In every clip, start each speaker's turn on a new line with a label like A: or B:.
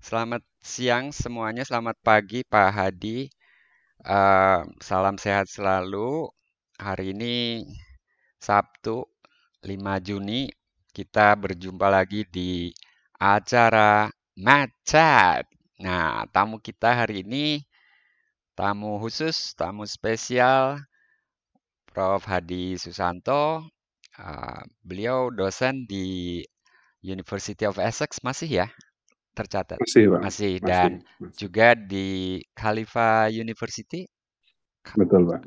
A: Selamat siang semuanya, selamat pagi Pak Hadi. Uh, salam sehat selalu. Hari ini Sabtu 5 Juni kita berjumpa lagi di acara Macat. Nah, tamu kita hari ini tamu khusus, tamu spesial Prof. Hadi Susanto. Uh, beliau dosen di University of Essex masih ya tercatat? Masih, Pak. Masih dan masih. juga di Khalifa University. Betul, Pak.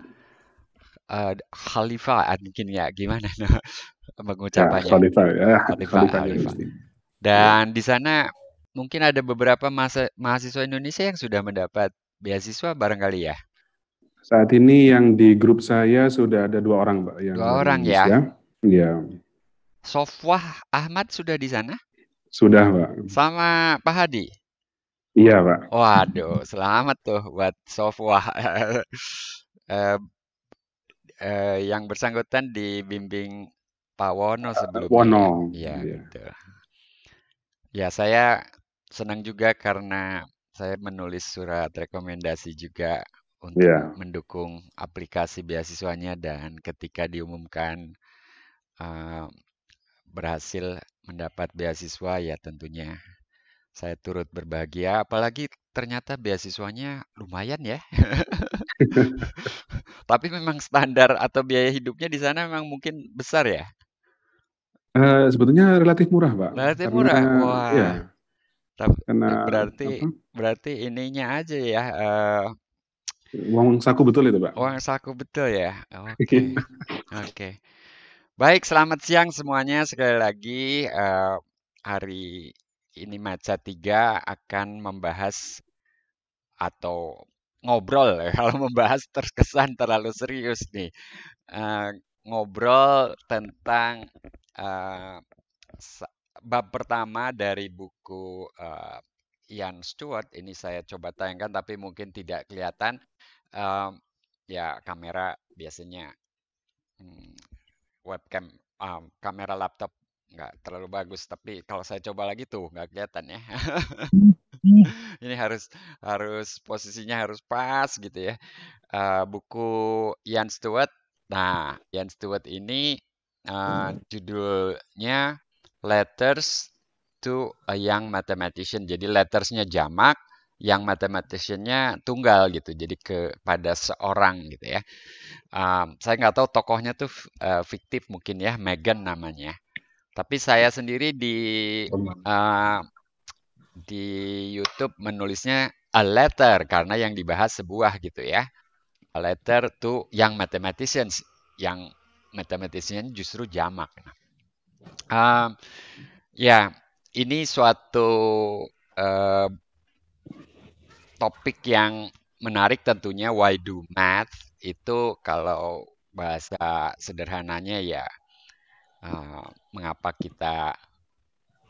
A: Uh, eh, Khalifa ah, mungkin ya gimana no? mengucapkannya? Ya, Khalifa, ya. Khalifa, Khalifa, Khalifa. Dan ya. di sana mungkin ada beberapa mahasiswa Indonesia yang sudah mendapat beasiswa barangkali ya.
B: Saat ini yang di grup saya sudah ada dua orang, Pak. dua
A: orang ya? Indonesia. ya. Iya. Sofwah Ahmad sudah di sana? Sudah, Pak. Sama Pak Hadi? Iya, Pak. Waduh, selamat tuh buat Sofwa. eh, eh, yang bersangkutan dibimbing Pak Wono sebelumnya. Wono. Iya, iya, Gitu. Ya, saya senang juga karena saya menulis surat rekomendasi juga untuk yeah. mendukung aplikasi beasiswanya dan ketika diumumkan uh, berhasil mendapat beasiswa ya tentunya saya turut berbahagia apalagi ternyata beasiswanya lumayan ya tapi memang standar atau biaya hidupnya di sana memang mungkin besar ya
B: uh, sebetulnya relatif murah pak
A: relatif Karena, murah iya. wah ya. tapi Karena, eh, berarti apa? berarti ininya aja ya uh, uang saku betul itu pak uang saku betul ya iya. oke okay. oke okay. Baik, selamat siang semuanya. Sekali lagi, uh, hari ini Maca 3 akan membahas atau ngobrol ya. kalau membahas terkesan terlalu serius nih. Uh, ngobrol tentang uh, bab pertama dari buku uh, Ian Stewart. Ini saya coba tayangkan tapi mungkin tidak kelihatan. Uh, ya kamera biasanya hmm, webcam uh, kamera laptop nggak terlalu bagus tapi kalau saya coba lagi tuh nggak kelihatan ya ini harus harus posisinya harus pas gitu ya uh, buku Ian Stewart nah Ian Stewart ini uh, judulnya Letters to a Young Mathematician jadi lettersnya jamak yang mathematiciannya tunggal gitu jadi kepada seorang gitu ya um, saya nggak tahu tokohnya tuh uh, fiktif mungkin ya Megan namanya tapi saya sendiri di uh, di YouTube menulisnya a letter karena yang dibahas sebuah gitu ya a letter tuh yang mathematicians yang mathematician justru jamak um, ya ini suatu uh, topik yang menarik tentunya why do math itu kalau bahasa sederhananya ya uh, mengapa kita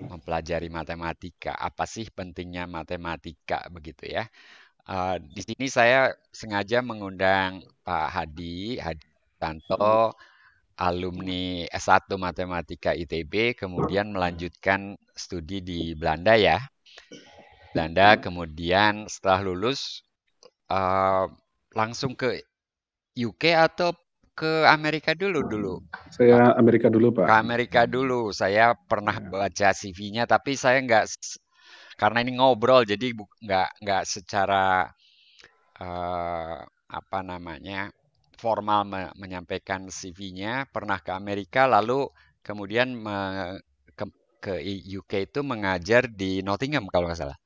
A: mempelajari matematika apa sih pentingnya matematika begitu ya uh, di sini saya sengaja mengundang Pak Hadi Hadi Tanto alumni S1 Matematika ITB kemudian melanjutkan studi di Belanda ya Belanda kemudian setelah lulus uh, langsung ke UK atau ke Amerika dulu dulu. Saya Amerika dulu pak. Ke Amerika dulu. Saya pernah ya. baca CV-nya tapi saya nggak karena ini ngobrol jadi nggak nggak secara uh, apa namanya formal me menyampaikan CV-nya. Pernah ke Amerika lalu kemudian ke UK itu mengajar di Nottingham kalau nggak salah.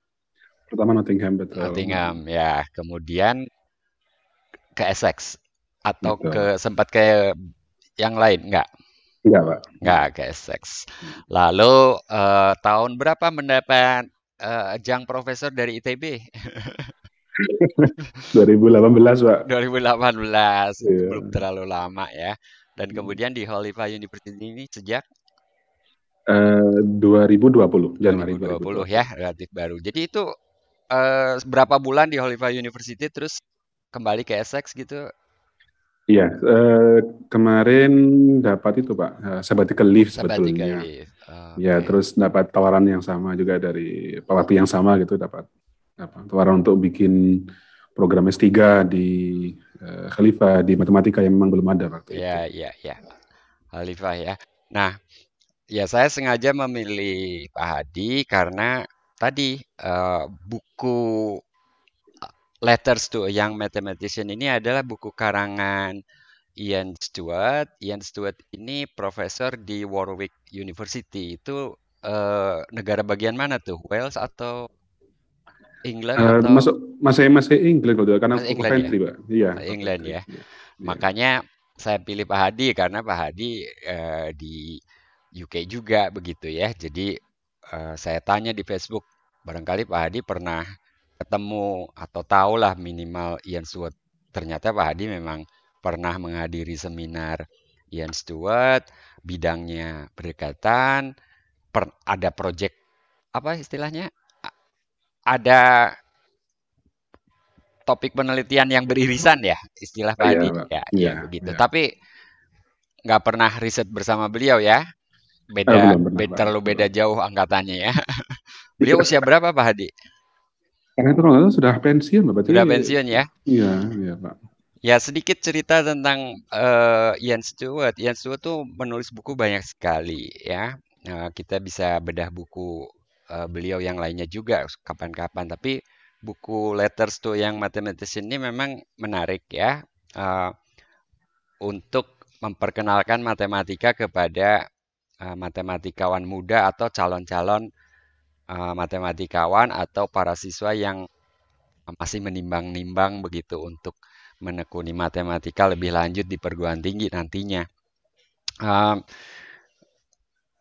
A: Pertama Nottingham betul. Nottingham ya. Kemudian ke Essex atau betul. ke sempat ke yang lain enggak? Enggak, Pak. Enggak ke Essex. Lalu uh, tahun berapa mendapat uh, jang profesor dari ITB?
B: 2018, Pak.
A: 2018. Yeah. Belum terlalu lama ya. Dan hmm. kemudian di Holyfield University ini sejak eh,
B: Uh, 2020 Januari 2020, 2020 ya
A: relatif baru. Jadi itu uh, berapa bulan di Holifa University terus kembali ke Essex gitu?
B: Iya, uh, kemarin dapat itu Pak, uh, sabbatical leave sebetulnya. Leave. Oh, ya, terus dapat tawaran yang sama juga dari pelatih yang sama gitu dapat apa, tawaran untuk bikin program S3 di uh, Khalifah di matematika yang memang belum ada waktu
A: ya, itu. Iya, iya, iya. Khalifah ya. Nah, ya saya sengaja memilih Pak Hadi karena tadi uh, buku eh, Letters to a Young Mathematician ini adalah buku karangan Ian Stewart. Ian Stewart ini profesor di Warwick University. Itu uh, negara bagian mana tuh? Wales atau England uh, atau masuk masih masih
B: England kalau karena masih England, country, ya? Pak. Iya.
A: England ya. Yeah. Makanya saya pilih Pak Hadi karena Pak Hadi uh, di UK juga begitu ya. Jadi Eh, saya tanya di Facebook, barangkali Pak Hadi pernah ketemu atau tahulah minimal Ian Stewart. Ternyata Pak Hadi memang pernah menghadiri seminar Ian Stewart, bidangnya berdekatan, per, ada proyek apa istilahnya? Ada topik penelitian yang beririsan ya istilah Pak iya, Hadi ya, ya, ya begitu. Ya. Tapi nggak pernah riset bersama beliau ya? beda, oh, benar, benar, beda terlalu beda jauh angkatannya ya. Beliau usia berapa Pak Hadi?
B: Karena itu kalau sudah pensiun Pak. Sudah pensiun ya? Iya, iya Pak.
A: Ya sedikit cerita tentang uh, Ian Stewart. Ian Stewart tuh menulis buku banyak sekali ya. Nah, kita bisa bedah buku uh, beliau yang lainnya juga kapan-kapan. Tapi buku Letters to yang Mathematician ini memang menarik ya uh, untuk memperkenalkan matematika kepada Eh, matematikawan muda atau calon-calon eh, matematikawan atau para siswa yang masih menimbang-nimbang begitu untuk menekuni matematika lebih lanjut di perguruan tinggi nantinya. Eh,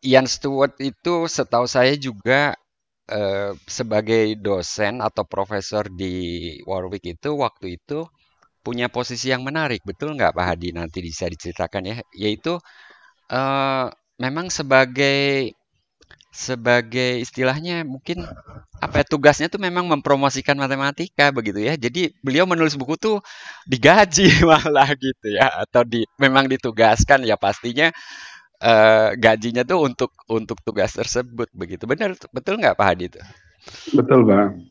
A: Ian Stewart itu setahu saya juga sebagai dosen atau profesor di Warwick itu waktu itu punya posisi yang menarik, betul nggak Pak Hadi? Nanti bisa diceritakan ya, yaitu memang sebagai sebagai istilahnya mungkin apa ya, tugasnya tuh memang mempromosikan matematika begitu ya. Jadi beliau menulis buku tuh digaji malah gitu ya atau di memang ditugaskan ya pastinya eh, gajinya tuh untuk untuk tugas tersebut begitu. Benar betul nggak Pak Hadi itu? Betul, Bang.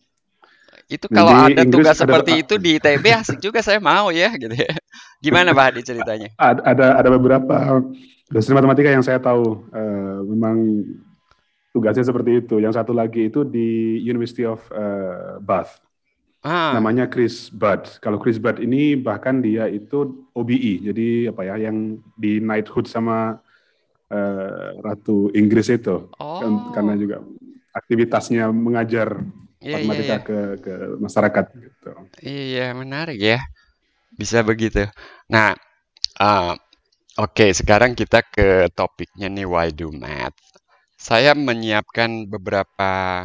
A: Itu kalau Jadi, ada tugas ada, seperti itu di ITB asik juga saya mau ya gitu ya. Gimana Pak Hadi ceritanya? Ada ada, ada beberapa
B: dosen matematika yang saya tahu uh, memang tugasnya seperti itu. Yang satu lagi itu di University of uh, Bath. Ah. Namanya Chris Bud. Kalau Chris Bud ini bahkan dia itu OBE, jadi apa ya yang di knighthood sama uh, ratu Inggris itu. Oh. Karena juga aktivitasnya mengajar yeah, yeah, yeah. ke ke masyarakat gitu.
A: Iya, yeah, menarik ya. Bisa begitu. Nah, uh, oke, okay, sekarang kita ke topiknya nih why do math. Saya menyiapkan beberapa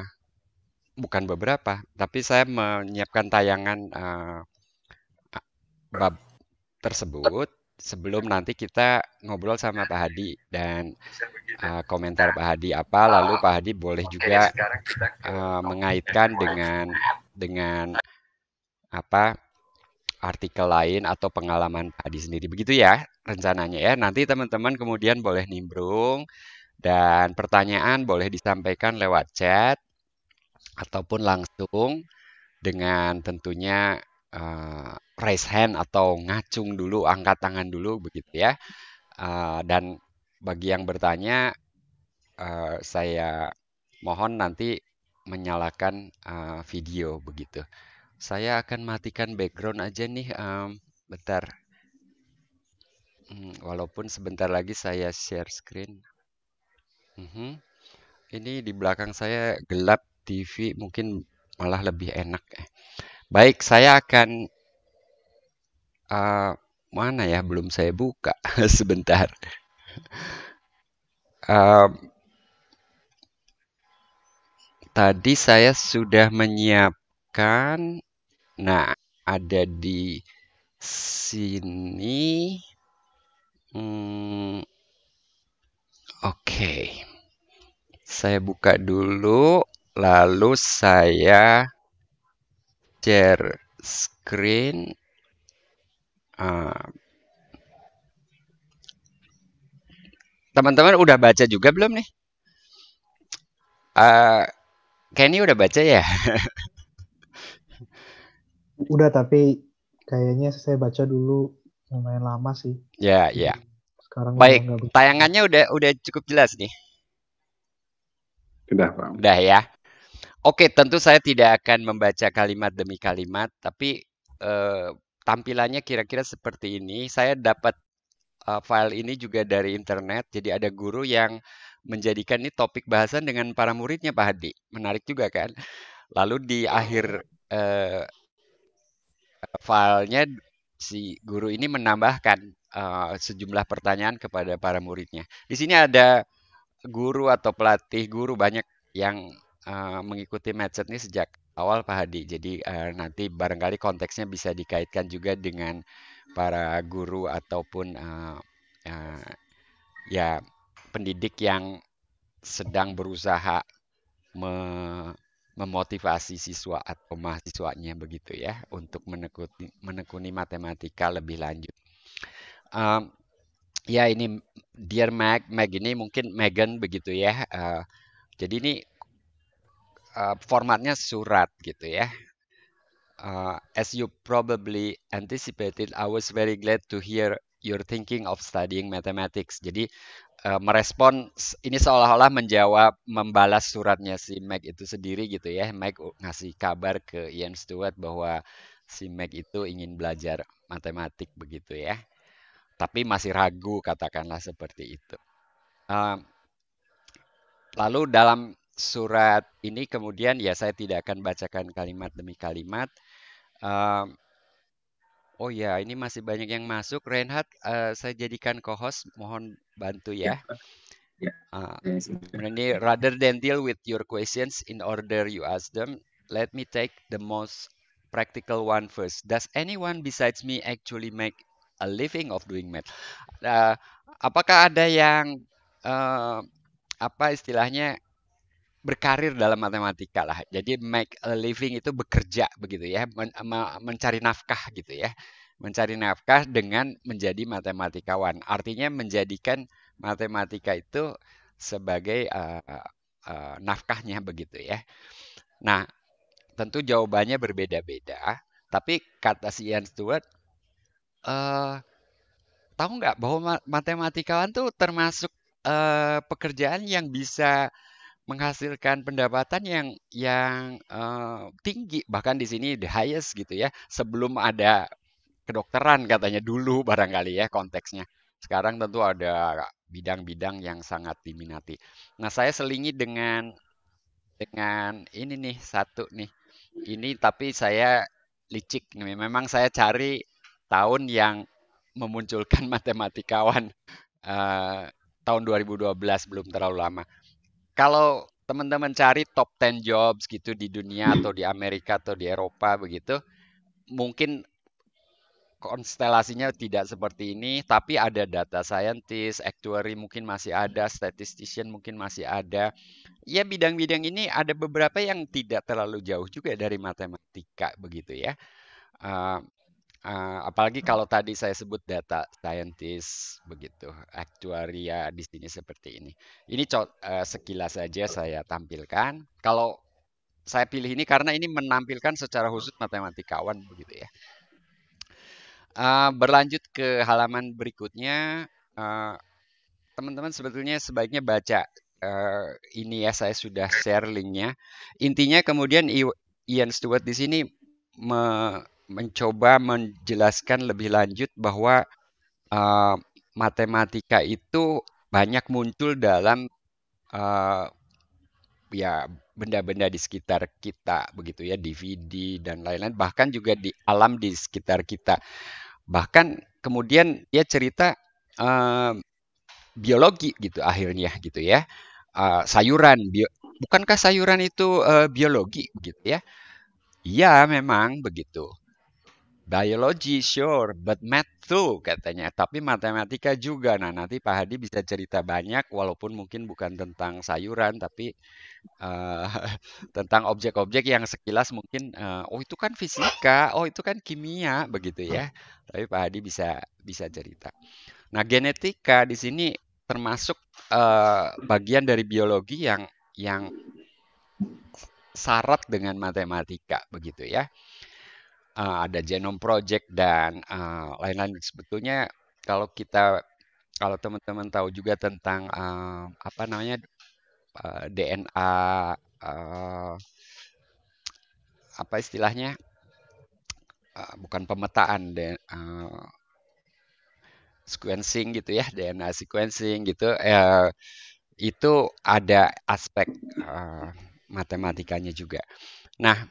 A: bukan beberapa, tapi saya menyiapkan tayangan uh, bab tersebut sebelum nanti kita ngobrol sama Pak Hadi dan uh, komentar Pak Hadi apa, lalu Pak Hadi boleh juga uh, mengaitkan dengan dengan apa artikel lain atau pengalaman Pak Hadi sendiri. Begitu ya rencananya ya. Nanti teman-teman kemudian boleh nimbrung dan pertanyaan boleh disampaikan lewat chat ataupun langsung dengan tentunya uh, raise hand atau ngacung dulu, angkat tangan dulu begitu ya. Uh, dan bagi yang bertanya, uh, saya mohon nanti menyalakan uh, video begitu. Saya akan matikan background aja nih, um, bentar. Hmm, walaupun sebentar lagi saya share screen. Mm -hmm. Ini di belakang saya gelap TV mungkin malah lebih enak. Baik, saya akan uh, mana ya? Belum saya buka sebentar. Uh, tadi saya sudah menyiapkan. Nah, ada di sini. Hmm, Oke, okay. saya buka dulu, lalu saya share screen ah. teman-teman uh, udah baca juga belum nih uh, Kenny udah baca ya
C: udah tapi kayaknya saya baca dulu lumayan lama sih
A: ya ya sekarang baik tayangannya udah udah cukup jelas nih sudah pak udah ya Oke, tentu saya tidak akan membaca kalimat demi kalimat, tapi eh, tampilannya kira-kira seperti ini. Saya dapat eh, file ini juga dari internet, jadi ada guru yang menjadikan ini topik bahasan dengan para muridnya Pak Hadi. Menarik juga kan? Lalu di akhir eh, filenya si guru ini menambahkan uh, sejumlah pertanyaan kepada para muridnya. Di sini ada guru atau pelatih guru banyak yang Eh, mengikuti medset ini sejak awal Pak Hadi. Jadi uh, nanti barangkali konteksnya bisa dikaitkan juga dengan para guru ataupun uh, uh, ya pendidik yang sedang berusaha me memotivasi siswa atau mahasiswanya begitu ya untuk menekuni, menekuni matematika lebih lanjut. Um, ya ini dear Meg, Meg ini mungkin Megan begitu ya. Uh, jadi ini Eh, formatnya surat gitu ya. Uh, as you probably anticipated, I was very glad to hear your thinking of studying mathematics. Jadi uh, merespon ini seolah-olah menjawab membalas suratnya si Mac itu sendiri gitu ya. Mac ngasih kabar ke Ian Stewart bahwa si Mac itu ingin belajar matematik begitu ya. Tapi masih ragu katakanlah seperti itu. Uh, lalu dalam surat ini kemudian ya saya tidak akan bacakan kalimat demi kalimat. Uh, oh ya, ini masih banyak yang masuk. Reinhard, uh, eh, saya jadikan co-host, mohon bantu ya. Uh, ini rather than deal with your questions in order you ask them, let me take the most practical one first. Does anyone besides me actually make a living of doing math? Uh, apakah ada yang uh, apa istilahnya berkarir dalam matematika lah. Jadi make a living itu bekerja begitu ya, men mencari nafkah gitu ya. Mencari nafkah dengan menjadi matematikawan. Artinya menjadikan matematika itu sebagai uh, uh, nafkahnya begitu ya. Nah, tentu jawabannya berbeda-beda, tapi kata si Ian Stewart uh, tahu nggak bahwa matematikawan tuh termasuk uh, pekerjaan yang bisa menghasilkan pendapatan yang yang uh, tinggi bahkan di sini the highest gitu ya sebelum ada kedokteran katanya dulu barangkali ya konteksnya sekarang tentu ada bidang-bidang yang sangat diminati nah saya selingi dengan dengan ini nih satu nih ini tapi saya licik nih memang saya cari tahun yang memunculkan matematikawan uh, tahun 2012 belum terlalu lama kalau teman-teman cari top 10 jobs gitu di dunia atau di Amerika atau di Eropa begitu, mungkin konstelasinya tidak seperti ini, tapi ada data scientist, actuary mungkin masih ada, statistician mungkin masih ada. Ya bidang-bidang ini ada beberapa yang tidak terlalu jauh juga dari matematika begitu ya. Uh, Uh, apalagi kalau tadi saya sebut data scientist begitu, aktuaria di sini seperti ini. Ini uh, sekilas saja saya tampilkan. Kalau saya pilih ini karena ini menampilkan secara khusus matematikawan begitu ya. Uh, berlanjut ke halaman berikutnya, teman-teman sebetulnya sebaiknya baca uh, ini ya saya sudah share linknya. Intinya kemudian Ian Stewart di sini mencoba menjelaskan lebih lanjut bahwa uh, matematika itu banyak muncul dalam uh, ya benda-benda di sekitar kita begitu ya DVD dan lain-lain bahkan juga di alam di sekitar kita bahkan kemudian ya cerita uh, biologi gitu akhirnya gitu ya uh, sayuran bio, bukankah sayuran itu uh, biologi gitu ya Iya memang begitu Biology sure, but math too katanya. Tapi matematika juga. Nah nanti Pak Hadi bisa cerita banyak, walaupun mungkin bukan tentang sayuran, tapi uh, tentang objek-objek yang sekilas mungkin, uh, oh itu kan fisika, oh itu kan kimia, begitu ya. Tapi Pak Hadi bisa bisa cerita. Nah genetika di sini termasuk uh, bagian dari biologi yang yang syarat dengan matematika, begitu ya uh, ada Genome Project dan lain eh, lain-lain. Sebetulnya kalau kita kalau teman-teman tahu juga tentang uh, apa namanya uh, DNA uh, apa istilahnya uh, bukan pemetaan uh, sequencing gitu ya DNA sequencing gitu uh, itu ada aspek uh, matematikanya juga. Nah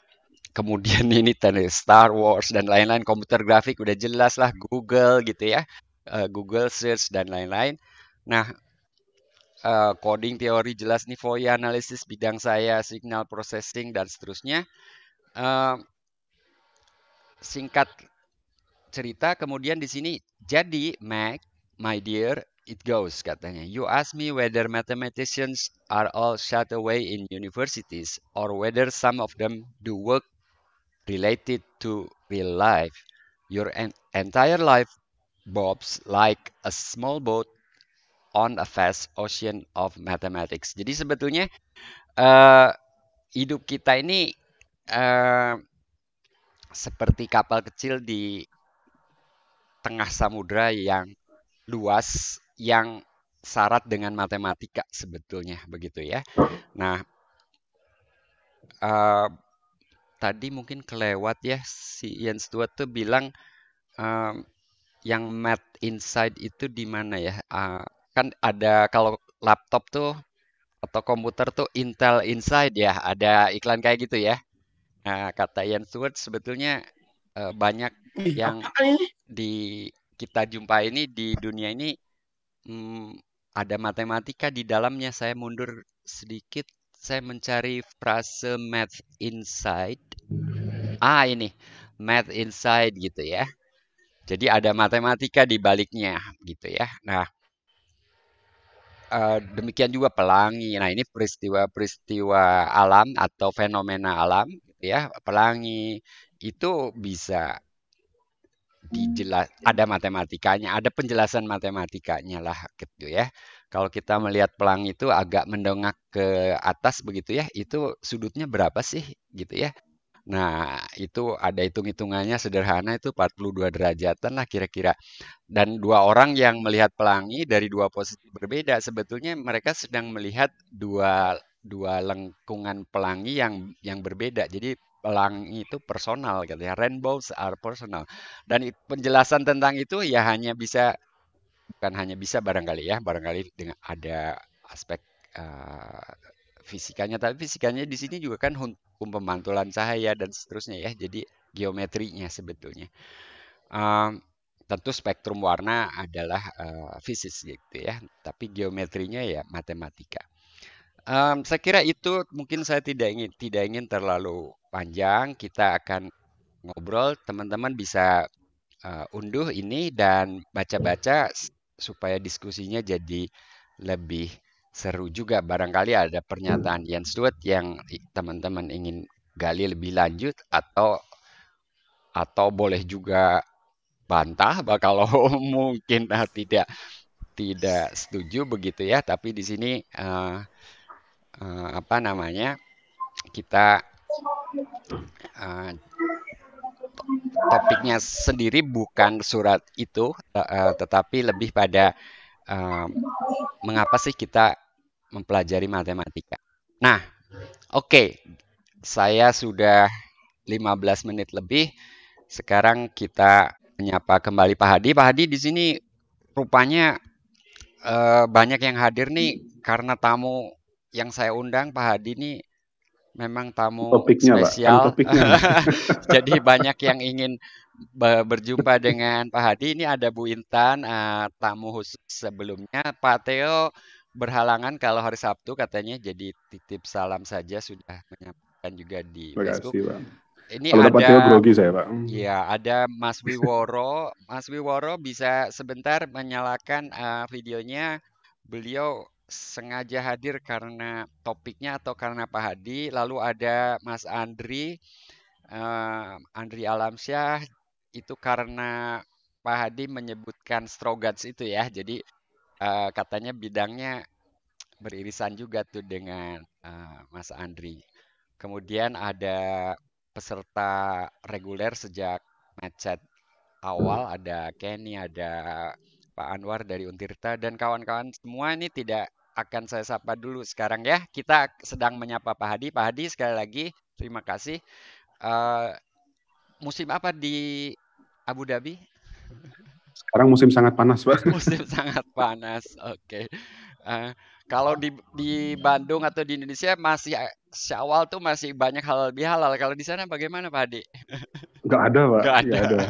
A: kemudian ini tadi Star Wars dan lain-lain komputer grafik udah jelas lah Google gitu ya uh, Google search dan lain-lain nah uh, coding teori jelas nih FOIA analisis bidang saya signal processing dan seterusnya uh, singkat cerita kemudian di sini jadi Mac my dear it goes katanya. You ask me whether mathematicians are all shut away in universities or whether some of them do work related to real life. Your en entire life bobs like a small boat on a vast ocean of mathematics. Jadi sebetulnya uh, hidup kita ini uh, seperti kapal kecil di tengah samudra yang luas yang syarat dengan matematika sebetulnya begitu ya. Nah, uh, tadi mungkin kelewat ya si Ian Stewart tuh bilang um, yang Math Inside itu di mana ya? Uh, kan ada kalau laptop tuh atau komputer tuh Intel Inside ya, ada iklan kayak gitu ya. Nah, kata Ian Stewart sebetulnya uh, banyak iya, yang di kita jumpa ini di dunia ini hmm, ada matematika di dalamnya. Saya mundur sedikit saya mencari frase math inside Ah, ini. Math inside gitu ya. Jadi ada matematika di baliknya gitu ya. Nah, uh, demikian juga pelangi. Nah, ini peristiwa-peristiwa alam atau fenomena alam gitu ya. Pelangi itu bisa dijelas ada matematikanya, ada penjelasan matematikanya lah gitu ya kalau kita melihat pelangi itu agak mendongak ke atas begitu ya, itu sudutnya berapa sih gitu ya. Nah, itu ada hitung-hitungannya sederhana itu 42 derajatan lah kira-kira. Dan dua orang yang melihat pelangi dari dua posisi berbeda, sebetulnya mereka sedang melihat dua dua lengkungan pelangi yang yang berbeda. Jadi pelangi itu personal katanya, gitu rainbows are personal. Dan penjelasan tentang itu ya hanya bisa bukan hanya bisa barangkali ya, barangkali dengan ada aspek uh, fisikanya, tapi fisikanya di sini juga kan hukum pemantulan cahaya dan seterusnya ya, jadi geometrinya sebetulnya. Um, tentu spektrum warna adalah uh, fisis gitu ya, tapi geometrinya ya matematika. Um, saya kira itu mungkin saya tidak ingin tidak ingin terlalu panjang. Kita akan ngobrol, teman-teman bisa uh, unduh ini dan baca-baca supaya diskusinya jadi lebih seru juga. Barangkali ada pernyataan Ian Stewart yang teman-teman ingin gali lebih lanjut atau atau boleh juga bantah kalau mungkin nah, tidak tidak setuju begitu ya tapi di sini uh, uh, apa namanya kita uh, topiknya sendiri bukan surat itu, uh, tetapi lebih pada uh, mengapa sih kita mempelajari matematika. Nah, oke, okay. saya sudah 15 menit lebih. Sekarang kita menyapa kembali Pak Hadi. Pak Hadi di sini rupanya uh, banyak yang hadir nih karena tamu yang saya undang Pak Hadi nih memang tamu topiknya, spesial. Jadi banyak yang ingin berjumpa dengan Pak Hadi. Ini ada Bu Intan, uh, tamu khusus sebelumnya. Pak Teo berhalangan kalau hari Sabtu katanya. Jadi titip salam saja sudah menyampaikan juga di Terima Facebook. Kasih, Ini kalau ada Pak Teo grogi saya, Pak. Iya, ada Mas Wiworo. Mas Wiworo bisa sebentar menyalakan uh, videonya. Beliau sengaja hadir karena topiknya atau karena Pak Hadi. Lalu ada Mas Andri, uh, Andri Alamsyah itu karena Pak Hadi menyebutkan strogats itu ya. Jadi uh, katanya bidangnya beririsan juga tuh dengan uh, Mas Andri. Kemudian ada peserta reguler sejak macet awal ada Kenny, ada Pak Anwar dari Untirta dan kawan-kawan semua ini tidak akan saya sapa dulu sekarang ya. Kita sedang menyapa Pak Hadi. Pak Hadi sekali lagi terima kasih. Uh, musim apa di Abu Dhabi?
B: Sekarang musim sangat panas, Pak. Musim
A: sangat panas. Oke. Okay. Uh, eh, kalau di di Bandung atau di Indonesia masih Syawal tuh masih banyak halal bihalal. Kalau di sana bagaimana Pak Hadi
B: Enggak ada Pak. Enggak ada. ada.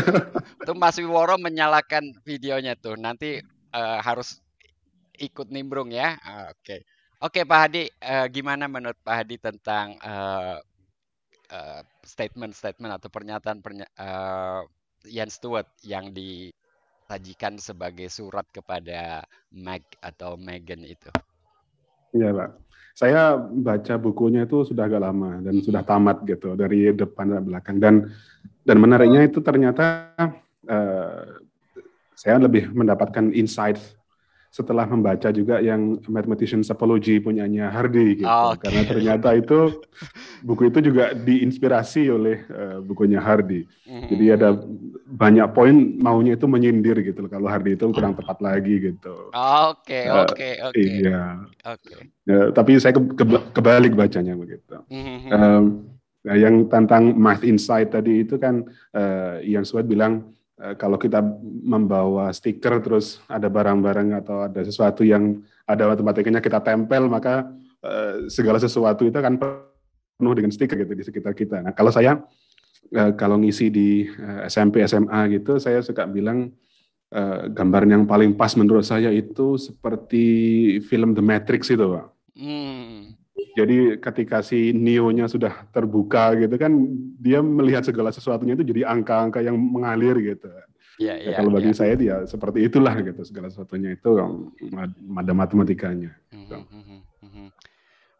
A: tuh Mas Wiworo menyalakan videonya tuh. Nanti uh, harus ikut nimbrung ya. Ah, oke. Okay. Oke okay, Pak Hadi, uh, gimana menurut Pak Hadi tentang eh, eh, statement-statement uh, uh, atau pernyataan Ian uh, Stewart yang disajikan sebagai surat kepada Meg atau Megan itu?
B: Iya Pak, saya baca bukunya itu sudah agak lama dan hmm. sudah tamat gitu dari depan dan belakang dan dan menariknya itu ternyata uh, saya lebih mendapatkan insight setelah membaca juga yang mathematician Apology punyanya Hardy gitu. Ah, okay. Karena ternyata itu buku itu juga diinspirasi oleh uh, bukunya Hardy. Mm-hmm. Jadi ada banyak poin maunya itu menyindir gitu kalau Hardy itu kurang ah. tepat lagi gitu.
D: Oke, eh, oke, oke. Iya.
B: Oke. Okay. Ya, tapi saya ke, kebalik bacanya begitu. Mm-hmm. Um, nah, yang tentang math insight tadi itu kan uh, yang Suat bilang Eh, kalau kita membawa stiker terus ada barang-barang atau ada sesuatu yang ada matematikanya kita tempel maka eh, segala sesuatu itu akan penuh dengan stiker gitu di sekitar kita. Nah kalau saya eh, kalau ngisi di SMP SMA gitu saya suka bilang gambar gambaran yang paling pas menurut saya itu seperti film The Matrix itu pak.
A: Hmm.
B: Jadi ketika si Neo-nya sudah terbuka gitu kan, dia melihat segala sesuatunya itu jadi angka-angka yang mengalir gitu. Iya, ya, ya, kalau bagi iya. ya. saya dia seperti itulah gitu segala sesuatunya itu um, ada matematikanya.
A: Hmm, gitu. hmm, hmm,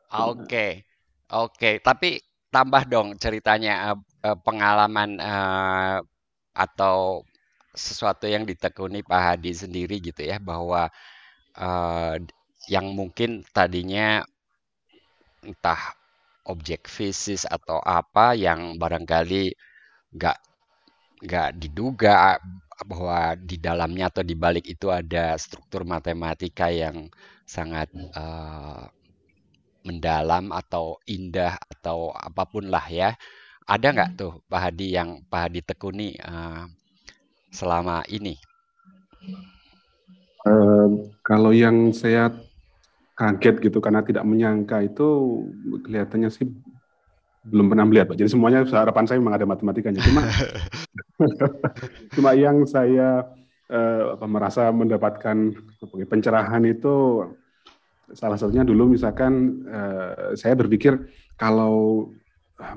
A: oke, oke. Tapi tambah dong ceritanya eh, eh, pengalaman eh, atau sesuatu yang ditekuni Pak Hadi sendiri gitu ya bahwa yang mungkin tadinya entah objek fisik atau apa yang barangkali nggak nggak diduga bahwa di dalamnya atau di balik itu ada struktur matematika yang sangat uh, mendalam atau indah atau apapun lah ya ada nggak hmm. tuh Pak Hadi yang Pak Hadi tekuni uh, selama ini?
B: Uh, kalau yang saya kaget gitu karena tidak menyangka itu kelihatannya sih belum pernah melihat Pak. Jadi semuanya harapan saya memang ada matematikanya. Cuma cuma yang saya eh, apa, merasa mendapatkan pencerahan itu salah satunya dulu misalkan eh, saya berpikir kalau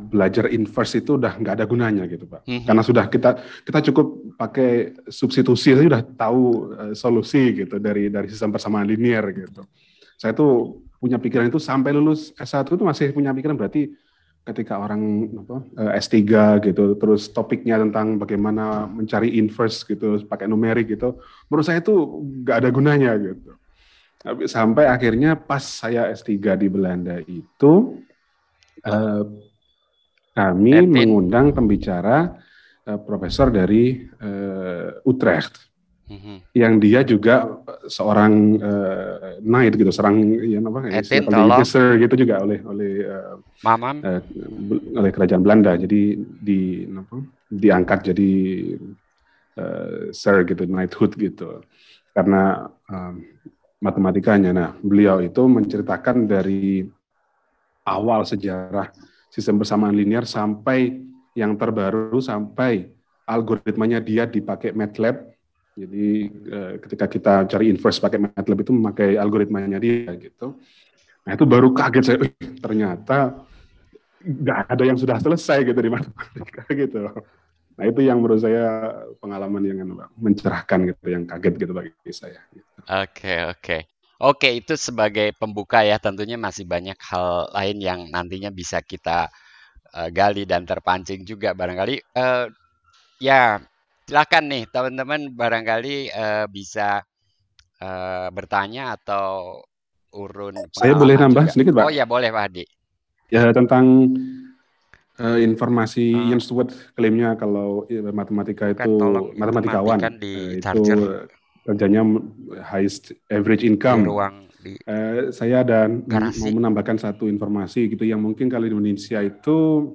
B: belajar inverse itu udah nggak ada gunanya gitu pak mm-hmm. karena sudah kita kita cukup pakai substitusi sudah tahu eh, solusi gitu dari dari sistem persamaan linier gitu saya tuh punya pikiran itu sampai lulus S1 itu masih punya pikiran berarti ketika orang apa, eh, S3 gitu, terus topiknya tentang bagaimana mencari inverse gitu, pakai numerik gitu, menurut saya itu nggak ada gunanya gitu. Sampai akhirnya pas saya S3 di Belanda itu, uh, kami mengundang pembicara uh, profesor dari uh, Utrecht hmm Yang dia juga eh, seorang uh, knight gitu, seorang ya apa ya Visor gitu juga oleh oleh uh, Maman. Uh, oleh kerajaan Belanda. Jadi di apa, diangkat jadi uh, sir gitu, knighthood gitu. Karena um, matematikanya. Nah, beliau itu menceritakan dari awal sejarah sistem persamaan linear sampai yang terbaru sampai algoritmanya dia dipakai MATLAB jadi eh, ketika kita cari inverse pakai MATLAB itu memakai algoritmanya dia gitu. Nah itu baru kaget saya, ternyata nggak ada yang sudah selesai gitu di matematika gitu. Nah itu yang menurut saya pengalaman yang mencerahkan gitu, yang kaget gitu bagi saya. Gitu.
A: Oke oke. Oke, itu sebagai pembuka ya. Tentunya masih banyak hal lain yang nantinya bisa kita uh, gali dan terpancing juga barangkali. Uh, ya, Silakan nih teman-teman barangkali uh, bisa uh, bertanya atau urun. Saya boleh nambah sedikit, Pak? Oh ya boleh Pak Hadi.
B: Ya tentang uh, informasi hmm. yang Stewart klaimnya kalau matematika kan itu matematikawan kan di uh, itu kerjanya highest average income. Di ruang di uh, saya dan garasi. mau menambahkan satu informasi gitu yang mungkin kalau di Indonesia itu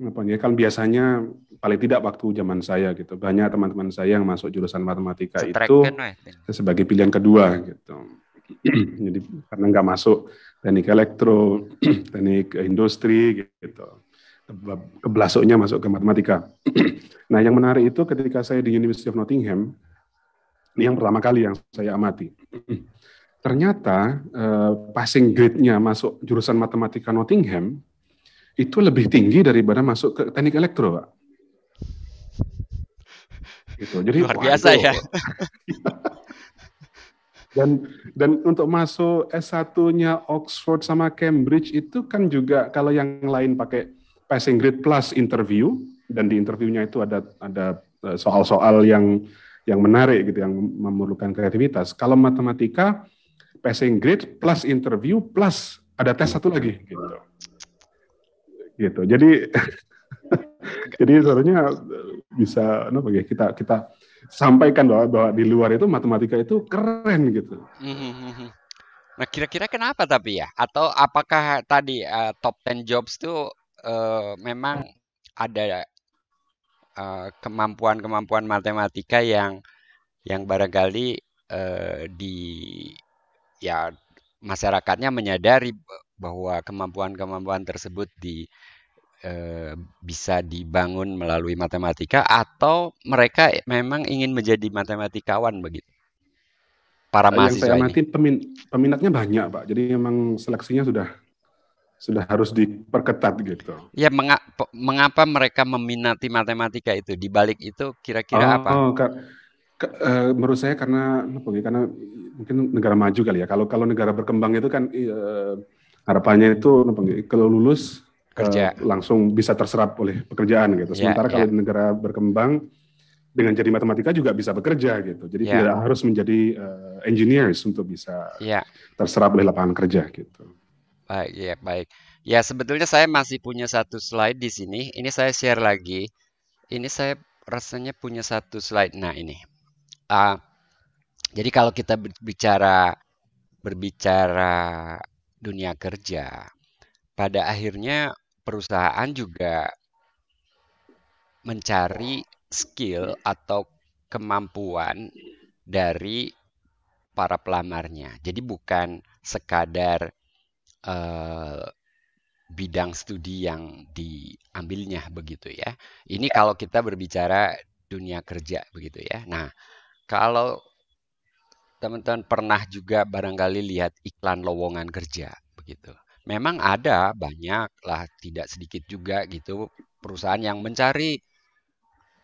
B: ya kan biasanya paling tidak waktu zaman saya gitu banyak teman-teman saya yang masuk jurusan matematika Setrek itu kan, sebagai pilihan kedua gitu jadi karena nggak masuk teknik elektro teknik industri gitu kebelasoknya masuk ke matematika nah yang menarik itu ketika saya di University of Nottingham ini yang pertama kali yang saya amati ternyata uh, passing grade-nya masuk jurusan matematika Nottingham itu lebih tinggi daripada masuk ke teknik elektro, Pak. Gitu. Jadi luar biasa
E: ya. waduh. ya.
B: dan dan untuk masuk S1-nya Oxford sama Cambridge itu kan juga kalau yang lain pakai passing grade plus interview dan di interviewnya itu ada ada eh, soal-soal yang yang menarik gitu yang memerlukan kreativitas. Kalau matematika passing grade plus interview plus ada tes satu lagi gitu gitu jadi jadi seharusnya bisa apa ya kita kita sampaikan bahwa bahwa di luar itu matematika itu keren gitu
A: mm-hmm. nah kira-kira kenapa tapi ya atau apakah tadi uh, top 10 jobs itu uh, eh, memang ada kemampuan eh, kemampuan-kemampuan matematika yang yang barangkali uh, di ya masyarakatnya menyadari bahwa kemampuan-kemampuan tersebut di e, bisa dibangun melalui matematika atau mereka memang ingin menjadi matematikawan begitu? Para yang mahasiswa saya amati
B: pemin, peminatnya banyak pak, jadi memang seleksinya sudah sudah harus diperketat gitu.
A: Ya menga mengapa mereka meminati matematika itu? Di balik itu kira-kira oh, apa? Oh, ke,
B: eh, menurut saya karena ya, Karena mungkin negara maju kali ya. Kalau kalau negara berkembang itu kan uh, harapannya itu kalau lulus kerja uh, langsung bisa terserap oleh pekerjaan gitu. Ya, Sementara yeah, kalau yeah. di negara berkembang dengan jadi matematika juga bisa
A: bekerja gitu.
B: Jadi yeah. tidak harus menjadi uh, engineers untuk bisa yeah. terserap oleh lapangan kerja gitu.
A: Baik, ya baik. Ya sebetulnya saya masih punya satu slide di sini. Ini saya share lagi. Ini saya rasanya punya satu slide. Nah ini. Uh, jadi kalau kita berbicara berbicara dunia kerja. Pada akhirnya perusahaan juga mencari skill atau kemampuan dari para pelamarnya. Jadi bukan sekadar uh, bidang studi yang diambilnya begitu ya. Ini ya. kalau kita berbicara dunia kerja begitu ya. Nah, kalau teman-teman pernah juga barangkali lihat iklan lowongan kerja begitu. Memang ada banyak lah tidak sedikit juga gitu perusahaan yang mencari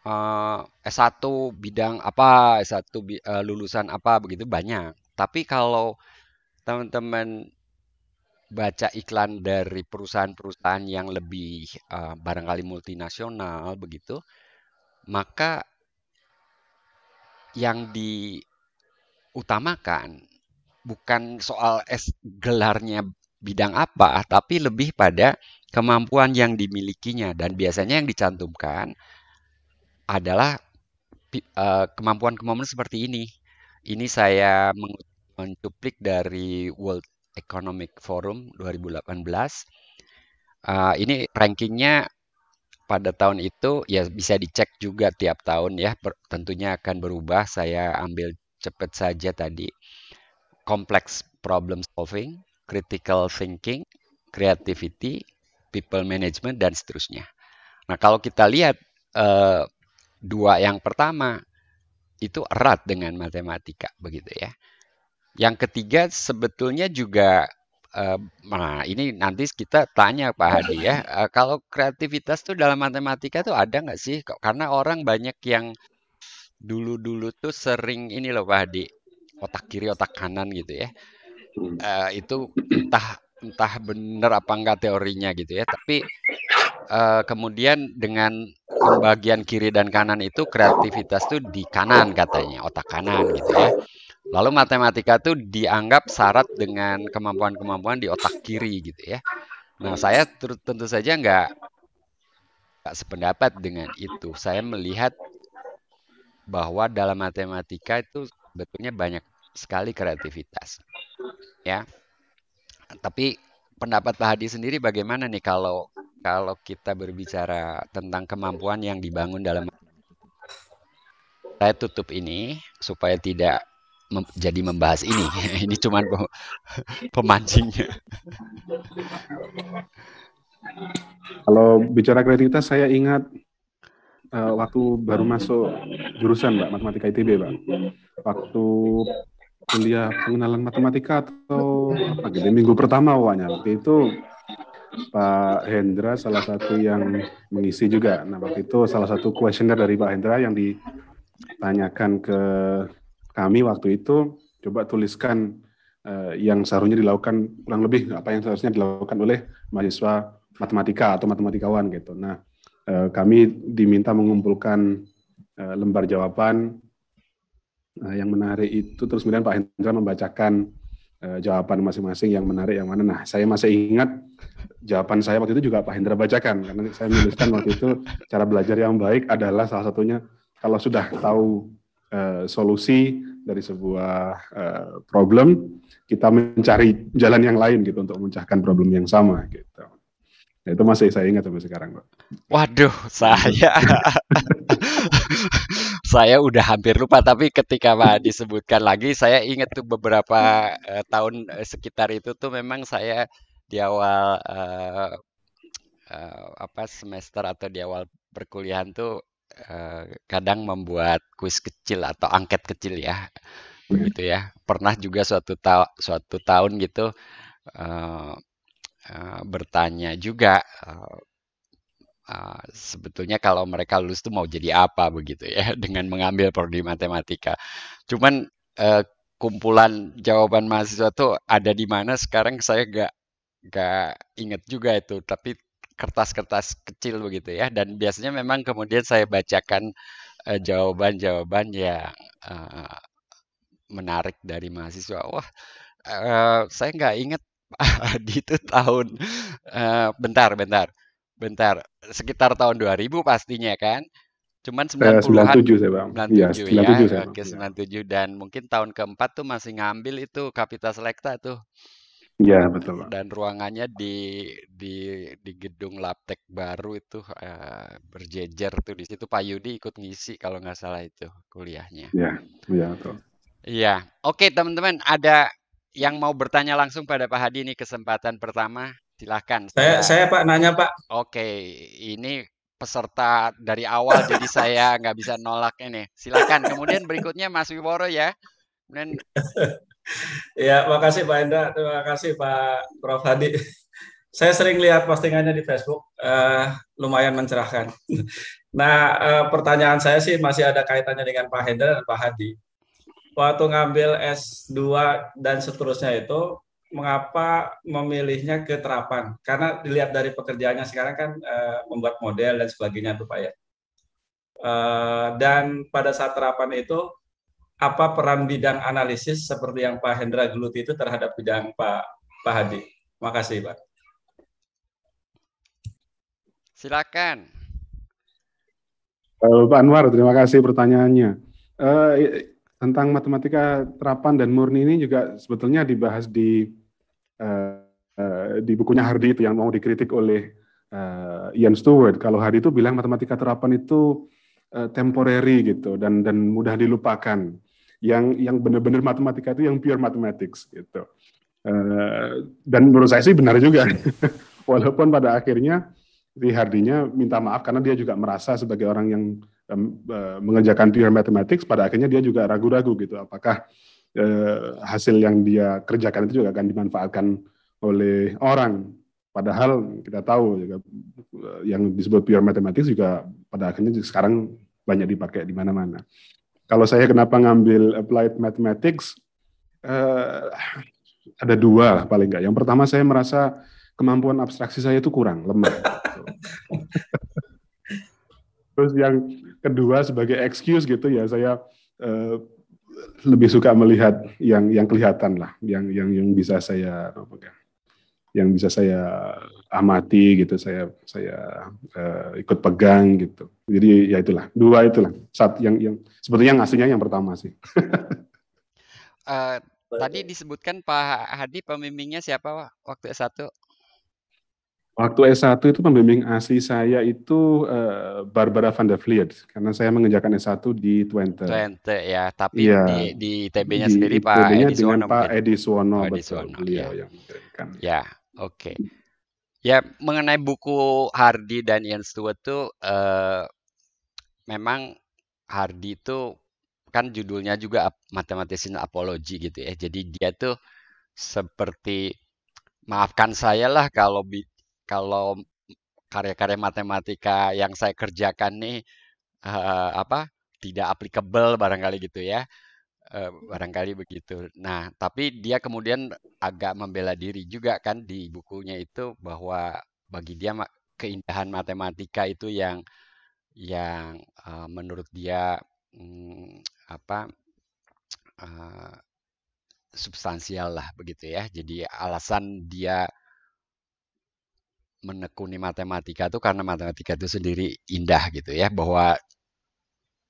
A: uh, eh, S1 bidang apa, S1 uh, eh, lulusan apa begitu banyak. Tapi kalau teman-teman baca iklan dari perusahaan-perusahaan yang lebih uh, barangkali multinasional begitu, maka yang di utamakan bukan soal es gelarnya bidang apa, tapi lebih pada kemampuan yang dimilikinya dan biasanya yang dicantumkan adalah kemampuan-kemampuan eh, seperti ini. Ini saya mencuplik dari World Economic Forum 2018. Eh, ini rankingnya pada tahun itu ya bisa dicek juga tiap tahun ya. tentunya akan berubah. Saya ambil cepat saja tadi complex problem solving, critical thinking, creativity, people management dan seterusnya. Nah, kalau kita lihat eh, dua yang pertama itu erat dengan matematika begitu ya. Yang ketiga sebetulnya juga eh, nah ini nanti kita tanya Pak Hadi ya. Eh, kalau kreativitas tuh dalam matematika tuh ada nggak sih? Karena orang banyak yang dulu-dulu tuh sering ini loh Pak Hadi otak kiri otak kanan gitu ya uh, itu entah entah benar apa enggak teorinya gitu ya tapi uh, kemudian dengan pembagian kiri dan kanan itu kreativitas tuh di kanan katanya otak kanan gitu ya lalu matematika tuh dianggap syarat dengan kemampuan-kemampuan di otak kiri gitu ya nah saya tentu saja nggak nggak sependapat dengan itu saya melihat bahwa dalam matematika itu sebetulnya banyak sekali kreativitas. Ya. Tapi pendapat Pak Hadi sendiri bagaimana nih kalau kalau kita berbicara tentang kemampuan yang dibangun dalam saya tutup ini supaya tidak mem jadi membahas ini. ini cuma pemancingnya. Kalau bicara
B: kreativitas saya ingat uh, waktu baru masuk jurusan Mbak Matematika ITB Pak. Waktu kuliah pengenalan matematika atau apa gitu minggu pertama uangnya. waktu itu Pak Hendra salah satu yang mengisi juga. Nah waktu itu salah satu kuesioner dari Pak Hendra yang ditanyakan ke kami waktu itu coba tuliskan uh, yang seharusnya dilakukan kurang lebih apa yang seharusnya dilakukan oleh mahasiswa matematika atau matematikawan gitu. Nah Eh, kami diminta mengumpulkan eh, lembar jawaban eh, yang menarik itu terus kemudian Pak Hendra membacakan jawaban masing-masing yang menarik yang mana. Nah, saya masih ingat jawaban saya waktu itu juga Pak Hendra bacakan karena saya menuliskan waktu itu cara belajar yang baik adalah salah satunya kalau sudah tahu uh, solusi dari sebuah uh, problem kita mencari jalan yang lain gitu untuk memecahkan problem yang sama gitu. Nah, itu masih saya ingat sampai sekarang, Pak.
A: Waduh, saya saya udah hampir lupa tapi ketika Pak disebutkan lagi saya ingat tuh beberapa uh, tahun eh, sekitar itu tuh memang saya di awal uh, uh, apa semester atau di awal perkuliahan tuh kadang membuat kuis kecil atau angket kecil ya. Begitu ya. Pernah juga suatu ta suatu tahun gitu uh, Eh, bertanya juga uh, uh, sebetulnya kalau mereka lulus tuh mau jadi apa begitu ya dengan mengambil prodi matematika. Cuman uh, kumpulan jawaban mahasiswa tuh ada di mana sekarang saya gak gak inget juga itu tapi kertas-kertas kecil begitu ya dan biasanya memang kemudian saya bacakan jawaban-jawaban uh, yang uh, menarik dari mahasiswa. Wah, uh, saya nggak inget. di itu tahun uh, bentar bentar bentar sekitar tahun 2000 pastinya kan cuman 90-an 97 saya bang 97 iya, ya, 97 ya, saya oke 97 dan mungkin tahun keempat tuh masih ngambil itu Kapita Selekta tuh Iya betul bang. dan ruangannya di di di gedung Laptek baru itu uh, berjejer tuh di situ Pak Yudi ikut ngisi kalau nggak salah itu kuliahnya Iya iya betul Iya, oke teman-teman ada yang mau bertanya langsung pada Pak Hadi ini kesempatan pertama, silahkan. Saya, saya, saya Pak nanya Pak. Oke, ini peserta dari awal jadi saya nggak bisa nolak ini. Silakan. Kemudian berikutnya Mas Wiworo ya. Kemudian
E: Ya, makasih Pak Hendra, terima kasih Pak Prof Hadi. Saya sering lihat postingannya di Facebook, uh, lumayan mencerahkan. nah, uh, pertanyaan saya sih masih ada kaitannya dengan Pak Hendra dan Pak Hadi waktu ngambil S2 dan seterusnya itu mengapa memilihnya ke terapan? Karena dilihat dari pekerjaannya sekarang kan uh, membuat model dan sebagainya tuh Pak ya. Uh, dan pada saat terapan itu apa peran bidang analisis seperti yang Pak Hendra geluti itu terhadap bidang Pak Pak Hadi? Makasih Pak.
A: Silakan.
B: Eh, Pak Anwar, terima kasih pertanyaannya. Uh, tentang matematika terapan dan murni ini juga sebetulnya dibahas di uh, uh, di bukunya Hardy itu yang mau dikritik oleh uh, Ian Stewart. Kalau Hardy itu bilang matematika terapan itu uh, temporary gitu dan dan mudah dilupakan. Yang yang benar-benar matematika itu yang pure mathematics gitu. Uh, dan menurut saya sih benar juga. Walaupun pada akhirnya si Hardinya minta maaf karena dia juga merasa sebagai orang yang Eh, mengerjakan pure mathematics pada akhirnya dia juga ragu-ragu gitu apakah eh, hasil yang dia kerjakan itu juga akan dimanfaatkan oleh orang padahal kita tahu juga eh, yang disebut pure mathematics juga pada akhirnya sekarang banyak dipakai di mana-mana kalau saya kenapa ngambil applied mathematics eh, ada dua paling nggak yang pertama saya merasa kemampuan abstraksi saya itu kurang lemah Terus yang kedua sebagai excuse gitu ya saya uh, lebih suka melihat yang yang kelihatan lah, yang yang yang bisa saya apa yang bisa saya amati gitu, saya saya uh, ikut pegang gitu. Jadi ya itulah dua itulah saat yang yang sebetulnya yang yang pertama sih. uh,
A: tadi disebutkan Pak Hadi pemimpinnya siapa waktu S1?
B: Waktu S1 itu pembimbing asli saya itu uh, Barbara van der Vliet karena saya mengejarkan S1 di Twente. Twente ya, tapi ya, di, di TB-nya sendiri Pak TB-nya Edi dengan Suwono. Pak Edi
A: Suwono, oh, Suwono, beliau ya. yang Ya, oke. Okay. Ya, mengenai buku Hardy dan Ian Stewart tuh uh, memang Hardy itu kan judulnya juga Mathematician Apology gitu ya. Jadi dia tuh seperti maafkan saya lah kalau kalau karya-karya matematika yang saya kerjakan nih uh, apa tidak applicable barangkali gitu ya uh, barangkali begitu. Nah tapi dia kemudian agak membela diri juga kan di bukunya itu bahwa bagi dia keindahan matematika itu yang yang uh, menurut dia um, apa uh, substansial lah begitu ya. Jadi alasan dia menekuni matematika itu karena matematika itu sendiri indah gitu ya bahwa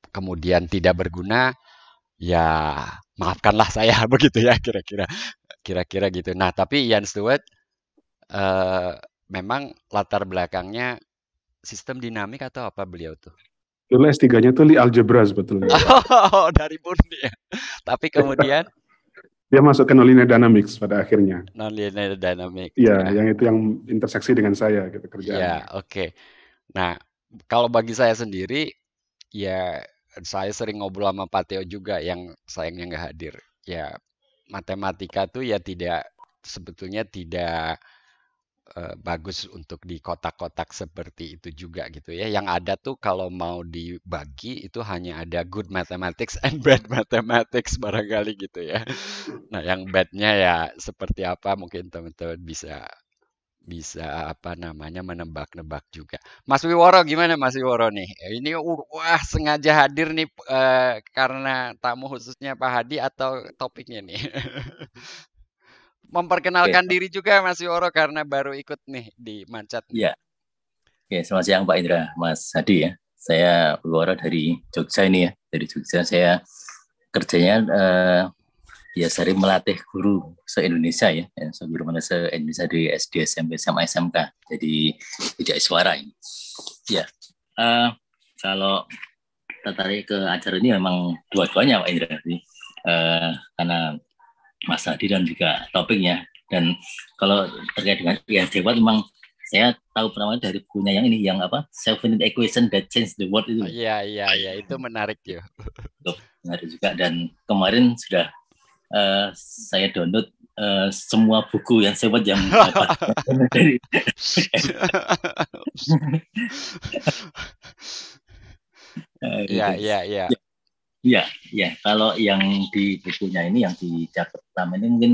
A: kemudian tidak berguna ya maafkanlah saya begitu ya kira-kira kira-kira gitu nah tapi Ian Stewart uh, memang latar belakangnya sistem dinamik atau apa beliau tuh
B: dulu S3-nya tuh li algebra sebetulnya
A: oh, dari pun ya tapi kemudian
B: dia masuk ke nonlinear dynamics pada akhirnya.
A: Nonlinear dynamics. Iya, ya. yang itu yang interseksi dengan saya gitu kerjaan. Iya, oke. Okay. Nah, kalau bagi saya sendiri ya saya sering ngobrol sama Pak Teo juga yang sayangnya nggak hadir. Ya matematika tuh ya tidak sebetulnya tidak Eh, bagus untuk di kotak-kotak seperti itu juga gitu ya. Yang ada tuh kalau mau dibagi itu hanya ada good mathematics and bad mathematics barangkali gitu ya. Nah, yang badnya ya seperti apa mungkin teman-teman bisa bisa apa namanya menebak-nebak juga. Mas Wiworo gimana Mas Wiworo nih? Ini wah sengaja hadir nih eh, karena tamu khususnya Pak Hadi atau topiknya nih? memperkenalkan okay. diri juga ya, Mas Yoro karena baru ikut nih di Mancat.
F: Iya. Oke, selamat siang Pak Indra, Mas Hadi ya. Saya Yoro dari Jogja ini ya. Dari Jogja saya kerjanya eh, ya sering melatih guru se-Indonesia ya. ya se guru mana se-Indonesia dari SD, SMP, SMA, SMK. Jadi tidak suara ini. Ya. Uh, kalau tertarik ke acara ini memang dua-duanya Pak Indra. Jadi, uh, eh, karena Mas Hadi dan juga topiknya. Dan kalau terkait dengan ya Dewa memang saya tahu penamaan dari bukunya yang ini yang apa Seven Equation That Change the World itu. Oh,
A: iya iya iya itu menarik ya.
F: menarik juga dan kemarin sudah uh, saya download uh, semua buku yang saya buat yang dapat dari. Iya iya iya. Ya, ya. Kalau yang di bukunya ini yang di chapter pertama ini mungkin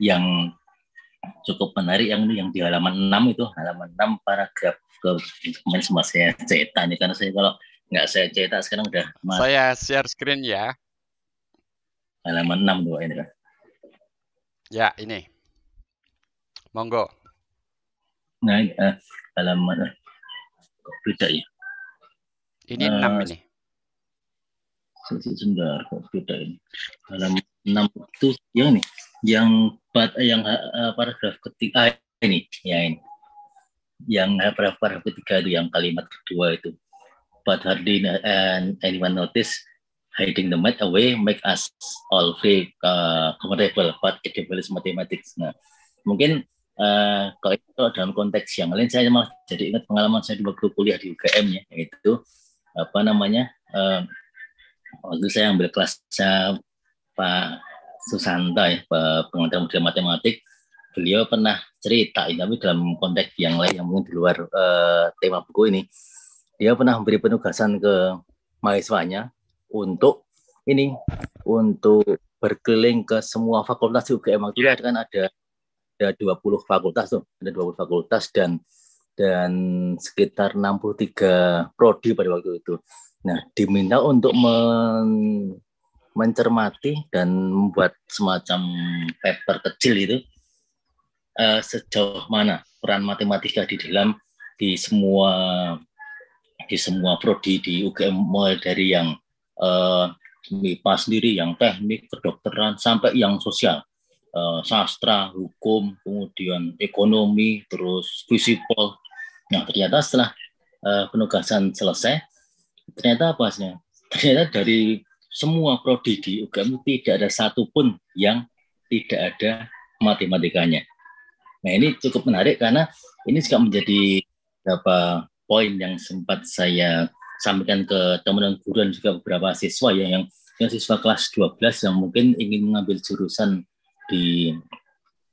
F: yang cukup menarik yang ini, yang di halaman 6 itu halaman 6 paragraf ke kemarin semua saya cerita nih karena saya kalau nggak saya cerita sekarang udah
A: mati. saya share screen ya
F: halaman 6 dua ini kan ya ini monggo nah eh, halaman eh, beda ya ini uh, eh, 6 ini sebentar kok beda ini dalam enam itu yang ini yang part eh, yang uh, paragraf ketiga ah, ini ya ini yang eh, paragraf paragraf ketiga itu yang kalimat kedua itu but hardly and anyone notice hiding the math away make us all feel uh, comfortable but it develops mathematics nah mungkin uh, kalau, kalau dalam konteks yang lain saya malah jadi ingat pengalaman saya di waktu kuliah di UGM ya yaitu apa namanya uh, waktu itu saya ambil kelasnya Pak Susanto ya Pak pengantar Muda matematik beliau pernah cerita tapi dalam konteks yang lain yang mungkin di luar uh, tema buku ini dia pernah memberi penugasan ke mahasiswanya untuk ini untuk berkeliling ke semua fakultas UGM waktu itu kan ada ada 20 fakultas tuh ada 20 fakultas dan dan sekitar 63 prodi pada waktu itu Nah, diminta untuk men mencermati dan membuat semacam paper kecil itu uh, sejauh mana peran matematika di dalam di semua di semua prodi di UGM mulai dari yang uh, eh, MIPA sendiri, yang teknik, kedokteran sampai yang sosial, uh, sastra, hukum, kemudian ekonomi, terus fisipol. Nah ternyata setelah uh, penugasan selesai, Ternyata apa hasilnya? Ternyata dari semua prodi di UGM tidak ada satupun yang tidak ada matematikanya. Nah ini cukup menarik karena ini juga menjadi beberapa poin yang sempat saya sampaikan ke teman-teman guru dan juga beberapa siswa ya, yang yang siswa kelas 12 yang mungkin ingin mengambil jurusan di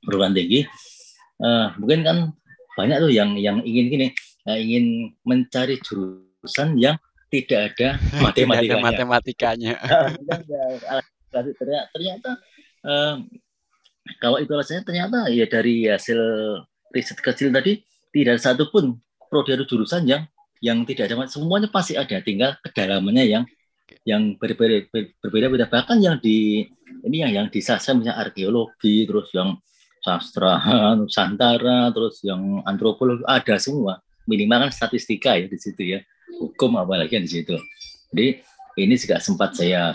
F: perguruan tinggi uh, mungkin kan banyak tuh yang yang ingin gini uh, ingin mencari jurusan yang tidak ada matematikanya. matematikanya. ternyata, ternyata um, kalau itu alasannya ternyata ya dari hasil riset kecil tadi tidak ada satupun prodi atau jurusan yang yang tidak ada semuanya pasti ada tinggal kedalamannya yang yang berbeda berbeda bahkan yang di ini ya, yang yang di sastra misalnya arkeologi terus yang sastra nusantara terus yang antropologi ada semua minimal kan statistika ya di situ ya hukum apa apalagi di situ. Jadi ini juga sempat saya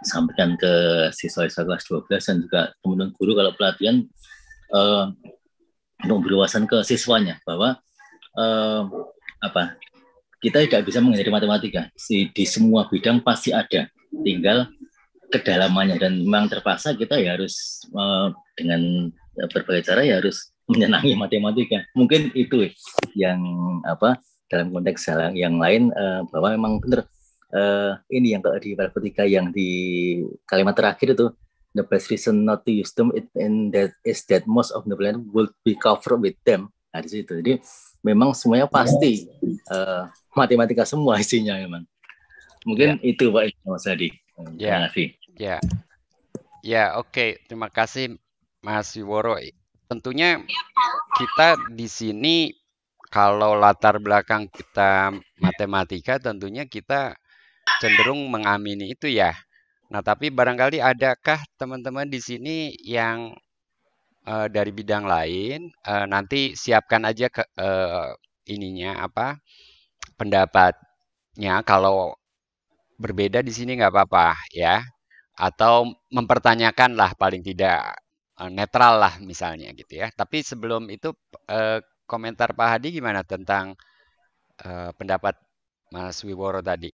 F: sampaikan ke siswa-siswa kelas 12 dan juga teman-teman guru kalau pelatihan eh, untuk berwawasan ke siswanya bahwa uh, apa kita tidak bisa menghindari matematika di, di semua bidang pasti ada tinggal kedalamannya dan memang terpaksa kita ya harus uh, dengan berbagai cara ya harus menyenangi matematika mungkin itu yang apa dalam konteks hal yang lain uh, bahwa memang benar uh, eh, ini yang di paragraf ketiga yang di kalimat terakhir itu the best reason not to use them it, and that is that most of the plan will be covered with them nah, di situ jadi memang semuanya pasti uh, matematika semua isinya memang mungkin yeah. itu pak Mas Hadi ya yeah.
A: ya ya oke terima kasih Mas Woro tentunya iya, kita di sini kalau latar belakang kita matematika tentunya kita cenderung mengamini itu ya. Nah, tapi barangkali adakah teman-teman di sini yang uh, dari bidang lain uh, nanti siapkan aja ke uh, ininya apa pendapatnya kalau berbeda di sini nggak apa-apa ya atau mempertanyakan lah paling tidak netral lah misalnya gitu ya. Tapi sebelum itu komentar Pak Hadi gimana tentang uh, pendapat Mas Wiworo tadi?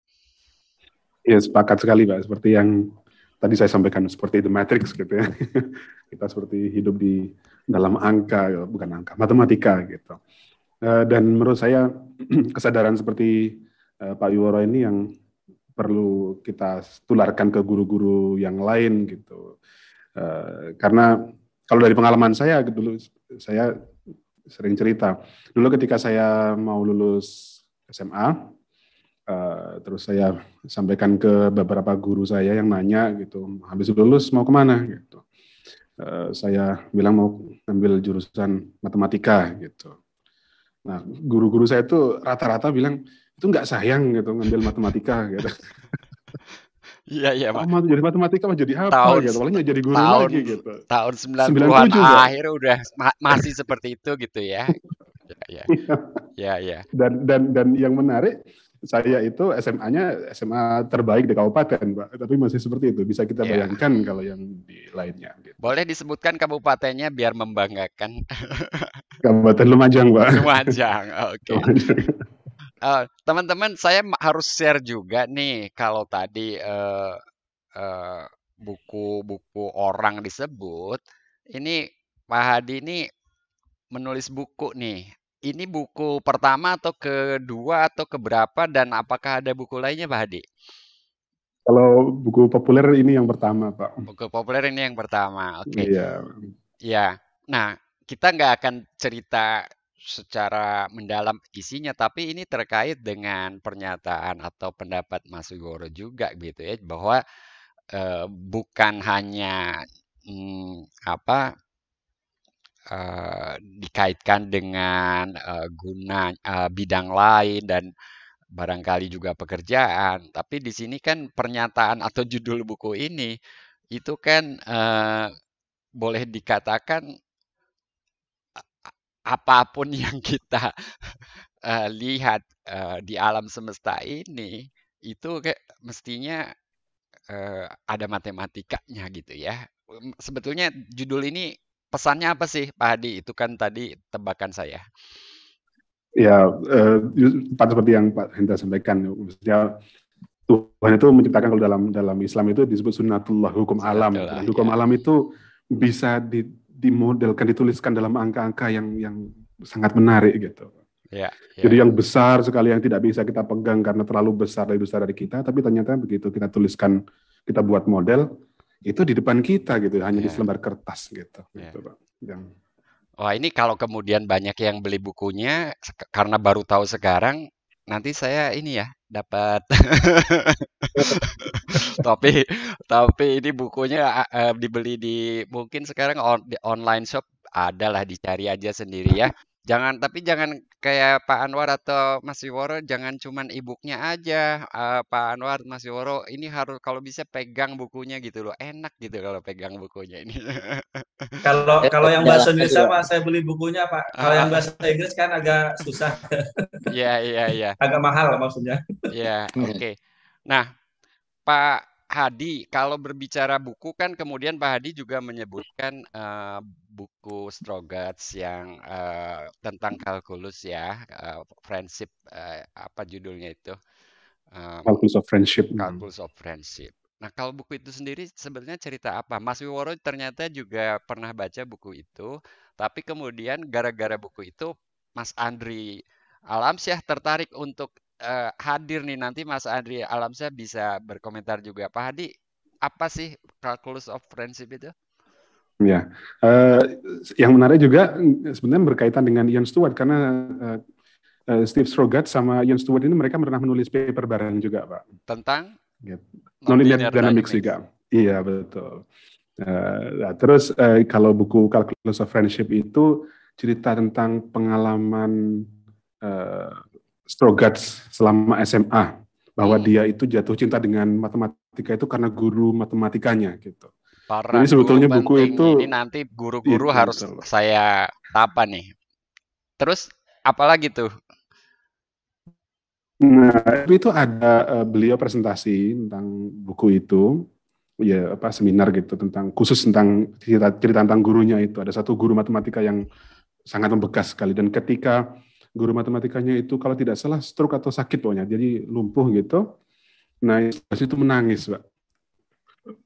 B: Ya sepakat sekali Pak, seperti yang tadi saya sampaikan seperti the matrix gitu ya. Kita seperti hidup di dalam angka, bukan angka, matematika gitu. Eh, dan menurut saya kesadaran seperti eh, Pak Wiworo ini yang perlu kita tularkan ke guru-guru yang lain gitu. Karena
C: kalau dari pengalaman
B: saya dulu, saya sering cerita. Dulu ketika saya mau lulus SMA, uh, eh, terus saya sampaikan ke beberapa guru saya yang nanya gitu, habis lulus mau kemana gitu. Uh, saya bilang mau ambil jurusan matematika gitu. Nah, guru-guru saya itu rata-rata bilang itu nggak sayang gitu ngambil matematika gitu. Iya iya Pak. Mat jadi matematika mau jadi apa tahun, ya? Paling jadi guru tahun, lagi
A: gitu. Tahun 90-an akhir udah ma masih seperti itu gitu ya. ya, ya. ya, ya.
B: Dan dan dan yang menarik saya itu SMA-nya SMA terbaik di kabupaten, Pak. Tapi masih seperti itu. Bisa
A: kita yeah. bayangkan kalau yang di lainnya. Gitu. Boleh disebutkan kabupatennya biar membanggakan.
B: Kabupaten Lumajang, Pak.
A: Lumajang, oke. Okay. Uh, teman-teman, saya harus share juga nih kalau tadi uh, eh, uh, eh, buku-buku orang disebut, ini Pak Hadi ini menulis buku nih. Ini buku pertama atau kedua atau keberapa dan apakah ada buku lainnya Pak Hadi?
B: Kalau buku populer ini yang pertama, Pak.
A: Buku populer ini yang pertama, oke. Okay. Iya. Iya. Nah, kita nggak akan cerita secara mendalam isinya, tapi ini terkait dengan pernyataan atau pendapat Mas Sugoro juga gitu ya bahwa e, bukan hanya hmm, apa e, dikaitkan dengan e, guna e, bidang lain dan barangkali juga pekerjaan, tapi di sini kan pernyataan atau judul buku ini itu kan e, boleh dikatakan apapun yang kita uh, lihat uh, di alam semesta ini itu kayak mestinya uh, ada matematikanya gitu ya. Sebetulnya judul ini pesannya apa sih Pak Hadi? Itu kan tadi tebakan saya.
B: Ya, uh, seperti yang Pak Hendra sampaikan, maksudnya Tuhan itu menciptakan kalau dalam dalam Islam itu disebut sunnatullah hukum alam. alam. Hukum ya. alam itu bisa di, dimodelkan dituliskan dalam angka-angka yang yang sangat menarik gitu. Ya, ya. Jadi yang besar sekali yang tidak bisa kita pegang karena terlalu besar dari besar dari kita, tapi ternyata begitu kita tuliskan, kita buat model itu di depan kita gitu, hanya ya. di selembar kertas gitu. Ya. gitu
F: Yang...
A: Wah ini kalau kemudian banyak yang beli bukunya karena baru tahu sekarang, nanti saya ini ya dapat tapi tapi ini bukunya uh, dibeli di mungkin sekarang on, di online shop adalah dicari aja sendiri ya jangan tapi jangan kayak Pak Anwar atau Mas Wiworo jangan cuman e aja uh, Pak Anwar Mas Wiworo ini harus kalau bisa pegang bukunya gitu loh enak gitu kalau pegang bukunya ini kalau eh, kalau yang bahasa Indonesia Pak saya
E: beli bukunya Pak ah, kalau yang ah. bahasa Inggris kan agak susah
A: Iya iya iya agak mahal maksudnya ya yeah, hmm. oke okay. nah Pak Hadi, kalau berbicara buku kan kemudian Pak Hadi juga menyebutkan uh, buku Strogatz yang uh, tentang kalkulus ya, uh, friendship uh, apa judulnya itu? Um, calculus of Friendship. Calculus of Friendship. Nah, kalau buku itu sendiri sebenarnya cerita apa? Mas Wiworo ternyata juga pernah baca buku itu, tapi kemudian gara-gara buku itu Mas Andri Alamsyah tertarik untuk uh, hadir nih nanti Mas Andri Alamsyah bisa berkomentar juga. Pak Hadi, apa sih calculus of friendship itu?
B: Ya, uh, yang menarik juga sebenarnya berkaitan dengan Ian Stewart karena uh, Steve Strogat sama Ian Stewart ini mereka pernah menulis paper bareng juga, Pak. Tentang? Gitu. Nonlinear dynamics juga. Iya betul. Uh, terus uh, kalau buku Calculus of Friendship itu cerita tentang pengalaman Strogatz selama SMA bahwa hmm. dia itu jatuh cinta dengan matematika itu karena guru matematikanya gitu.
A: Para Jadi sebetulnya buku itu ini nanti guru-guru iya, harus betul. saya apa nih. Terus apalagi tuh?
B: Nah, itu ada eh, beliau presentasi tentang buku itu ya apa seminar gitu tentang khusus tentang cerita cerita tentang gurunya itu ada satu guru matematika yang sangat membekas sekali dan ketika guru matematikanya itu kalau tidak salah stroke atau sakit pokoknya, jadi lumpuh gitu. Nah, itu menangis, Pak.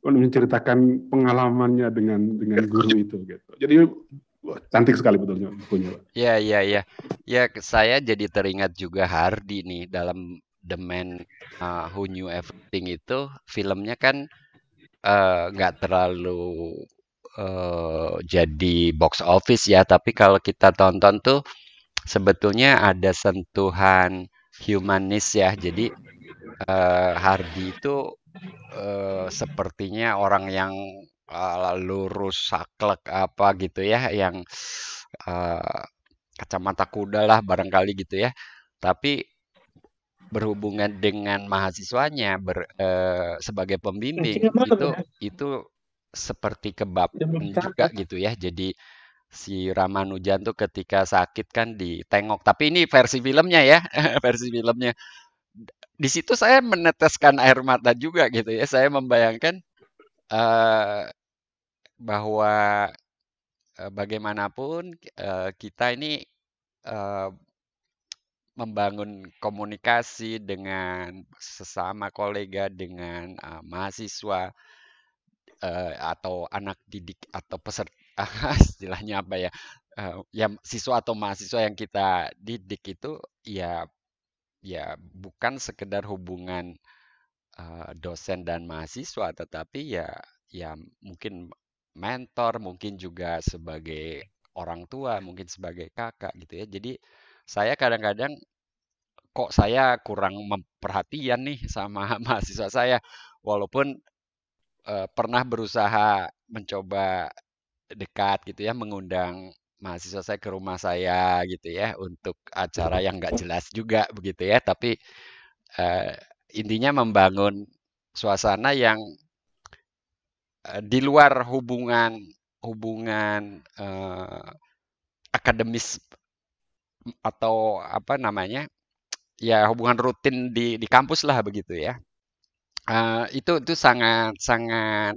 B: Kan menceritakan pengalamannya dengan dengan guru itu gitu. Jadi cantik sekali betulnya bukunya.
A: Ya, ya, ya. Ya, saya jadi teringat juga Hardi nih dalam The Man uh, Who Knew Everything itu filmnya kan uh, nggak uh, terlalu uh, jadi box office ya, tapi kalau kita tonton tuh sebetulnya ada sentuhan humanis ya. Jadi uh, eh, Hardi itu uh, sepertinya orang yang uh, lurus saklek apa gitu ya, yang uh, kacamata kuda lah barangkali gitu ya. Tapi berhubungan dengan mahasiswanya ber, uh, sebagai pembimbing itu ya? itu seperti kebab juga gitu ya. Jadi si Ramanujan tuh ketika sakit kan ditengok. Tapi ini versi filmnya ya, versi filmnya. Di situ saya meneteskan air mata juga gitu ya. Saya membayangkan uh, bahwa uh, bagaimanapun uh, kita ini uh, membangun komunikasi dengan sesama kolega, dengan uh, mahasiswa uh, atau anak didik atau peserta istilahnya apa ya uh, ya siswa atau mahasiswa yang kita didik itu ya ya bukan sekedar hubungan eh, dosen dan mahasiswa tetapi ya ya mungkin mentor mungkin juga sebagai orang tua mungkin sebagai kakak gitu ya jadi saya kadang-kadang kok saya kurang memperhatian nih sama mahasiswa saya walaupun eh, pernah berusaha mencoba dekat gitu ya mengundang mahasiswa saya ke rumah saya gitu ya untuk acara yang nggak jelas juga begitu ya tapi uh, intinya membangun suasana yang uh, di luar hubungan hubungan uh, akademis atau apa namanya ya hubungan rutin di di kampus lah begitu ya uh, itu itu sangat sangat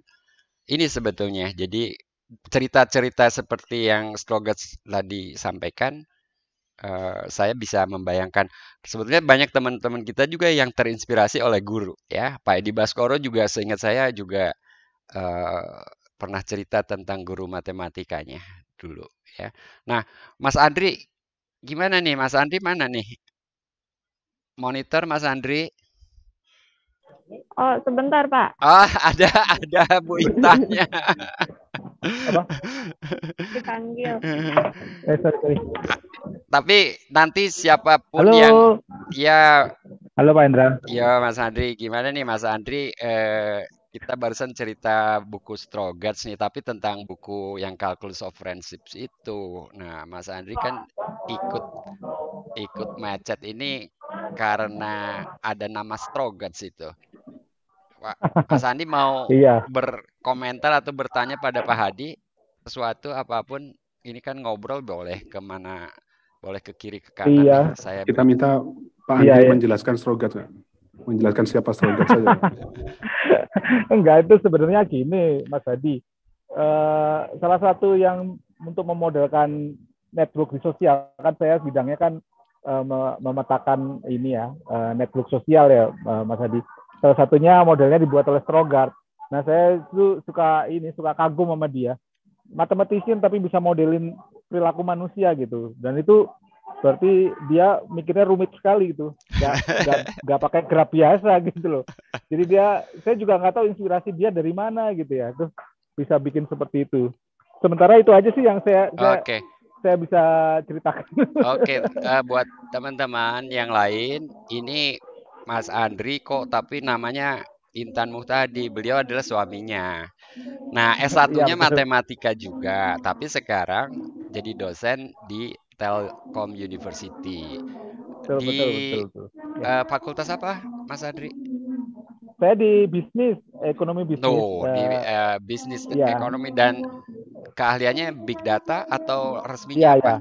A: ini sebetulnya jadi cerita-cerita seperti yang Strogatz tadi sampaikan, uh, saya bisa membayangkan sebetulnya banyak teman-teman kita juga yang terinspirasi oleh guru ya. Pak Edi Baskoro juga seingat saya juga uh, pernah cerita tentang guru matematikanya dulu ya. Nah, Mas Andri gimana nih? Mas Andri mana nih? Monitor Mas Andri. Oh, sebentar, Pak. Oh, ada ada Bu apa dipanggil eh, sorry, sorry. tapi nanti siapapun halo. yang ya halo Pak Indra ya Mas Andri gimana nih Mas Andri eh, kita barusan cerita buku Strogatz nih tapi tentang buku yang Calculus of Friendships itu nah Mas Andri kan ikut ikut macet ini karena ada nama Strogatz itu Pak Mas Andri mau iya. ber komentar atau bertanya pada Pak Hadi sesuatu apapun ini kan ngobrol boleh kemana boleh ke kiri ke kanan iya. saya kita minta
F: Pak iya, Hadi iya, iya. menjelaskan
B: strogat ya? menjelaskan siapa strogat saja
D: enggak itu sebenarnya gini Mas Hadi uh, salah satu yang untuk memodelkan network di sosial kan saya bidangnya kan uh, memetakan ini ya uh, network sosial ya uh, Mas Hadi salah satunya modelnya dibuat oleh Strogat Nah, saya itu suka ini, suka kagum sama dia. matematisin tapi bisa modelin perilaku manusia gitu. Dan itu berarti dia mikirnya rumit sekali gitu. Gak, gak, gak pakai kerap biasa gitu loh. Jadi dia, saya juga nggak tahu inspirasi dia dari mana gitu ya. Terus bisa bikin seperti itu. Sementara itu aja sih yang saya, saya okay saya bisa ceritakan.
A: Oke, okay. uh, eh, buat teman-teman yang lain, ini Mas Andri kok tapi namanya Intan Muhtadi, beliau adalah suaminya. Hmm. Nah, S1-nya iya, matematika juga, tapi sekarang jadi dosen di Telkom University. Betul, di betul, betul, betul. Ya. Uh, fakultas apa, Mas Adri?
D: Saya di bisnis, ekonomi bisnis. Tuh, uh, di
A: uh, bisnis ya. ekonomi dan keahliannya big data atau resminya ya, apa? Ya.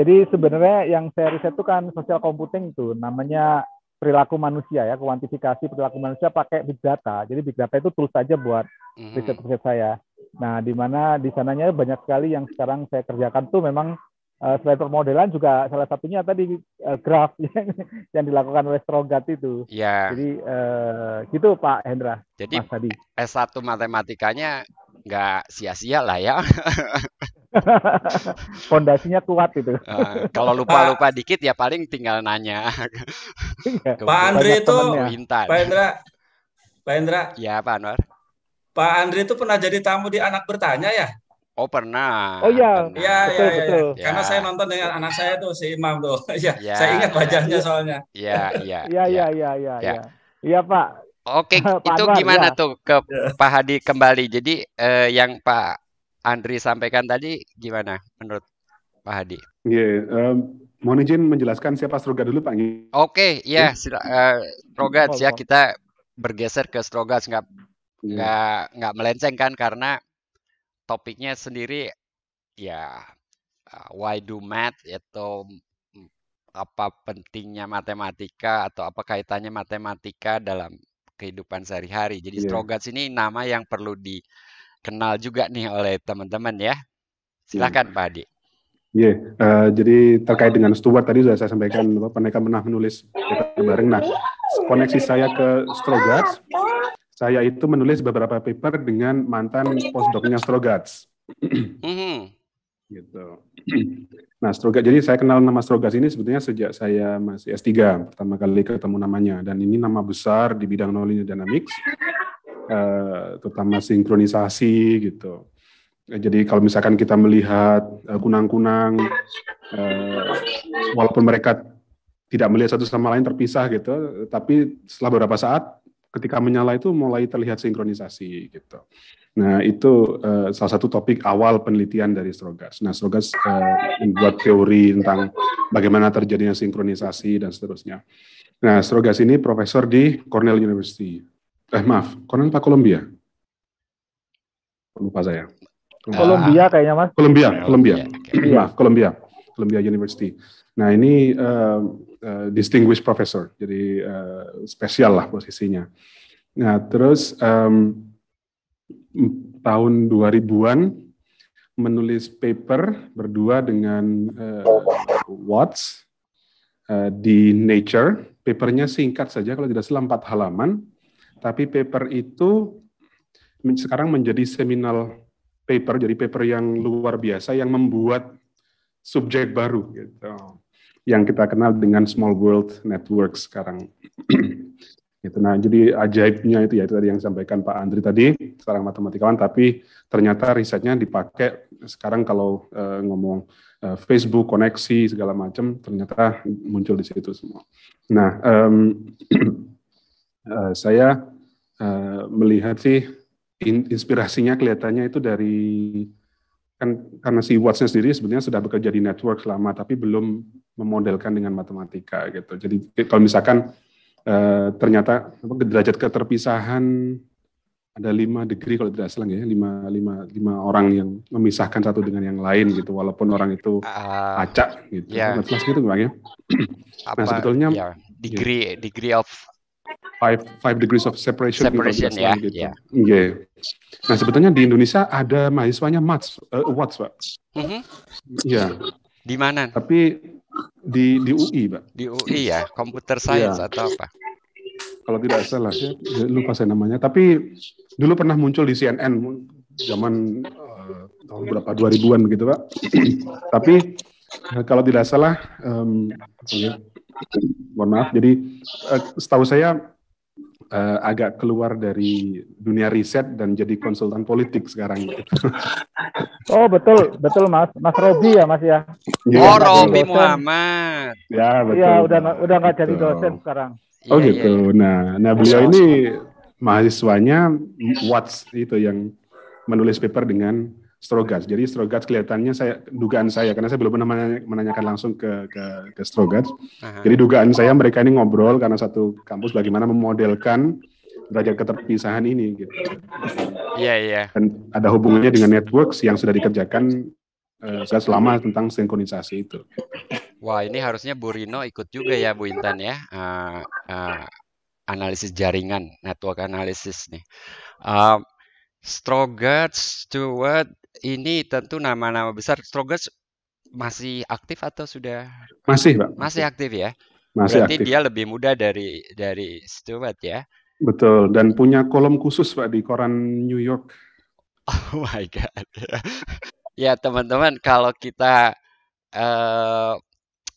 D: Jadi sebenarnya yang saya riset itu kan social computing itu, namanya perilaku manusia ya, kuantifikasi perilaku manusia pakai big data. Jadi big data itu tools saja buat riset-riset saya. Nah, di mana di sananya banyak sekali yang sekarang saya kerjakan tuh memang uh, selain permodelan juga salah satunya tadi uh, eh, graf yang, yang dilakukan oleh Strogat itu. Iya. Jadi uh, gitu Pak Hendra.
A: Jadi Mas S1 matematikanya nggak sia-sia lah ya.
D: Fondasinya kuat itu. Uh, kalau lupa-lupa
A: dikit ya paling tinggal nanya.
D: Iya. Pak Andre itu
A: Pak Indra. Pak Indra. Ya, Pak Anwar.
E: Pak Andre itu pernah jadi tamu di anak bertanya ya? Oh pernah. Oh iya. Iya iya iya. iya. Ya. Karena saya nonton dengan anak saya tuh si Imam tuh. Iya. ya, saya ingat ya, wajahnya ya. soalnya. Iya
A: iya. Iya iya iya iya. Iya ya, iya, iya, ya. Pak. Oke, Pak itu Anwar, gimana ya. tuh ke Pak Hadi kembali. Jadi eh, yang Pak Andri sampaikan tadi gimana menurut Pak Hadi?
B: Iya, yeah, um, mohon izin menjelaskan siapa Strogat dulu Pak. Oke,
A: okay, iya yeah, sila, uh, Strogat ya kita bergeser ke Strogat nggak iya. nggak yeah. nggak melenceng kan karena topiknya sendiri ya uh, why do math Yaitu mm, apa pentingnya matematika atau apa kaitannya matematika dalam kehidupan sehari-hari. Jadi yeah. Strogatz ini nama yang perlu di kenal juga nih oleh teman-teman ya. Iya. Silakan ya. Pak Adi.
B: Iya, uh, jadi terkait dengan Stuart tadi sudah saya sampaikan bahwa mereka pernah menulis paper bareng. Nah, koneksi saya ke Strogatz, saya itu menulis beberapa paper dengan mantan postdocnya Strogatz. Hmm. gitu. Nah, Strogatz, jadi saya kenal nama Strogatz ini sebetulnya sejak saya masih S3, pertama kali ketemu namanya. Dan ini nama besar di bidang nonlinear dynamics Eh, terutama sinkronisasi gitu. Eh, jadi kalau misalkan kita melihat eh, kunang-kunang, walaupun mereka tidak melihat satu sama lain terpisah gitu, tapi setelah beberapa saat ketika menyala itu mulai terlihat sinkronisasi gitu. Nah itu salah satu topik awal penelitian dari Strogas. Nah Strogas membuat teori tentang bagaimana terjadinya sinkronisasi dan seterusnya. Nah Strogas ini profesor di Cornell University eh maaf Konan Pak Kolombia lupa saya
D: ah. Kolombia kayaknya mas Kolombia Kolombia okay. maaf
B: iya. Kolombia Columbia University nah ini uh, uh, distinguished professor jadi uh, spesial lah posisinya nah terus um, tahun 2000-an menulis paper berdua dengan uh, Watts uh, di Nature. Papernya singkat saja kalau tidak salah empat halaman tapi paper itu sekarang menjadi seminal paper, jadi paper yang luar biasa yang membuat subjek baru gitu. Yang kita kenal dengan small world network sekarang. gitu. Nah, jadi ajaibnya itu ya itu tadi yang disampaikan Pak Andri tadi, seorang matematikawan tapi ternyata risetnya dipakai sekarang kalau eh, ngomong eh, Facebook koneksi segala macam ternyata muncul di situ semua. Nah, um, Eh, saya uh, melihat sih in, inspirasinya kelihatannya itu dari kan karena si Watson sendiri sebenarnya sudah bekerja di network lama tapi belum memodelkan dengan matematika gitu. Jadi kalau misalkan uh, ternyata derajat keterpisahan ada lima degree kalau tidak salah ya lima, lima, lima orang yang memisahkan satu dengan yang lain gitu walaupun orang itu uh, acak gitu yeah. kelas gitu bang ya, ya. nah sebetulnya yeah. Ya. degree yeah. degree of five five degrees of separation, gitu, separation ya, gitu. ya. Yeah. Nah sebetulnya di Indonesia ada mahasiswanya Mats uh, Watts pak.
A: Mm -hmm. Ya. Yeah. Di mana? Tapi di di UI pak. Di UI ya, computer science yeah. atau apa?
B: Kalau tidak salah ya, lupa saya namanya. Tapi dulu pernah muncul di CNN zaman uh, tahun berapa 2000-an begitu pak. Tapi eh, kalau tidak salah, um, ya, mohon maaf. Jadi, setahu saya uh, agak keluar dari dunia riset dan jadi konsultan politik sekarang.
D: oh betul betul mas Mas Robi ya mas ya. Yeah, oh Robi Muhammad. Ya betul. Ya udah udah nggak jadi dosen sekarang.
B: Iya, oh yeah, gitu. Yeah, Nah nah beliau iya. ini mahasiswanya Watts itu yang menulis paper dengan Strogatz. Jadi Strogatz kelihatannya saya dugaan saya karena saya belum pernah menanyakan langsung ke ke, ke Strogatz. Jadi dugaan saya mereka ini ngobrol karena satu kampus bagaimana memodelkan derajat keterpisahan ini gitu. Iya iya. Dan ada hubungannya dengan networks yang sudah dikerjakan uh, selama tentang
A: sinkronisasi itu. Wah ini harusnya Bu Rino ikut juga ya Bu Intan ya uh, uh, analisis jaringan network analisis nih. Uh, Strogatz, Stewart, ini tentu nama-nama besar. Strogers masih aktif atau sudah? Masih, Pak. Masih aktif ya. Masih Berarti aktif. dia lebih muda dari dari Stewart ya.
B: Betul, dan punya kolom khusus Pak di koran New York. Oh my god.
A: ya, teman-teman, kalau kita eh,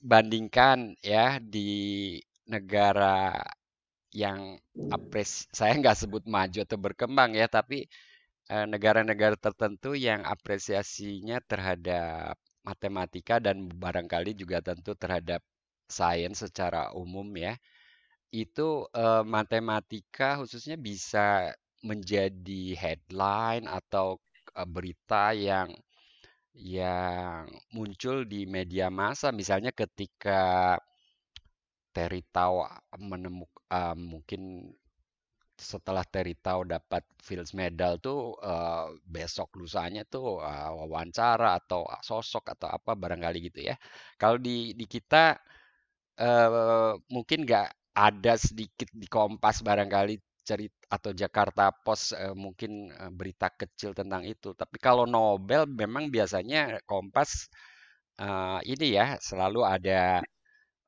A: bandingkan ya di negara yang apres saya nggak sebut maju atau berkembang ya, tapi Eh, negara-negara tertentu yang apresiasinya terhadap matematika dan barangkali juga tentu terhadap sains secara umum ya itu eh, matematika khususnya bisa menjadi headline atau eh, berita yang yang muncul di media massa misalnya ketika Terry Tau menemukan uh, eh, mungkin setelah Teritau dapat Fields Medal tuh uh, besok lusanya tuh uh, wawancara atau eh, sosok atau apa barangkali gitu ya. Kalau di di kita uh, mungkin nggak ada sedikit di Kompas barangkali cerita atau Jakarta Post uh, mungkin uh, berita kecil tentang itu. Tapi kalau Nobel memang biasanya Kompas uh, ini ya selalu ada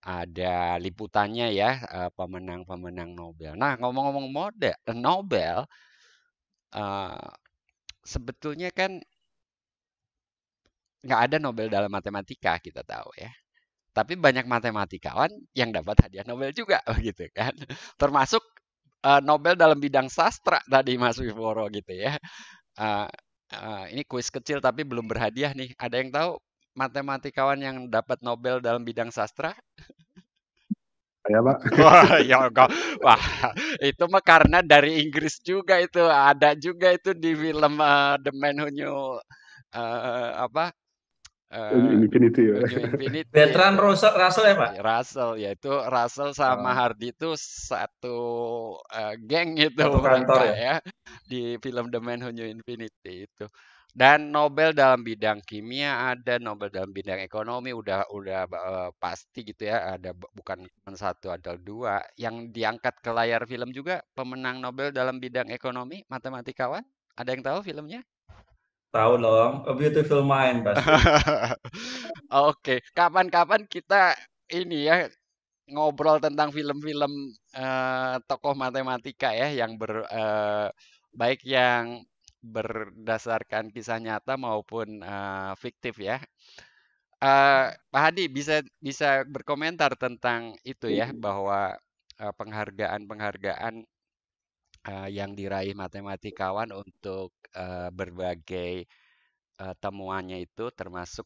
A: ada liputannya ya eh, pemenang-pemenang Nobel. Nah ngomong-ngomong model Nobel, eh, sebetulnya kan nggak ada Nobel dalam matematika kita tahu ya. Tapi banyak matematikawan yang dapat hadiah Nobel juga begitu kan. Termasuk eh, Nobel dalam bidang sastra tadi Mas Wiboro gitu ya. ini kuis kecil tapi belum berhadiah nih. Ada yang tahu matematikawan yang dapat Nobel dalam bidang sastra?
F: Ya, Pak. Wah,
A: ya enggak. Wah, itu mah karena dari Inggris juga itu ada juga itu di film uh, The Man Who Knew uh, apa? Uh, Infinity ya. Infinity. Veteran Russell, Russell ya Pak? Russell, yaitu Russell sama oh. Hardy itu satu uh, geng itu satu kantor ya. ya di film The Man Who Knew Infinity itu dan Nobel dalam bidang kimia ada, Nobel dalam bidang ekonomi udah udah uh, pasti gitu ya, ada bukan satu ada dua. Yang diangkat ke layar film juga pemenang Nobel dalam bidang ekonomi matematikawan, ada yang tahu filmnya?
E: Tahu dong, A Beautiful Mind pasti. Oke,
A: okay. kapan-kapan kita ini ya ngobrol tentang film-film uh, tokoh matematika ya yang ber uh, baik yang berdasarkan kisah nyata maupun uh, fiktif ya. Uh, Pak Hadi bisa bisa berkomentar tentang itu ya iya. bahwa eh, penghargaan-penghargaan uh, yang diraih matematikawan untuk uh, berbagai uh, temuannya itu termasuk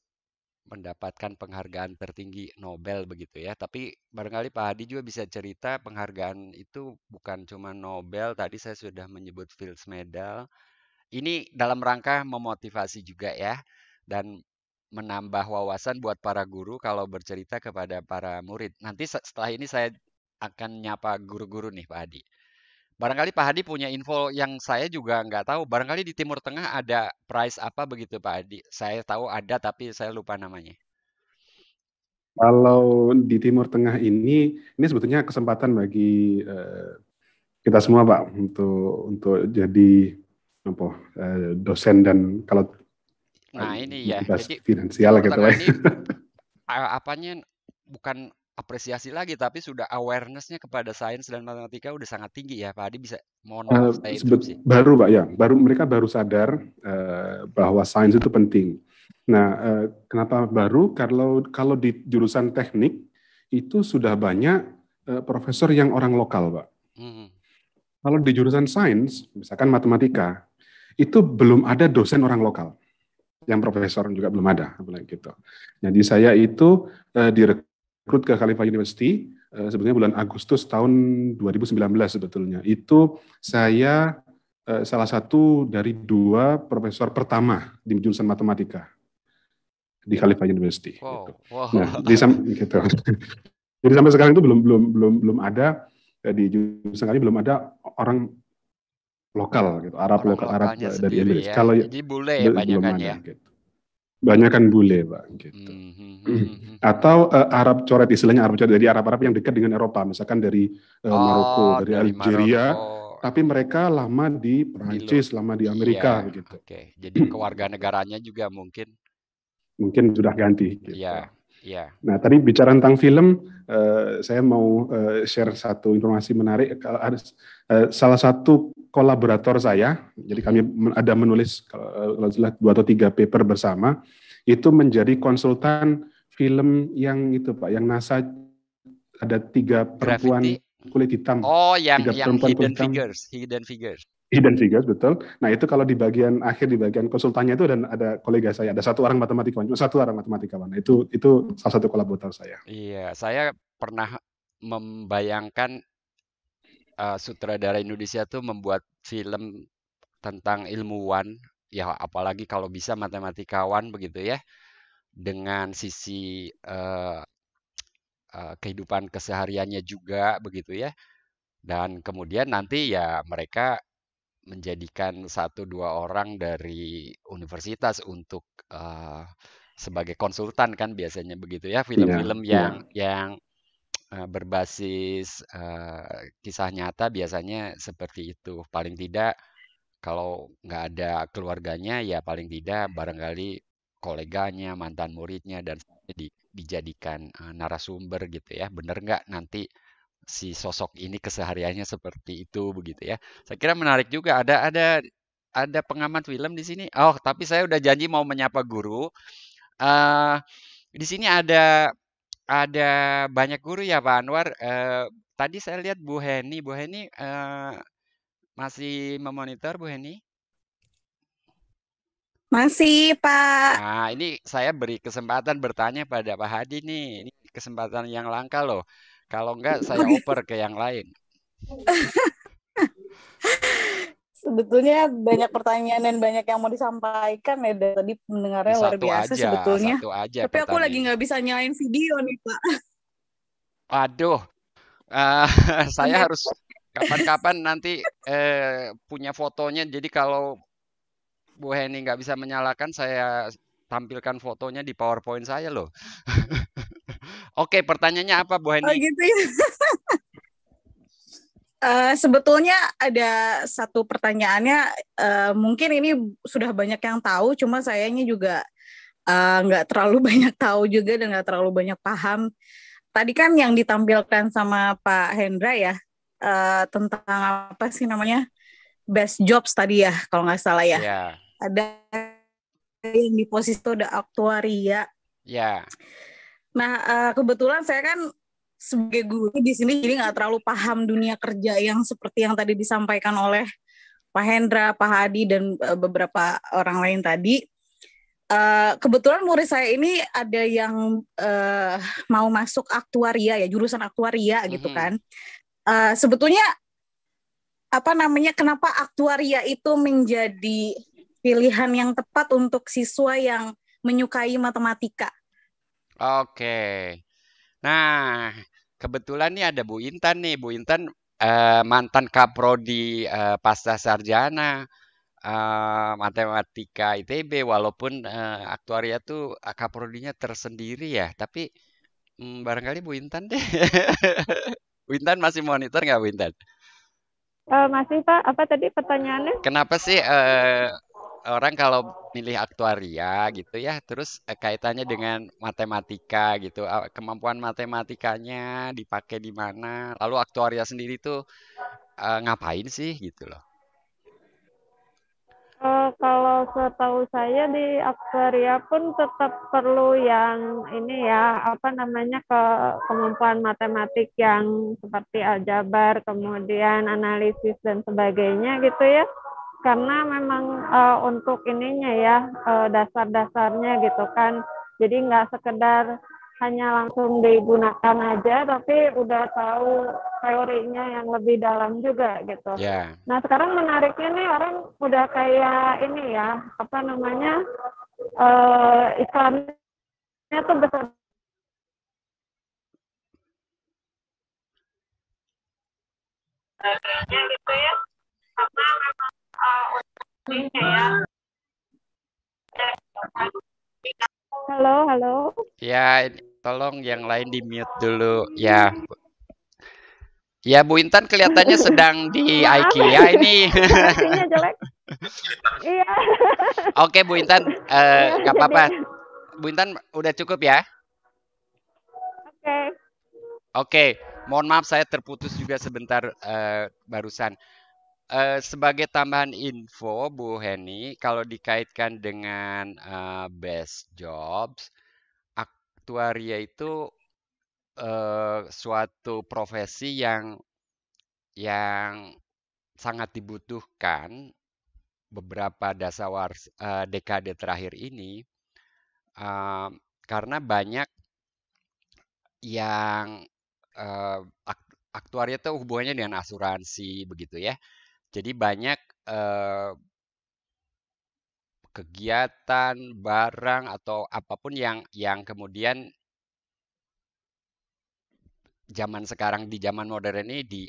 A: mendapatkan penghargaan tertinggi Nobel begitu ya. Tapi barangkali Pak Hadi juga bisa cerita penghargaan itu bukan cuma Nobel, tadi saya sudah menyebut Fields Medal, ini dalam rangka memotivasi juga ya dan menambah wawasan buat para guru kalau bercerita kepada para murid. Nanti setelah ini saya akan nyapa guru-guru nih Pak Hadi. Barangkali Pak Hadi punya info yang saya juga nggak tahu. Barangkali di Timur Tengah ada price apa begitu Pak Hadi? Saya tahu ada tapi saya lupa namanya.
B: Kalau di Timur Tengah ini, ini sebetulnya kesempatan bagi eh, kita semua Pak untuk untuk jadi apa eh, dosen dan kalau
A: nah eh, ini ya jadi finansial gitu lah ya. ini, apanya bukan apresiasi lagi tapi sudah awarenessnya kepada sains dan matematika udah sangat tinggi ya Pak Adi bisa mohon uh, eh, sebut, baru Pak ya
B: baru mereka baru sadar uh, bahwa sains itu penting nah uh, kenapa baru kalau kalau di jurusan teknik itu sudah banyak uh, profesor yang orang lokal Pak hmm. kalau di jurusan sains misalkan matematika itu belum ada dosen orang lokal yang profesor juga belum ada gitu. Jadi saya itu e, direkrut ke Khalifah University e, eh, sebenarnya bulan Agustus tahun 2019 sebetulnya. Itu saya e, salah satu dari dua profesor pertama di jurusan matematika di Khalifah University.
F: Gitu. Wow. Gitu. Wow. Nah,
B: di, gitu. Jadi sampai sekarang itu belum belum belum belum ada di jurusan kami belum ada orang lokal hmm. gitu Arab lokal Arab dari Inggris ya. kalau jadi
A: bule ya banyak kan ya gitu.
B: banyak kan bule pak gitu mm-hmm. atau uh, Arab coret istilahnya Arab coret dari Arab Arab yang dekat dengan Eropa misalkan dari uh, oh, Maroko dari, dari Algeria Maroko. tapi mereka lama di Prancis lama di iya, Amerika iya,
A: gitu okay. jadi kewarganegaranya juga mungkin
B: mungkin sudah ganti
A: gitu. ya Yeah. Nah,
B: tadi bicara tentang film,
A: uh, saya mau uh, share satu
B: informasi menarik. Uh, salah satu kolaborator saya, jadi kami ada menulis kalau dua atau tiga paper bersama, itu menjadi konsultan film yang itu Pak, yang NASA ada tiga perempuan Gravity. kulit hitam. Oh, yang tiga yang perempuan hidden kulit hitam.
A: figures, hidden figures hidden figures
B: betul. Nah itu kalau di bagian akhir di bagian konsultannya itu dan ada kolega saya, ada satu orang matematikawan, satu orang matematikawan. Itu itu salah satu kolaborator saya.
A: Iya, saya pernah membayangkan uh, sutradara Indonesia tuh membuat film tentang ilmuwan, ya apalagi kalau bisa matematikawan begitu ya, dengan sisi uh, uh, kehidupan kesehariannya juga begitu ya. Dan kemudian nanti ya mereka menjadikan satu dua orang dari universitas untuk uh, sebagai konsultan kan biasanya begitu ya iya, film-film yeah, yang yeah. yang uh, berbasis uh, kisah nyata biasanya seperti itu paling tidak kalau nggak ada keluarganya ya paling tidak barangkali koleganya mantan muridnya dan di, dijadikan uh, narasumber gitu ya bener nggak nanti si sosok ini kesehariannya seperti itu begitu ya. Saya kira menarik juga ada ada ada pengamat film di sini. Oh, tapi saya udah janji mau menyapa guru. Uh, di sini ada ada banyak guru ya Pak Anwar. Uh, tadi saya lihat Bu Heni, Bu Heni uh, masih memonitor Bu Heni? Masih, Pak. Nah, ini saya beri kesempatan bertanya pada Pak Hadi nih. Ini kesempatan yang langka loh. Kalau enggak saya oper ke yang lain.
G: sebetulnya banyak pertanyaan dan banyak yang mau disampaikan ya dari tadi mendengarnya satu luar biasa aja, sebetulnya. Satu aja Tapi pertanyaan. aku lagi nggak bisa nyalain video nih pak.
A: Aduh, uh, eh, saya iya. harus kapan-kapan nanti uh, punya fotonya. Jadi kalau Bu Heni nggak bisa menyalakan, saya tampilkan fotonya di PowerPoint saya loh. Oke, pertanyaannya apa Bu Heni? Oh gitu ya.
G: Uh, sebetulnya ada satu pertanyaannya, uh, mungkin ini sudah banyak yang tahu, cuma sayangnya juga eh, nggak uh, terlalu banyak tahu juga dan nggak terlalu banyak paham. Tadi kan yang ditampilkan sama Pak Hendra ya uh, tentang apa sih namanya best jobs tadi ya kalau nggak salah ya. Yeah. Ada yang di posisi itu ada aktuaria. Ya. Yeah Nah, uh, kebetulan saya kan sebagai guru di sini jadi nggak terlalu paham dunia kerja yang seperti yang tadi disampaikan oleh Pak Hendra, Pak Hadi, dan eh, beberapa orang lain tadi. Uh, kebetulan murid saya ini ada yang uh, mau masuk aktuaria ya, jurusan aktuaria mm -hmm. gitu kan. Uh, sebetulnya apa namanya kenapa aktuaria itu menjadi pilihan yang tepat untuk siswa yang menyukai matematika?
A: Oke. Nah, kebetulan nih ada Bu Intan nih. Bu Intan eh, mantan kaprodi eh, pasca sarjana eh, matematika ITB walaupun eh, aktuaria tuh eh, kaprodinya tersendiri ya, tapi hmm, barangkali Bu Intan deh. Bu Intan masih monitor nggak Bu Intan?
H: Uh, masih Pak, apa tadi pertanyaannya?
A: Kenapa sih uh, orang kalau milih aktuaria gitu ya, terus eh, kaitannya dengan matematika gitu, kemampuan matematikanya dipakai di mana, lalu aktuaria sendiri tuh eh, ngapain sih gitu loh?
H: Uh, kalau setahu saya di aktuaria pun tetap perlu yang ini ya apa namanya ke kemampuan matematik yang seperti aljabar kemudian analisis dan sebagainya gitu ya karena memang uh, untuk ininya ya uh, dasar-dasarnya gitu kan jadi nggak sekedar hanya langsung digunakan aja tapi udah tahu teorinya yang lebih dalam juga gitu. Yeah. Nah sekarang menariknya nih orang udah kayak
I: ini ya apa namanya uh, iklannya tuh besar
F: gitu ya karena
I: Halo, halo.
A: Ya, tolong yang lain di mute dulu. Ya, Ya Bu Intan kelihatannya sedang di IKEA ini. Iya. Oke Bu Intan, eh, iya, nggak uh, apa-apa. Bu Intan udah cukup ya? Oke. Okay. Oke, okay. mohon maaf saya terputus juga sebentar uh, barusan. Eh, sebagai tambahan info Bu Heni, kalau dikaitkan dengan uh, best jobs, aktuaria itu uh, suatu profesi yang yang sangat dibutuhkan beberapa dasawar uh, dekade terakhir ini uh, karena banyak yang uh, aktuaria itu hubungannya dengan asuransi begitu ya jadi banyak eh, kegiatan, barang atau apapun yang yang kemudian zaman sekarang di zaman modern ini di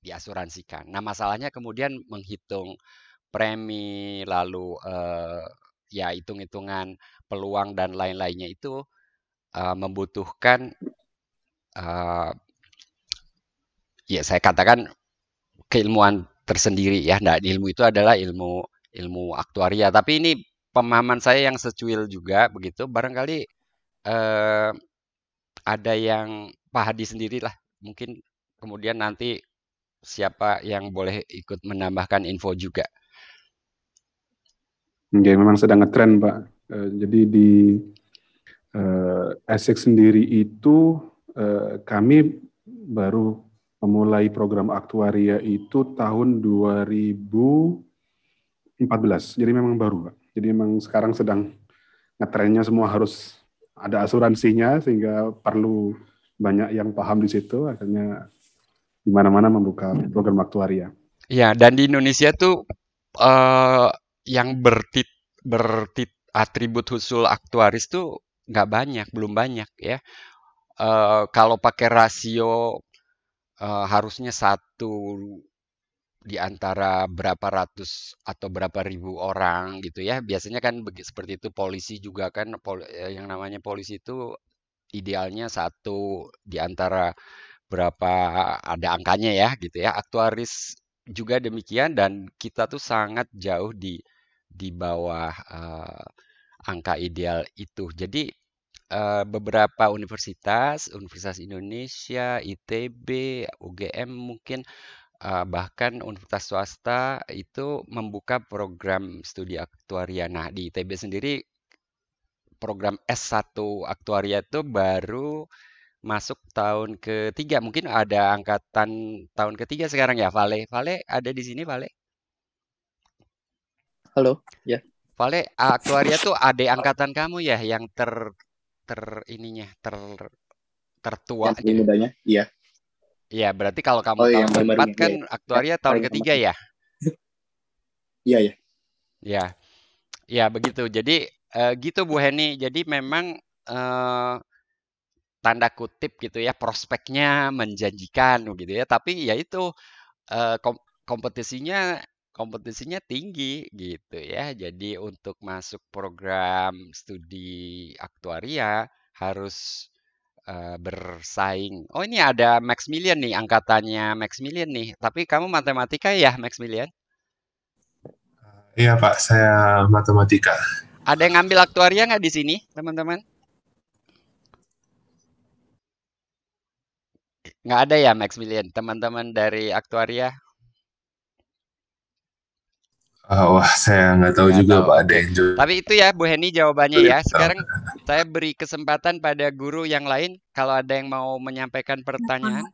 A: diasuransikan. Nah, masalahnya kemudian menghitung premi lalu eh, ya hitung-hitungan peluang dan lain-lainnya itu eh, membutuhkan uh, ya saya katakan keilmuan tersendiri ya. Nah, ilmu itu adalah ilmu ilmu aktuaria. Tapi ini pemahaman saya yang secuil juga begitu. Barangkali eh, ada yang Pak Hadi sendiri lah. Mungkin kemudian nanti siapa yang boleh ikut menambahkan info juga.
B: Ya, memang sedang ngetren, Pak. Eh, jadi di
A: eh,
B: sendiri itu eh, kami baru memulai program aktuaria itu tahun 2014. Jadi memang baru, Pak. Jadi memang sekarang sedang ngetrennya semua harus ada asuransinya sehingga perlu banyak yang paham di situ akhirnya di mana-mana membuka program aktuaria.
A: Iya, dan di Indonesia tuh uh, yang bertit bertit atribut husul aktuaris tuh nggak banyak, belum banyak ya. Uh, kalau pakai rasio Eh, harusnya satu di antara berapa ratus atau berapa ribu orang gitu ya. Biasanya kan seperti itu polisi juga kan pol, eh, yang namanya polisi itu idealnya satu di antara berapa ada angkanya ya gitu ya. Aktuaris juga demikian dan kita tuh sangat jauh di di bawah uh, angka ideal itu. Jadi Eh, beberapa universitas, Universitas Indonesia, ITB, UGM mungkin eh, bahkan universitas swasta itu membuka program studi aktuaria. Nah, di ITB sendiri program S1 aktuaria itu baru masuk tahun ketiga. Mungkin ada angkatan tahun ketiga sekarang ya, Vale. Vale ada di sini, Vale?
C: Halo, ya. Yeah.
A: Vale, aktuaria tuh ada angkatan kamu ya yang ter ter ininya ter tertua yang mudanya iya iya berarti kalau kamu oh, iya, tahun iya, empat kan iya. aktuaria tahun paling ketiga ya
C: iya iya
A: iya ya begitu jadi uh, gitu Bu Heni jadi memang uh, tanda kutip gitu ya prospeknya menjanjikan gitu ya tapi ya itu uh, kom kompetisinya kompetisinya tinggi gitu ya. Jadi untuk masuk program studi aktuaria harus uh, bersaing. Oh ini ada Maximilian nih angkatannya Maximilian nih. Tapi kamu matematika ya Maximilian?
F: Eh, iya Pak, saya
A: matematika. Ada yang ngambil aktuaria nggak di sini teman-teman? Nggak ada ya Maximilian, teman-teman dari aktuaria?
F: Uh, wah, saya nggak tahu
A: juga tahu. Pak ada Tapi itu ya Bu Heni jawabannya ya. Sekarang saya beri kesempatan pada guru yang lain kalau ada yang mau menyampaikan pertanyaan.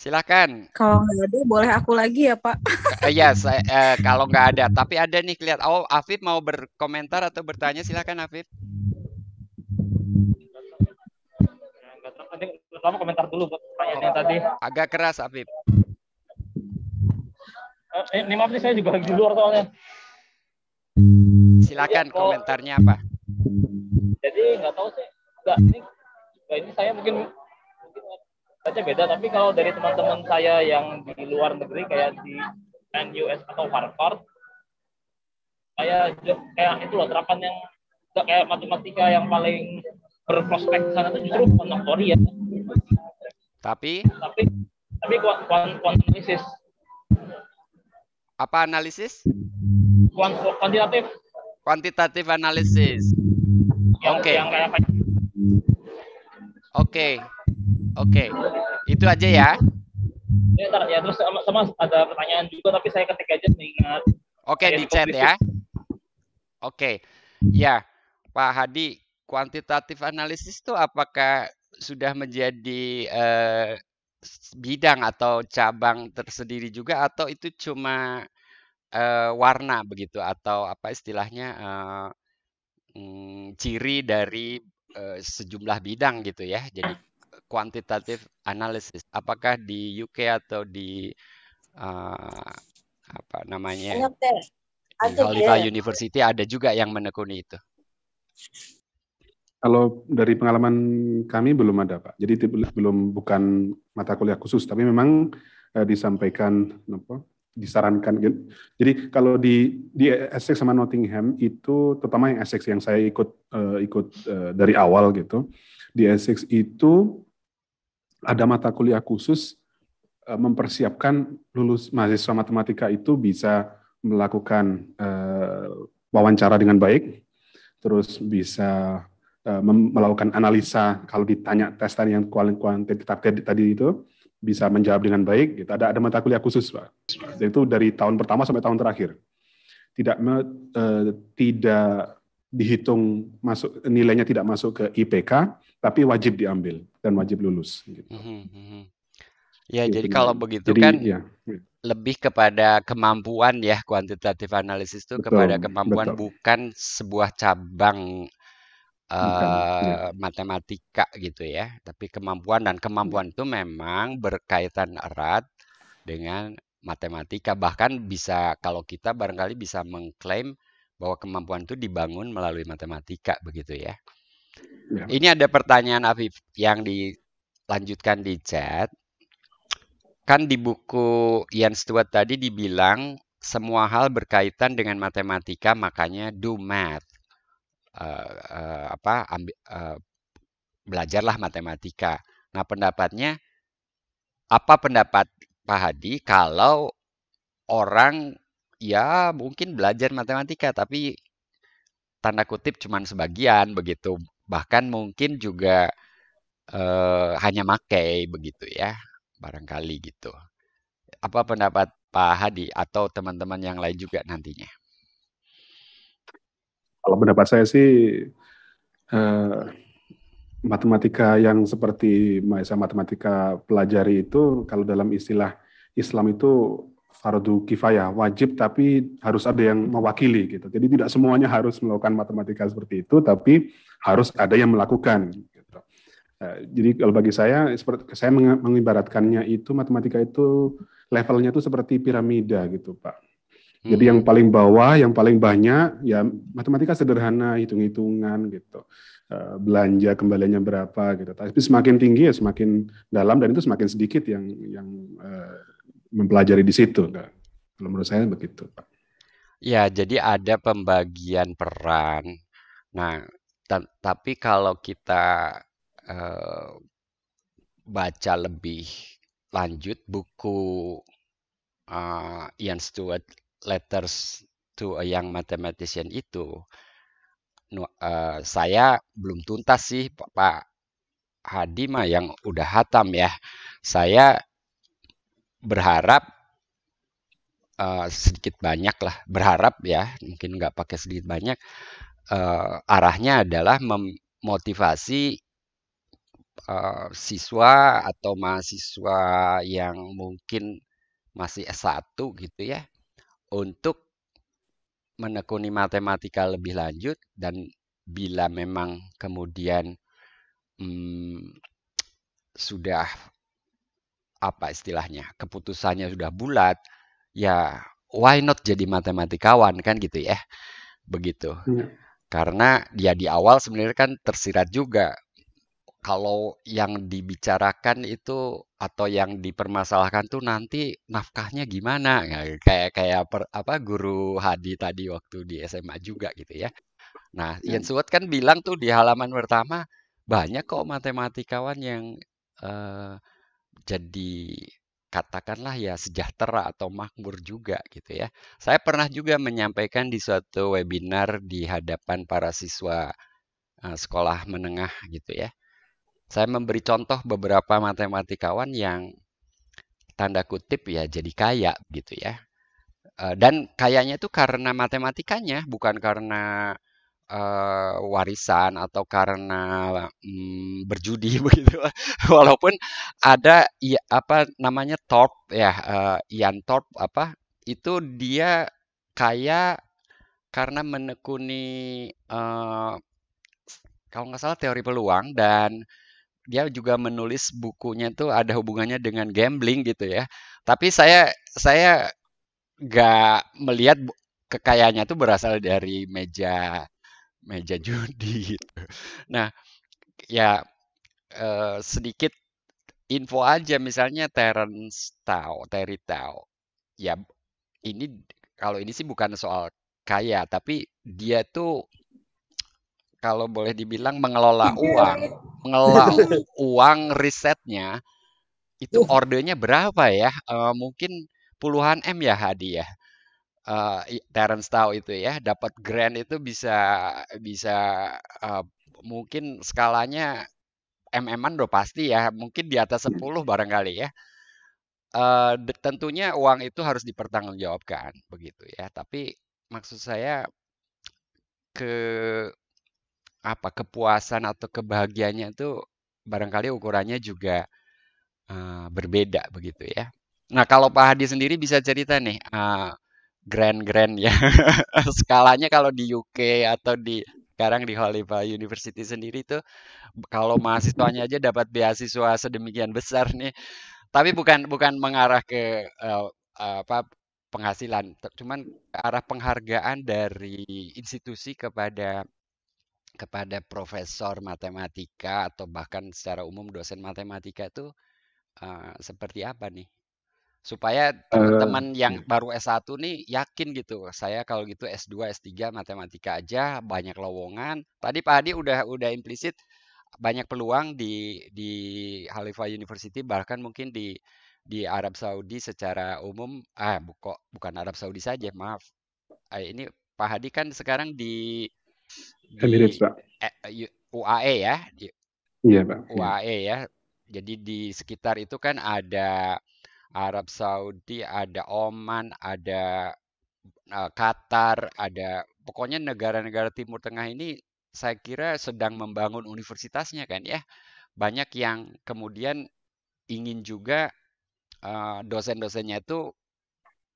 A: Silakan.
G: Kalau nggak ada, boleh aku lagi ya Pak.
A: Eh, iya, saya uh, kalau nggak ada. Tapi ada nih lihat. Oh, Afif mau berkomentar atau bertanya, silakan Afif. pertama komentar dulu buat pertanyaannya oh, tadi. Agak keras Afif. Eh, eh, ini maaf nih saya juga lagi di luar soalnya. Silakan ya, komentarnya apa? Jadi nggak tahu sih, nggak ini, nggak ini saya mungkin
F: baca beda, tapi kalau dari teman-teman saya yang di luar negeri kayak di NUS atau Harvard, kayak kayak itu loh terapan yang nggak kayak
E: matematika yang paling berprospek sana itu justru quantum ya.
A: Tapi tapi tapi kuantum analisis apa analisis? Kuantitatif. Kuantitatif analisis. Oke. Okay. Oke. Oke. Itu aja ya. Ya, ntar, ya terus sama, sama ada pertanyaan juga tapi saya ketik aja mengingat. Oke, okay, di chat ya. Oke. Okay. Ya, Pak Hadi, kuantitatif analisis itu apakah sudah menjadi eh, bidang atau cabang tersendiri juga atau itu cuma eh, warna begitu atau apa istilahnya, eh, mm, ciri dari, eh, sejumlah bidang gitu ya jadi kuantitatif ah. analysis apakah di UK atau di, apa namanya, di University ada juga yang menekuni itu?
B: Kalau dari pengalaman kami belum ada Pak. Jadi belum bukan mata kuliah khusus, tapi memang eh, disampaikan apa, disarankan. Gitu. Jadi kalau di di Essex sama Nottingham itu terutama yang Essex yang saya ikut eh, ikut eh, dari awal gitu. Di Essex itu ada mata kuliah khusus eh, mempersiapkan lulus mahasiswa matematika itu bisa melakukan eh, wawancara dengan baik, terus bisa Eh, melakukan analisa kalau ditanya tes tadi yang kuantitatif tadi itu bisa menjawab dengan baik gitu. ada ada mata kuliah khusus pak itu dari tahun pertama sampai tahun terakhir tidak uh, tidak dihitung masuk nilainya tidak masuk ke IPK tapi wajib diambil dan wajib lulus gitu.
A: Mm -hmm. Ya, gitu. jadi kalau begitu jadi, kan ya. lebih kepada kemampuan ya kuantitatif analisis itu betul, kepada kemampuan betul. bukan sebuah cabang uh, matematika gitu ya, tapi kemampuan dan iya. kemampuan itu memang berkaitan erat dengan matematika. Bahkan bisa kalau kita barangkali bisa mengklaim bahwa kemampuan itu dibangun melalui matematika begitu ya. Ya. Ini ada pertanyaan Afif yang dilanjutkan di chat. Kan di buku Ian Stewart tadi dibilang semua hal berkaitan dengan matematika makanya do math uh, apa ambi, uh, belajarlah matematika. Nah, pendapatnya apa pendapat Pak Hadi kalau orang ya mungkin belajar matematika tapi tanda kutip cuman sebagian begitu bahkan mungkin juga uh, hanya makai begitu ya barangkali gitu apa pendapat Pak Hadi atau teman-teman yang lain juga nantinya
B: kalau pendapat saya sih eh, matematika yang seperti Maesa matematika pelajari itu kalau dalam istilah Islam itu fardu kifayah, wajib tapi harus ada yang mewakili gitu. Jadi tidak semuanya harus melakukan matematika seperti itu, tapi harus ada yang melakukan. Gitu. Eh, jadi kalau bagi saya, seperti saya mengibaratkannya itu matematika itu levelnya itu seperti piramida gitu, Pak. Hmm. Jadi yang paling bawah, yang paling banyak, ya matematika sederhana, hitung-hitungan gitu, eh, belanja kembaliannya berapa gitu. Tapi semakin tinggi ya semakin dalam dan itu semakin sedikit yang yang eh, mempelajari di situ. Kalau menurut saya begitu, Pak.
A: Ya, jadi ada pembagian peran. Nah, tapi kalau kita eh, baca lebih lanjut buku uh, Ian Stewart Letters to a Young Mathematician itu uh, saya belum tuntas sih Pak Hadi mah yang udah hatam ya. Saya berharap uh, sedikit banyak lah, berharap ya, mungkin nggak pakai sedikit banyak. Uh, arahnya adalah memotivasi uh, siswa atau mahasiswa yang mungkin masih S1 gitu ya untuk menekuni matematika lebih lanjut dan bila memang kemudian hmm, sudah apa istilahnya keputusannya sudah bulat ya why not jadi matematikawan kan gitu ya begitu ya. karena dia ya, di awal sebenarnya kan tersirat juga kalau yang dibicarakan itu atau yang dipermasalahkan tuh nanti nafkahnya gimana nah, kayak kayak per, apa guru Hadi tadi waktu di SMA juga gitu ya. Nah, yang Suwet kan bilang tuh di halaman pertama banyak kok matematikawan yang eh, jadi katakanlah ya sejahtera atau makmur juga gitu ya. Saya pernah juga menyampaikan di suatu webinar di hadapan para siswa eh, sekolah menengah gitu ya saya memberi contoh beberapa matematikawan yang tanda kutip ya jadi kaya gitu ya. Eh, dan kayanya itu karena matematikanya, bukan karena uh, warisan atau karena um, berjudi begitu walaupun ada ya, apa namanya top ya uh, Ian top apa itu dia kaya karena menekuni uh, kalau nggak salah teori peluang dan dia juga menulis bukunya tuh ada hubungannya dengan gambling gitu ya. Tapi saya saya nggak melihat kekayaannya tuh berasal dari meja meja judi gitu. Nah, ya eh, sedikit info aja misalnya Terence Tao, Terry Tao. Ya ini kalau ini sih bukan soal kaya, tapi dia tuh kalau boleh dibilang mengelola iya. uang, mengelola uang risetnya itu iya. ordernya berapa ya? Uh, mungkin puluhan M ya hadiah. Ya? Eh, uh, Terence tahu itu ya, dapat grand itu bisa bisa uh, mungkin skalanya MM-an pasti ya, mungkin di atas 10 iya. barangkali ya. Uh, tentunya uang itu harus dipertanggungjawabkan begitu ya. Tapi maksud saya ke apa kepuasan atau kebahagiaannya itu barangkali ukurannya juga uh, berbeda begitu ya. Nah kalau Pak Hadi sendiri bisa cerita nih uh, grand-grand ya skalanya kalau di UK atau di sekarang di Hollywood University sendiri itu kalau mahasiswanya aja dapat beasiswa sedemikian besar nih tapi bukan bukan mengarah ke uh, apa penghasilan cuman arah penghargaan dari institusi kepada kepada profesor matematika atau bahkan secara umum dosen matematika itu uh, seperti apa nih? Supaya teman-teman yang iya. baru S1 nih yakin gitu. Saya kalau gitu S2, S3 matematika aja banyak lowongan. Tadi Pak Hadi udah udah implisit banyak peluang di di Halifa University bahkan mungkin di di Arab Saudi secara umum ah bukan Arab Saudi saja maaf ah, ini Pak Hadi kan sekarang di Emirates kan pak eh, eh, UAE ya iya pak iya. UAE ya jadi di sekitar itu kan ada Arab Saudi ada Oman ada eh, Qatar ada pokoknya negara-negara Timur Tengah ini saya kira sedang membangun universitasnya kan ya banyak yang kemudian ingin juga dosen-dosennya itu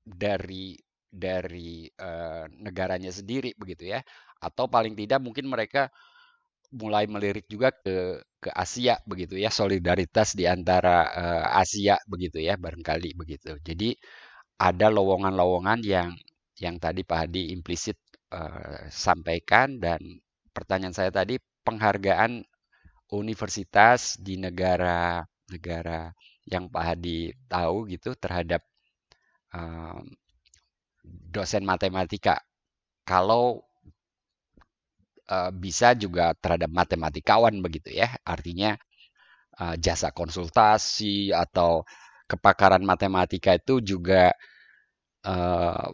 A: dari dari negaranya sendiri begitu ya atau paling tidak mungkin mereka mulai melirik juga ke ke Asia begitu ya solidaritas di antara uh, Asia begitu ya barangkali begitu. Jadi ada lowongan-lowongan yang yang tadi Pak Hadi implisit uh, sampaikan dan pertanyaan saya tadi penghargaan universitas di negara negara yang Pak Hadi tahu gitu terhadap uh, dosen matematika. Kalau Eh, bisa juga terhadap matematikawan begitu ya. Artinya eh, jasa konsultasi atau kepakaran matematika itu juga eh,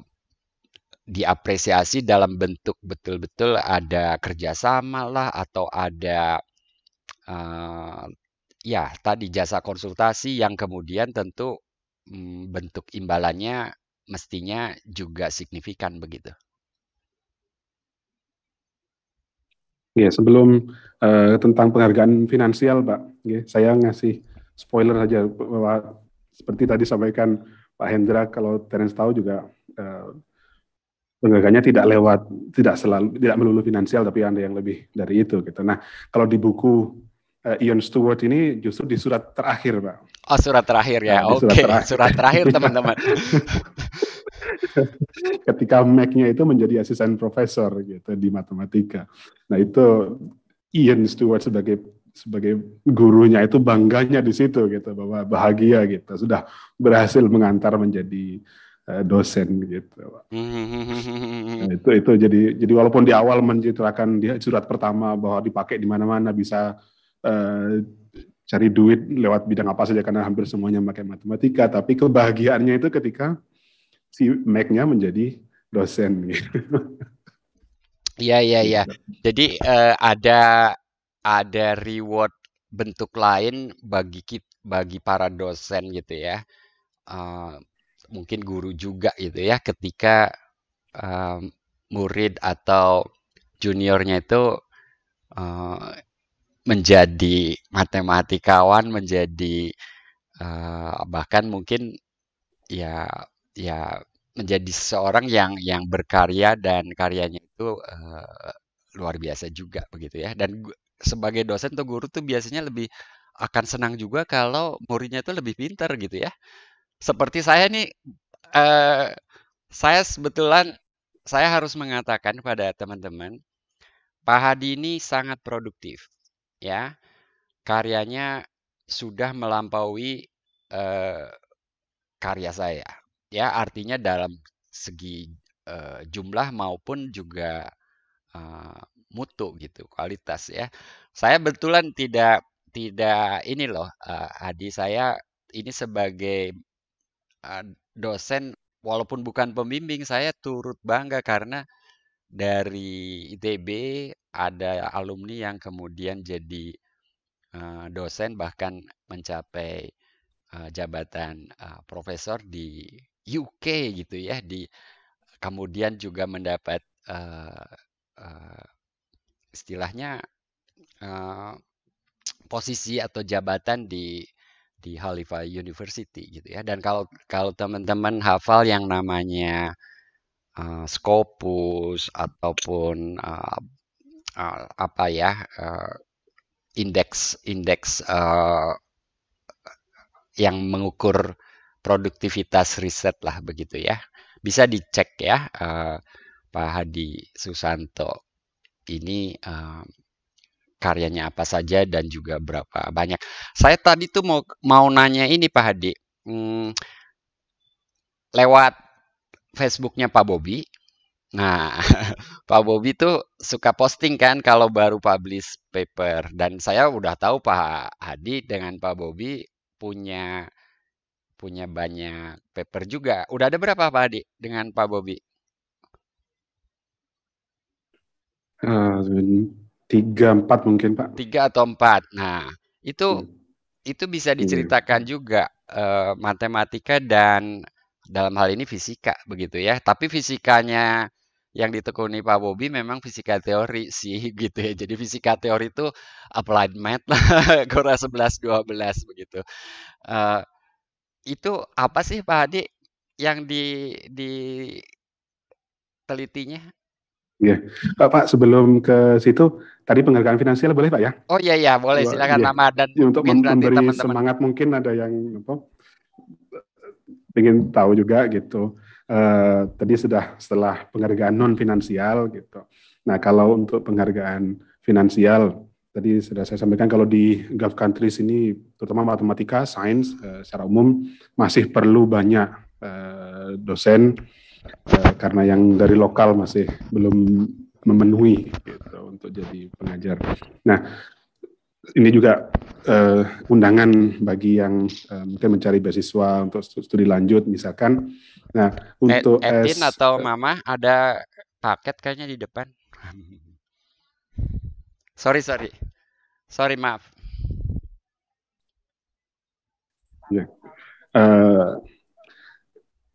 A: diapresiasi dalam bentuk betul-betul ada kerjasama lah atau ada ya tadi jasa konsultasi yang kemudian tentu mm, bentuk imbalannya mestinya juga signifikan begitu.
F: Ya, sebelum
B: uh, tentang penghargaan finansial, Pak, ya, saya ngasih spoiler saja bahwa seperti tadi sampaikan Pak Hendra, kalau Terence tahu juga uh, penghargaannya tidak lewat, tidak selalu, tidak melulu finansial, tapi ada yang lebih dari itu. Gitu. Nah, kalau di buku uh, eh, Ian Stewart ini justru di surat terakhir, Pak.
A: Oh, surat terakhir ya. Nah, Oke, okay. surat terakhir teman-teman.
B: ketika Mac-nya itu menjadi asisten profesor gitu di matematika. Nah itu Ian Stewart sebagai sebagai gurunya itu bangganya di situ gitu bahwa bahagia gitu sudah berhasil mengantar menjadi eh, dosen gitu hmm. nah, itu itu jadi jadi walaupun di awal menceritakan dia surat pertama bahwa dipakai di mana-mana bisa uh, cari duit lewat bidang apa saja karena hampir semuanya pakai matematika tapi kebahagiaannya itu ketika si Mac-nya menjadi dosen
A: Iya iya iya. Jadi uh, ada ada reward bentuk lain bagi kita, bagi para dosen gitu ya. Uh, mungkin guru juga gitu ya ketika uh, murid atau juniornya itu uh, menjadi matematikawan, menjadi uh, bahkan mungkin ya ya menjadi seorang yang yang berkarya dan karyanya itu uh, luar biasa juga begitu ya dan sebagai dosen atau guru tuh biasanya lebih akan senang juga kalau muridnya itu lebih pintar gitu ya seperti saya nih uh, saya sebetulnya saya harus mengatakan pada teman-teman Pak Hadi ini sangat produktif ya karyanya sudah melampaui uh, karya saya Ya, artinya dalam segi, uh, jumlah maupun juga, uh, mutu gitu, kualitas ya. Saya betulan tidak tidak ini loh, uh, eh, Hadi, saya ini sebagai, uh, dosen walaupun bukan pembimbing, saya turut bangga karena dari ITB ada alumni yang kemudian jadi, uh, dosen bahkan mencapai, uh, jabatan, uh, profesor di UK gitu ya di kemudian juga mendapat uh, uh, istilahnya uh, posisi atau jabatan di di Halifa University gitu ya dan kalau kalau teman-teman hafal yang namanya uh, Scopus ataupun uh, uh, apa ya uh, indeks indeks uh, yang mengukur produktivitas riset lah begitu ya. Bisa dicek ya uh, Pak Hadi Susanto ini uh, karyanya apa saja dan juga berapa banyak. Saya tadi tuh mau mau nanya ini Pak Hadi hmm, lewat Facebooknya Pak Bobi. Nah, Pak Bobi tuh suka posting kan kalau baru publish paper dan saya udah tahu Pak Hadi dengan Pak Bobi punya punya banyak paper juga. Udah ada berapa Pak Adi dengan Pak Bobi?
B: Eh, tiga empat mungkin Pak.
A: Tiga atau empat. Nah itu hmm. itu bisa iya. diceritakan hmm. juga uh, matematika dan dalam hal ini fisika begitu ya. Tapi fisikanya yang ditekuni Pak Bobi memang fisika teori sih gitu ya. Jadi fisika teori itu applied math lah, Gora 11 12 begitu. Uh, itu apa sih Pak Hadi yang di di telitinya?
B: Iya, Pak, Pak sebelum ke situ tadi penghargaan finansial boleh Pak ya? Oh iya iya boleh silakan iya. nama dan iya, untuk memberi teman -teman. semangat
A: mungkin ada yang apa
B: ingin tahu juga gitu. Uh, tadi sudah setelah penghargaan non finansial gitu. Nah kalau untuk penghargaan finansial Tadi sudah saya sampaikan kalau di Gulf countries ini terutama matematika, sains uh, secara umum masih perlu banyak uh, dosen uh, karena yang dari lokal masih belum memenuhi gitu untuk jadi pengajar. Nah, ini juga uh, undangan bagi yang uh, mungkin mencari beasiswa untuk studi lanjut misalkan. Nah, untuk Edin atau
A: Mama ada paket kayaknya di depan. Sorry, sorry. Sorry, maaf.
F: Ya.
B: Uh,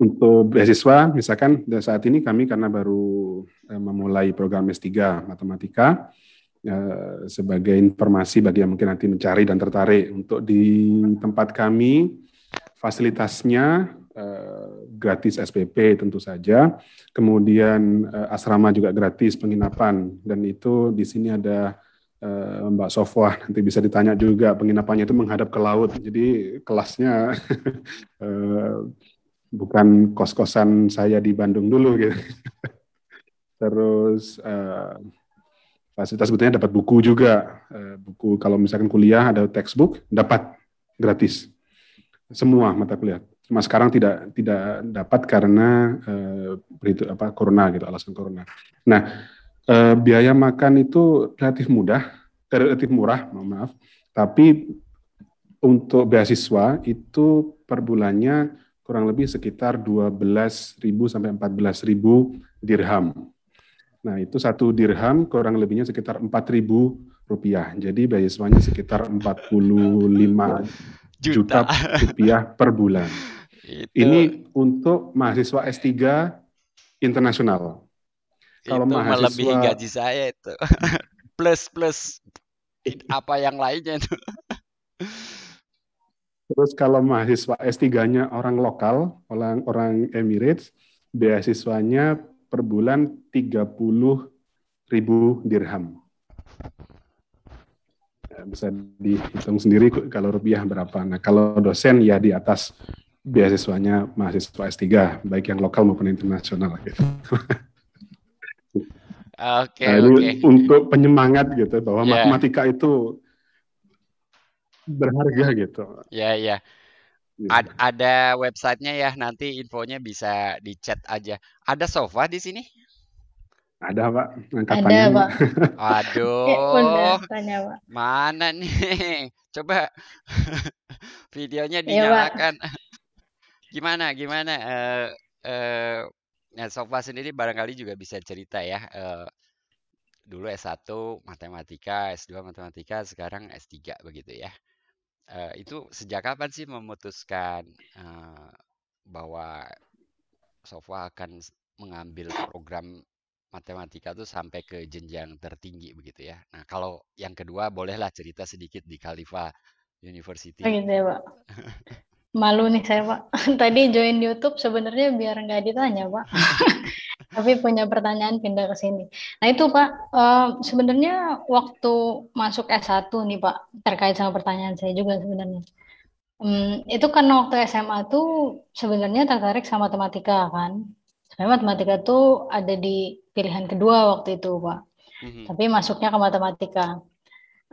B: untuk beasiswa, misalkan saat ini kami karena baru eh, memulai program S3 Matematika, eh, sebagai informasi bagi yang mungkin nanti mencari dan tertarik untuk di tempat kami, fasilitasnya uh, gratis SPP tentu saja, kemudian uh, asrama juga gratis penginapan dan itu di sini ada Eh, Mbak Sofwa nanti bisa ditanya juga penginapannya itu menghadap ke laut jadi kelasnya eh, bukan kos-kosan saya di Bandung dulu gitu terus uh, fasilitas sebetulnya dapat buku juga uh, buku kalau misalkan kuliah ada textbook dapat gratis semua mata kuliah cuma sekarang tidak tidak dapat karena uh, berita, apa corona gitu alasan corona nah eh, biaya makan itu relatif mudah, eh, relatif murah, maaf. Tapi untuk beasiswa itu per bulannya kurang lebih sekitar 12.000 sampai 14.000 dirham. Nah, itu satu dirham kurang lebihnya sekitar 4.000 rupiah. Jadi beasiswanya sekitar 45 juta, juta rupiah per bulan. Itu... Ini untuk mahasiswa S3 internasional. Kalau itu mahasiswa... melebihi gaji
A: saya itu. plus plus apa yang lainnya itu.
B: Terus kalau mahasiswa S3-nya orang lokal, orang orang Emirates, beasiswanya per bulan tiga puluh ribu dirham. Ya, bisa dihitung sendiri kalau rupiah berapa. Nah kalau dosen ya di atas beasiswanya mahasiswa S3, baik yang lokal maupun internasional. Gitu.
A: Oke. Okay, nah, okay.
B: untuk penyemangat gitu bahwa yeah. matematika itu berharga gitu.
A: Ya yeah, ya. Yeah. Ad ada websitenya ya nanti infonya bisa di chat aja. Ada sofa di sini?
B: Ada pak. Ada pak. Aduh.
A: Iya, mana nih? Coba videonya dinyalakan. Ya, gimana gimana? Uh, uh, Nah, Sofa sendiri barangkali juga bisa cerita ya. Uh, dulu S1 matematika, S2 matematika, sekarang S3 begitu ya. Uh, itu sejak kapan sih memutuskan uh, bahwa Sofa akan mengambil program matematika itu sampai ke jenjang tertinggi begitu ya. Nah, kalau yang kedua bolehlah cerita sedikit di Khalifa University. Oh gitu ya, Pak
I: malu nih saya pak tadi join YouTube sebenarnya biar nggak ditanya pak tapi punya pertanyaan pindah ke sini nah itu pak eh, sebenarnya waktu masuk S1 nih pak terkait sama pertanyaan saya juga sebenarnya hmm, itu kan waktu SMA tuh sebenarnya tertarik sama matematika kan sebenarnya matematika tuh ada di pilihan kedua waktu itu pak mm -hmm. tapi masuknya ke matematika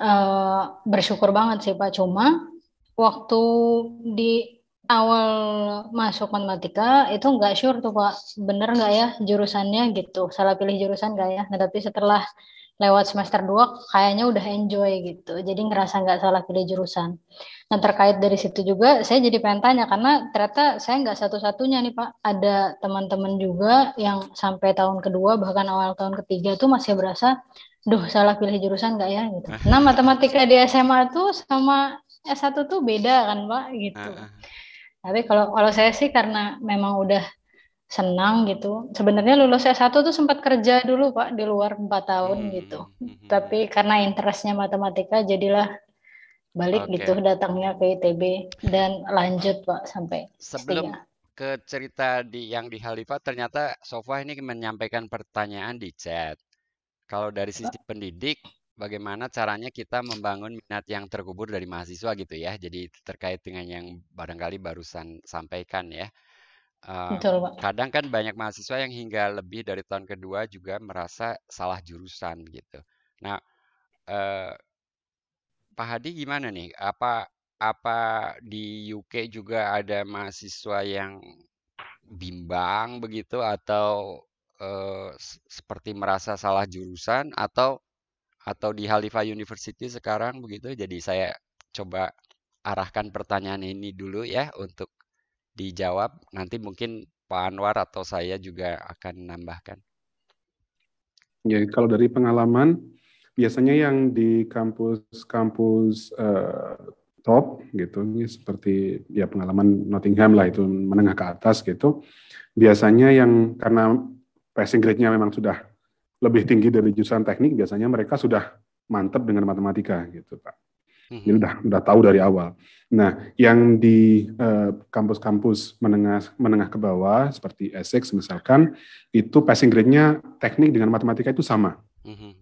I: eh, bersyukur banget sih pak cuma waktu di awal masuk matematika itu nggak sure tuh pak bener nggak ya jurusannya gitu salah pilih jurusan nggak ya nah tapi setelah lewat semester 2 kayaknya udah enjoy gitu. Jadi ngerasa nggak salah pilih jurusan. Nah terkait dari situ juga saya jadi pengen tanya karena ternyata saya nggak satu-satunya nih Pak. Ada teman-teman juga yang sampai tahun kedua bahkan awal tahun ketiga tuh masih berasa, duh salah pilih jurusan nggak ya gitu. Nah matematika di SMA tuh sama s satu tuh beda kan Pak gitu. Uh ah, huh ah. Tapi kalau kalau saya sih karena memang udah senang gitu. Sebenarnya lulus S1 tuh sempat kerja dulu Pak di luar empat tahun hmm. gitu. Hmm. Tapi karena interestnya matematika jadilah balik okay. gitu datangnya ke ITB dan lanjut Pak sampai
A: sebelum ke cerita di yang di Halifa ternyata Sofa ini menyampaikan pertanyaan di chat. Kalau dari sisi pendidik bagaimana caranya kita membangun minat yang terkubur dari mahasiswa gitu ya. Jadi terkait dengan yang barangkali barusan sampaikan ya. Betul, Pak. Kadang kan banyak mahasiswa yang hingga lebih dari tahun kedua juga merasa salah jurusan gitu. Nah, eh, Pak Hadi gimana nih? Apa apa di UK juga ada mahasiswa yang bimbang begitu atau eh, seperti merasa salah jurusan atau atau di Halifa University sekarang begitu. Jadi saya coba arahkan pertanyaan ini dulu ya untuk dijawab. Nanti mungkin Pak Anwar atau saya juga akan menambahkan.
B: Ya, kalau dari pengalaman biasanya yang di kampus-kampus uh, top gitu ya, seperti ya pengalaman Nottingham lah itu menengah ke atas gitu. Biasanya yang karena passing grade-nya memang sudah lebih tinggi dari jurusan teknik biasanya mereka sudah mantap dengan matematika gitu Pak. ini hmm. udah udah tahu dari awal. Nah, yang di eh, kampus-kampus uh, menengah menengah ke bawah seperti Essex misalkan itu passing grade-nya teknik dengan matematika itu sama. Hmm.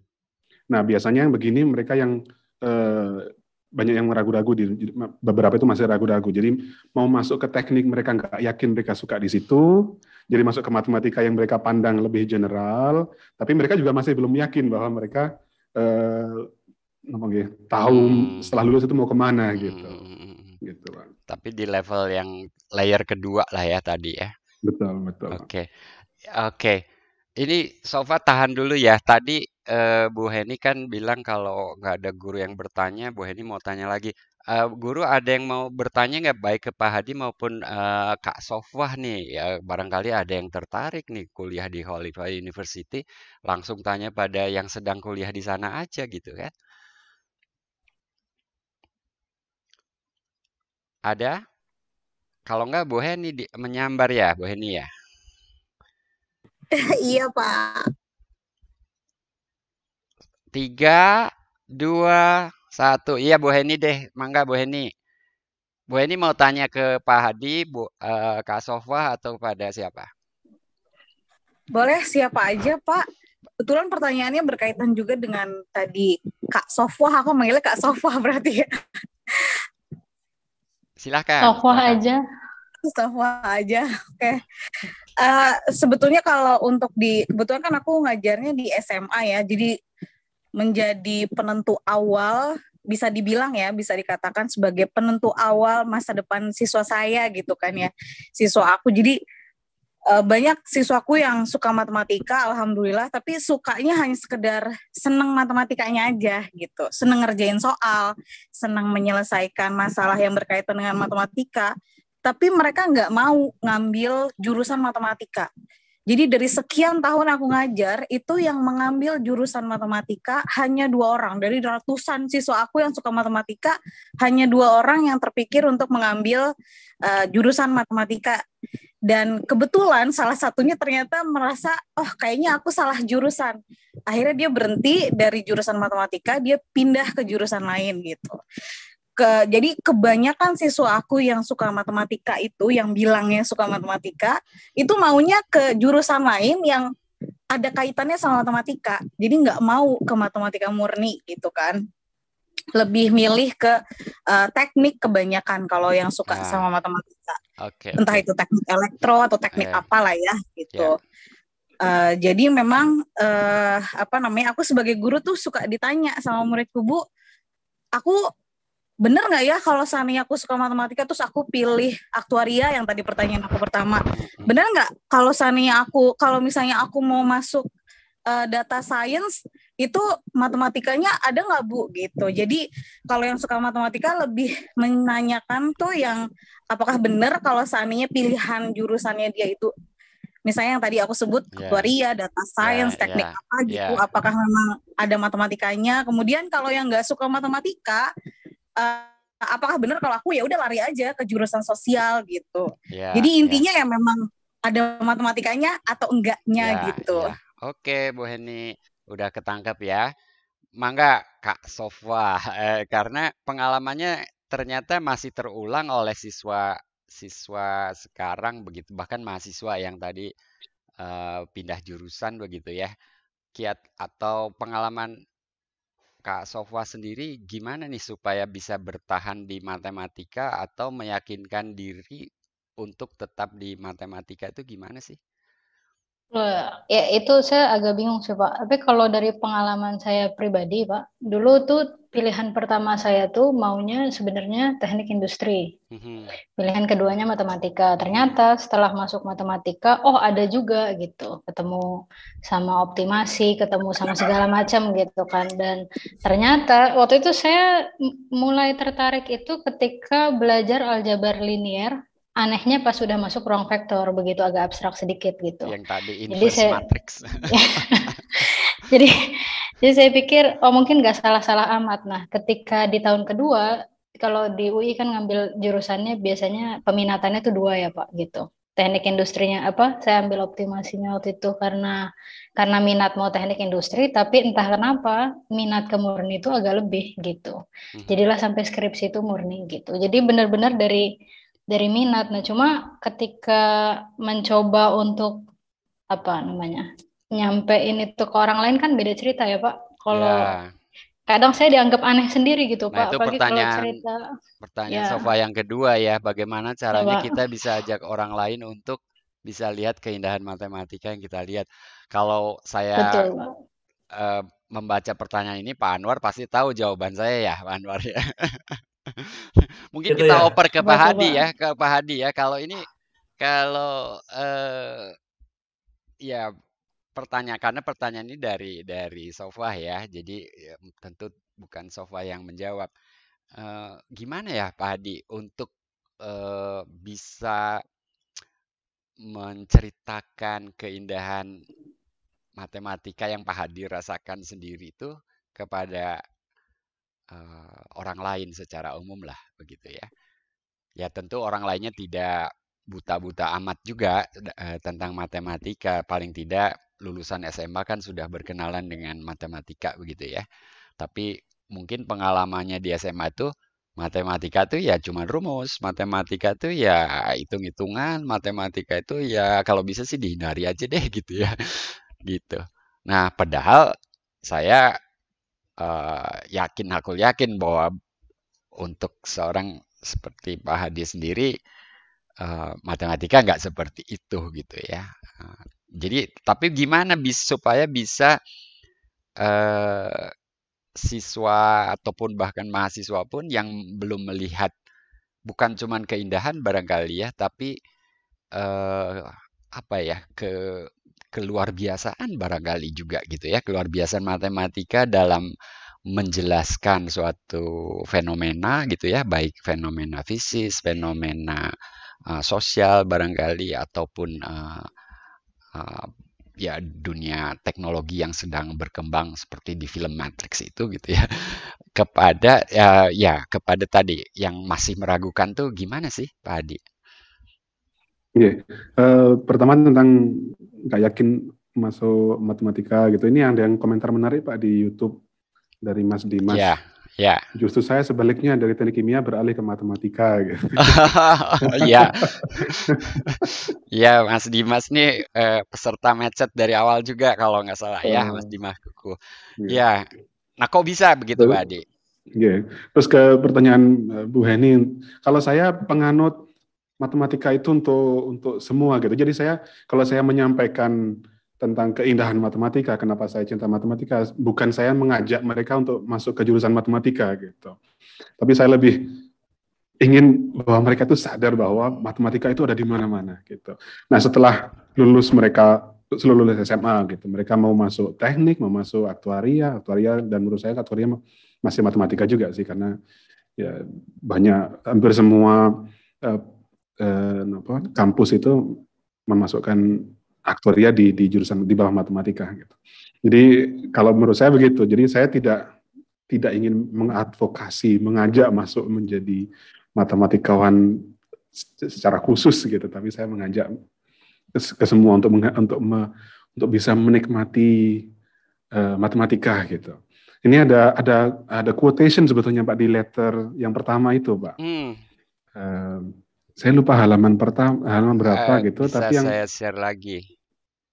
B: Nah, biasanya yang begini mereka yang uh, banyak yang ragu-ragu di beberapa itu masih ragu-ragu. Jadi mau masuk ke teknik mereka nggak yakin mereka suka di situ, jadi masuk ke matematika yang mereka pandang lebih general, tapi mereka juga masih belum yakin bahwa mereka eh,
A: ya, tahu hmm. setelah lulus itu mau kemana gitu. Hmm, hmm, gitu bang. Tapi di level yang layer kedua lah ya tadi ya. Betul betul. Oke okay. oke. Okay. Ini Sofa tahan dulu ya. Tadi eh, Bu Heni kan bilang kalau nggak ada guru yang bertanya, Bu Heni mau tanya lagi. Eh, guru ada yang mau bertanya nggak baik ke Pak Hadi maupun uh, Kak Sofwah nih ya barangkali ada yang tertarik nih kuliah di Holyfield University langsung tanya pada yang sedang kuliah di sana aja gitu kan ada kalau nggak Bu Heni di, menyambar ya Bu Heni ya
I: iya
G: Pak
A: tiga dua satu. Iya Bu Heni deh, mangga Bu Heni. Bu Heni mau tanya ke Pak Hadi, Bu uh, Kak sofwa atau pada siapa?
G: Boleh siapa aja Pak. Kebetulan pertanyaannya berkaitan juga dengan tadi Kak Sofwa, aku manggilnya Kak Sofwa berarti ya.
A: Silahkan. Sofwa aja.
G: Sofwa aja, oke. Okay. Uh, eh, sebetulnya kalau untuk di, kebetulan kan aku ngajarnya di SMA ya, jadi menjadi penentu awal bisa dibilang ya bisa dikatakan sebagai penentu awal masa depan siswa saya gitu kan ya siswa aku jadi eh, banyak siswaku yang suka matematika alhamdulillah tapi sukanya hanya sekedar seneng matematikanya aja gitu seneng ngerjain soal seneng menyelesaikan masalah yang berkaitan dengan matematika tapi mereka nggak mau ngambil jurusan matematika jadi dari sekian tahun aku ngajar, itu yang mengambil jurusan matematika hanya dua orang. Dari ratusan siswa aku yang suka matematika, hanya dua orang yang terpikir untuk mengambil uh, jurusan matematika. Dan kebetulan salah satunya ternyata merasa, oh kayaknya aku salah jurusan. Akhirnya dia berhenti dari jurusan matematika, dia pindah ke jurusan lain gitu ke jadi kebanyakan siswa aku yang suka matematika itu yang bilangnya suka matematika itu maunya ke jurusan lain yang ada kaitannya sama matematika jadi nggak mau ke matematika murni gitu kan lebih milih ke uh, teknik kebanyakan kalau yang suka nah. sama matematika
A: okay, entah okay.
G: itu teknik elektro atau teknik apa eh, ya. apalah ya
A: gitu yeah. Ya.
G: uh, jadi memang uh, apa namanya aku sebagai guru tuh suka ditanya sama murid kubu aku bener nggak ya kalau seandainya aku suka matematika terus aku pilih aktuaria yang tadi pertanyaan aku pertama bener nggak kalau seandainya aku kalau misalnya aku mau masuk uh, data science itu matematikanya ada nggak bu gitu jadi kalau yang suka matematika lebih menanyakan tuh yang apakah benar kalau saninya pilihan jurusannya dia itu misalnya yang tadi aku sebut yeah. aktuaria, data ya, science, yeah, teknik yeah, apa gitu, yeah. apakah memang ada matematikanya? Kemudian kalau yang nggak suka matematika, uh, apakah benar kalau aku ya udah lari aja ke jurusan sosial gitu.
A: Yeah, Jadi ya. intinya
G: yeah. ya memang ada matematikanya atau enggaknya yeah,
A: gitu. Yeah. Oke, Bu Heni, udah ketangkep ya. Mangga Kak Sofwa eh, karena pengalamannya ternyata masih terulang oleh siswa siswa sekarang begitu bahkan mahasiswa yang tadi uh, pindah jurusan begitu ya kiat atau pengalaman Kak Sofwa sendiri gimana nih supaya bisa bertahan di matematika atau meyakinkan diri untuk tetap di matematika itu gimana sih?
I: Ya itu saya agak bingung sih Pak. Tapi kalau dari pengalaman saya pribadi Pak, dulu tuh pilihan pertama saya tuh maunya sebenarnya teknik industri. Mm-hmm. Pilihan keduanya matematika. Ternyata setelah masuk matematika, oh ada juga gitu. Ketemu sama optimasi, ketemu sama segala macam gitu kan. Dan ternyata waktu itu saya mulai tertarik itu ketika belajar aljabar linier anehnya pas sudah masuk ruang vektor begitu agak abstrak sedikit gitu.
A: Yang tadi inverse jadi saya,
I: jadi jadi saya pikir oh mungkin nggak salah-salah amat. Nah, ketika di tahun kedua kalau di UI kan ngambil jurusannya biasanya peminatannya tuh dua ya Pak gitu. Teknik industrinya apa? Saya ambil optimasinya waktu itu karena karena minat mau teknik industri, tapi entah kenapa minat ke murni itu agak lebih gitu. Mhm. Jadilah sampai skripsi itu murni gitu. Jadi benar-benar dari dari minat. Nah, cuma ketika mencoba untuk apa namanya? nyampein itu ke orang lain kan beda cerita ya, Pak.
A: Kalau ya.
I: kadang saya dianggap aneh sendiri gitu, nah, Pak. Itu Apalagi pertanyaan cerita
A: pertanyaan ya. Sofa yang kedua ya, bagaimana caranya Coba. kita bisa ajak orang lain untuk bisa lihat keindahan matematika yang kita lihat. Kalau saya Betul, eh, membaca pertanyaan ini Pak Anwar pasti tahu jawaban saya ya Pak Anwar ya. Mungkin gitu kita ya. oper ke Pak Hadi ya, ke Pak Hadi ya. Kalau ini kalau uh, ya pertanyaan karena pertanyaan ini dari dari Sofa ya, jadi ya, tentu bukan Sofa yang menjawab. uh, gimana ya Pak Hadi untuk uh, bisa menceritakan keindahan matematika yang Pak Hadi rasakan sendiri itu kepada uh, orang lain secara umum lah begitu ya. Ya tentu orang lainnya tidak buta-buta amat juga uh, tentang matematika. Paling tidak lulusan SMA kan sudah berkenalan dengan matematika begitu ya. Tapi mungkin pengalamannya di SMA itu matematika tuh ya cuma rumus, matematika tuh ya hitung-hitungan, matematika itu ya kalau bisa sih dihindari aja deh gitu ya. Gitu. Nah, padahal saya Eh, yakin aku yakin bahwa untuk seorang seperti Pak Hadi sendiri uh, matematika nggak seperti itu gitu ya. Uh, jadi tapi gimana bisa supaya bisa uh, siswa ataupun bahkan mahasiswa pun yang belum melihat bukan cuman keindahan barangkali ya tapi uh, apa ya ke keluar biasaan barangkali juga gitu ya keluar biasaan matematika dalam menjelaskan suatu fenomena gitu ya baik fenomena fisik, fenomena uh, sosial barangkali ataupun uh, uh, ya dunia teknologi yang sedang berkembang seperti di film Matrix itu gitu ya kepada ya, ya kepada tadi yang masih meragukan tuh gimana sih Pak Adi?
B: Iya. Uh, pertama tentang nggak yakin masuk matematika gitu. Ini ada yang komentar menarik Pak di YouTube dari Mas Dimas. Ya, ya. Justru saya sebaliknya dari teknik kimia beralih ke matematika gitu. Iya.
A: ya, Mas Dimas nih eh, peserta macet dari awal juga kalau nggak salah uh, ya, Mas Dimas Kuku. Ya. ya. Nah, kok bisa begitu, Pak Adi?
B: Iya. Terus ke pertanyaan eh, Bu Heni, kalau saya penganut matematika itu untuk untuk semua gitu. Jadi saya kalau saya menyampaikan tentang keindahan matematika, kenapa saya cinta matematika, bukan saya mengajak mereka untuk masuk ke jurusan matematika gitu. Tapi saya lebih ingin bahwa mereka itu sadar bahwa matematika itu ada di mana-mana gitu. Nah, setelah lulus mereka seluruh lulus SMA gitu, mereka mau masuk teknik, mau masuk aktuaria, aktuaria dan menurut saya aktuaria masih matematika juga sih karena ya banyak hampir semua eh, eh, apa, kampus itu memasukkan aktoria di, di jurusan di bawah matematika. Gitu. Jadi kalau menurut saya begitu. Jadi saya tidak tidak ingin mengadvokasi, mengajak masuk menjadi matematikawan secara khusus gitu, tapi saya mengajak ke semua untuk untuk me, untuk bisa menikmati uh, matematika gitu. Ini ada ada ada quotation sebetulnya Pak di letter yang pertama itu Pak.
A: Hmm. Eh,
B: saya lupa halaman pertama halaman berapa uh, gitu bisa tapi yang saya
A: share lagi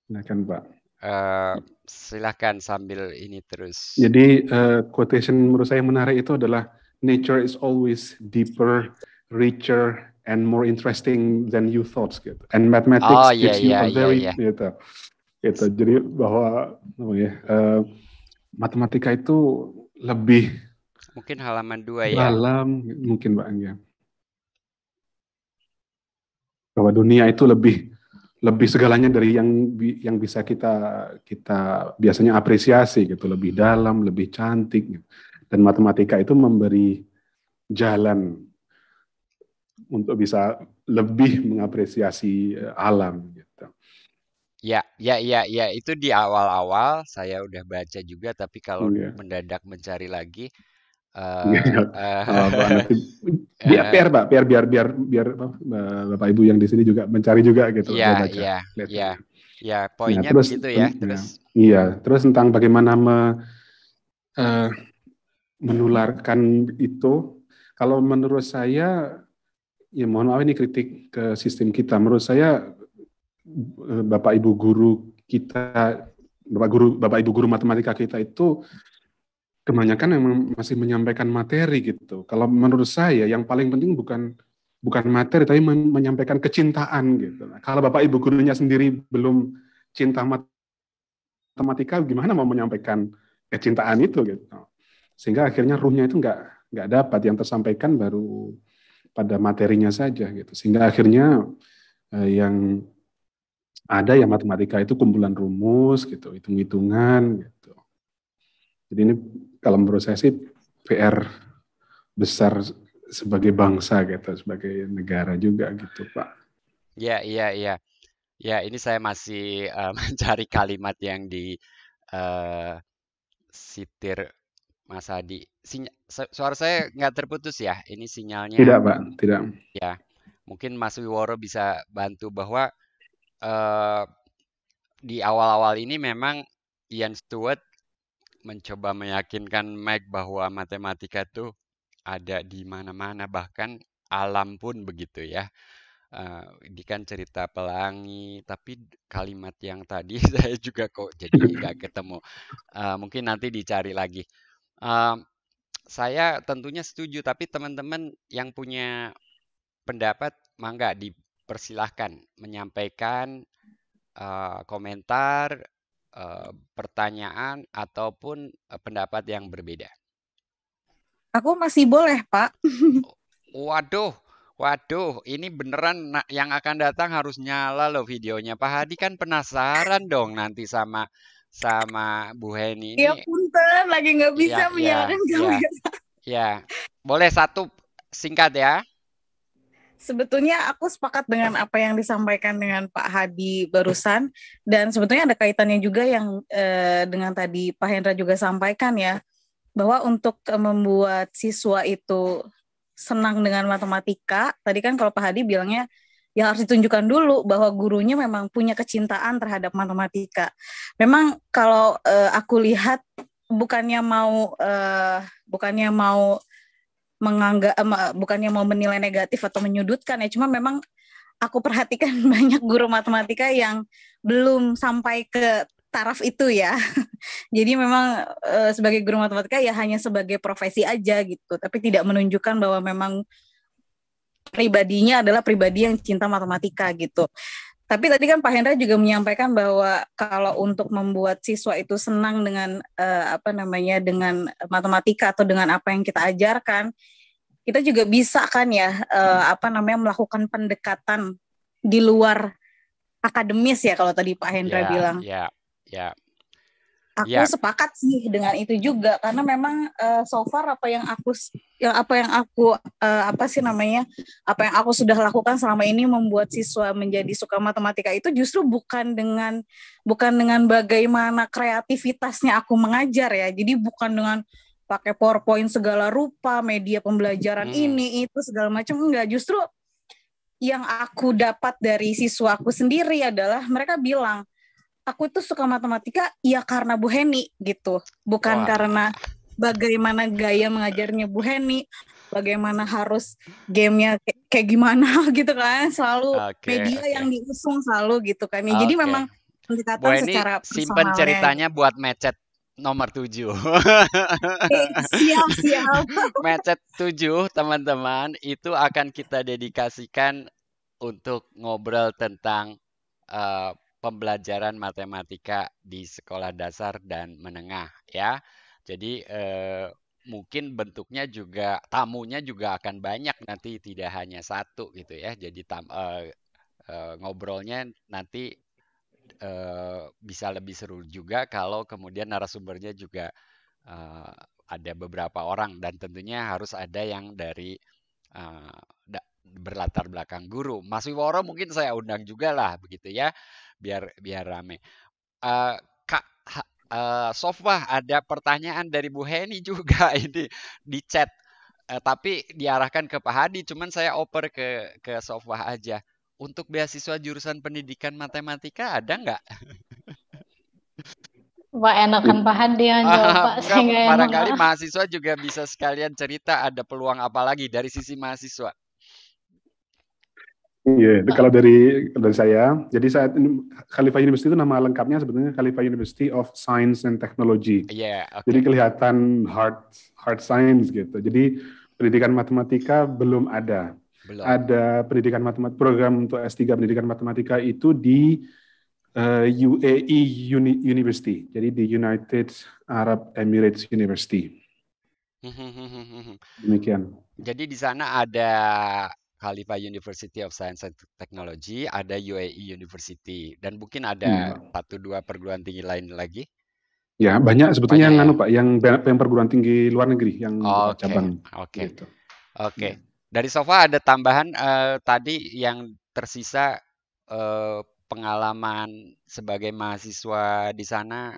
A: silakan pak uh, silakan sambil ini terus jadi
B: uh, quotation menurut saya yang menarik itu adalah nature is always deeper richer and more interesting than you thought gitu and mathematics oh, yeah, iya, gives you a iya, iya, very yeah, yeah. gitu gitu jadi bahwa oh ya uh, matematika itu lebih
A: mungkin halaman dua ya dalam
B: mungkin pak Angga. Ya dunia itu lebih lebih segalanya dari yang yang bisa kita kita biasanya apresiasi gitu lebih dalam lebih cantik gitu. dan matematika itu memberi jalan untuk bisa lebih mengapresiasi eh, alam gitu.
A: Ya, ya, ya, ya itu di awal-awal saya udah baca juga tapi kalau yeah. mendadak mencari lagi Uh, uh, biar PR eh.
B: pak, biar biar biar biar bapak ibu yang di sini juga mencari juga gitu. Iya iya, iya iya iya poinnya nah, terus, begitu ya. Terus iya terus tentang bagaimana me, uh, menularkan itu. Kalau menurut saya ya mohon maaf ini kritik ke sistem kita. Menurut saya bapak ibu guru kita bapak guru bapak ibu guru matematika kita itu kebanyakan yang masih menyampaikan materi gitu. Kalau menurut saya yang paling penting bukan bukan materi tapi menyampaikan kecintaan gitu. Nah, kalau Bapak Ibu gurunya sendiri belum cinta matematika gimana mau menyampaikan kecintaan itu gitu. Sehingga akhirnya ruhnya itu enggak nggak dapat yang tersampaikan baru pada materinya saja gitu. Sehingga akhirnya eh, yang ada ya matematika itu kumpulan rumus gitu, hitung-hitungan gitu. Jadi ini kalau menurut sih PR besar sebagai bangsa gitu, sebagai negara juga gitu, Pak.
A: Ya, iya, iya. Ya, ini saya masih uh, mencari kalimat yang di uh, sitir Mas Adi. Sinya, suara saya nggak terputus ya? Ini sinyalnya? Tidak, Pak. Tidak. Ya, mungkin Mas Wiworo bisa bantu bahwa uh, di awal-awal ini memang Ian Stewart mencoba meyakinkan Mike bahwa matematika itu ada di mana-mana bahkan alam pun begitu ya. Uh, ini kan cerita pelangi, tapi kalimat yang tadi saya juga kok jadi nggak ketemu. Uh, mungkin nanti dicari lagi. Uh, saya tentunya setuju, tapi teman-teman yang punya pendapat, mangga dipersilahkan menyampaikan uh, komentar Eh, pertanyaan ataupun eh, pendapat yang berbeda?
G: Aku masih boleh, Pak.
A: waduh, waduh, ini beneran yang akan datang harus nyala loh videonya. Pak Hadi kan penasaran dong nanti sama sama Bu Heni ini. Ya
G: punten, lagi nggak iya, bisa ya, menyalakan ya, Ya.
A: ya, boleh satu singkat ya
G: sebetulnya aku sepakat dengan apa yang disampaikan dengan Pak Hadi barusan dan sebetulnya ada kaitannya juga yang eh, dengan tadi Pak Hendra juga sampaikan ya bahwa untuk eh, membuat siswa itu senang dengan matematika tadi kan kalau Pak Hadi bilangnya ya harus ditunjukkan dulu bahwa gurunya memang punya kecintaan terhadap matematika. Memang kalau eh, aku lihat bukannya mau eh, bukannya mau menganggap eh, bukannya mau menilai negatif atau menyudutkan ya cuma memang aku perhatikan banyak guru matematika yang belum sampai ke taraf itu ya. Jadi memang e, sebagai guru matematika ya hanya sebagai profesi aja gitu, tapi tidak menunjukkan bahwa memang pribadinya adalah pribadi yang cinta matematika gitu. Tapi tadi kan Pak Hendra juga menyampaikan bahwa kalau untuk membuat siswa itu senang dengan eh, apa namanya dengan matematika atau dengan apa yang kita ajarkan, kita juga bisa kan ya eh, apa namanya melakukan pendekatan di luar akademis ya kalau tadi Pak Hendra yeah, bilang.
A: yeah, Yeah aku ya.
G: sepakat sih dengan itu juga karena memang uh, so far apa yang aku ya apa yang aku uh, apa sih namanya apa yang aku sudah lakukan selama ini membuat siswa menjadi suka matematika itu justru bukan dengan bukan dengan bagaimana kreativitasnya aku mengajar ya jadi bukan dengan pakai PowerPoint segala rupa media pembelajaran hmm. ini itu segala macam enggak justru yang aku dapat dari siswaku sendiri adalah mereka bilang aku itu suka matematika ya karena Bu Heni gitu, bukan Wah. karena bagaimana gaya mengajarnya Bu Heni, bagaimana harus gamenya kayak, gimana gitu kan, selalu okay, media okay. yang diusung selalu gitu kan. okay. Ya, jadi memang pendekatan secara simpen ceritanya
A: buat macet nomor tujuh. Eh, siap, siap. Macet 7, teman-teman, itu akan kita dedikasikan untuk ngobrol tentang uh, pembelajaran matematika di sekolah dasar dan menengah ya. Jadi eh, mungkin bentuknya juga tamunya juga akan banyak nanti tidak hanya satu gitu ya. Jadi tam, eh, eh, ngobrolnya nanti eh, bisa lebih seru juga kalau kemudian narasumbernya juga eh, ada beberapa orang dan tentunya harus ada yang dari eh, berlatar belakang guru. Mas Wiworo mungkin saya undang juga lah begitu ya biar biar rame. Uh, Kak uh, eh, Sofwa ada pertanyaan dari Bu Heni juga ini di chat. Uh, tapi diarahkan ke Pak Hadi, cuman saya oper ke ke Sofwa aja. Untuk beasiswa jurusan pendidikan matematika ada nggak?
I: Pak enakan Pak Hadi yang jawab Pak. Enggak, barangkali
A: mahasiswa juga bisa sekalian cerita ada peluang apa lagi dari sisi mahasiswa.
F: Iya, yeah,
B: kalau dari dari saya, jadi saat ini Khalifah University itu nama lengkapnya sebetulnya Khalifah University of Science and Technology.
F: Iya. Yeah, okay.
B: Jadi kelihatan hard hard science gitu. Jadi pendidikan matematika belum ada. Belum. Ada pendidikan matematika program untuk S3 pendidikan matematika itu di uh, eh, UAE Uni University. Jadi di United Arab Emirates University.
A: Hmm, hmm, hmm, Demikian. Jadi di sana ada Khalifa University of Science and Technology, ada UAE University, dan mungkin ada satu iya. hmm. dua perguruan tinggi lain lagi.
B: Ya banyak sebetulnya banyak yang ya? Anu, Pak, yang, yang perguruan tinggi luar negeri yang oh, okay. cabang.
A: Oke. Okay. Gitu. Oke. Okay. Iya. Dari Sofa ada tambahan uh, tadi yang tersisa uh, pengalaman sebagai mahasiswa di sana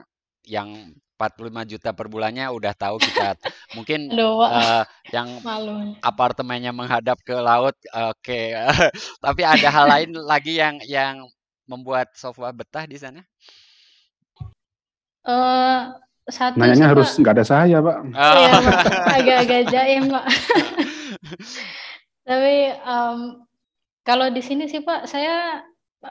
A: yang 45 juta per bulannya udah tahu kita mungkin uh, yang Malu. apartemennya menghadap ke laut oke okay. tapi ada hal lain lagi yang yang membuat sofa betah di sana
I: uh, satu sama... harus nggak
B: ada saya pak oh. iya, agak-agak
I: jaim pak tapi um, kalau di sini sih pak saya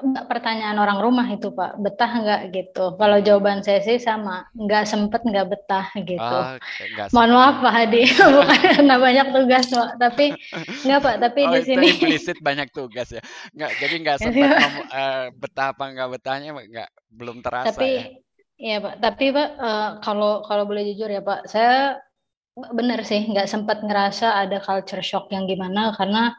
I: pertanyaan orang rumah itu pak betah nggak gitu kalau jawaban saya sih sama nggak sempet nggak betah gitu oh, ah,
A: enggak mohon
I: maaf pak Hadi bukan karena banyak tugas pak tapi nggak pak tapi oh, di sini
A: implisit banyak tugas ya nggak jadi nggak sempet uh, betah apa nggak betahnya nggak belum terasa tapi ya.
I: Iya pak, tapi pak uh, kalau kalau boleh jujur ya pak, saya benar sih nggak sempat ngerasa ada culture shock yang gimana karena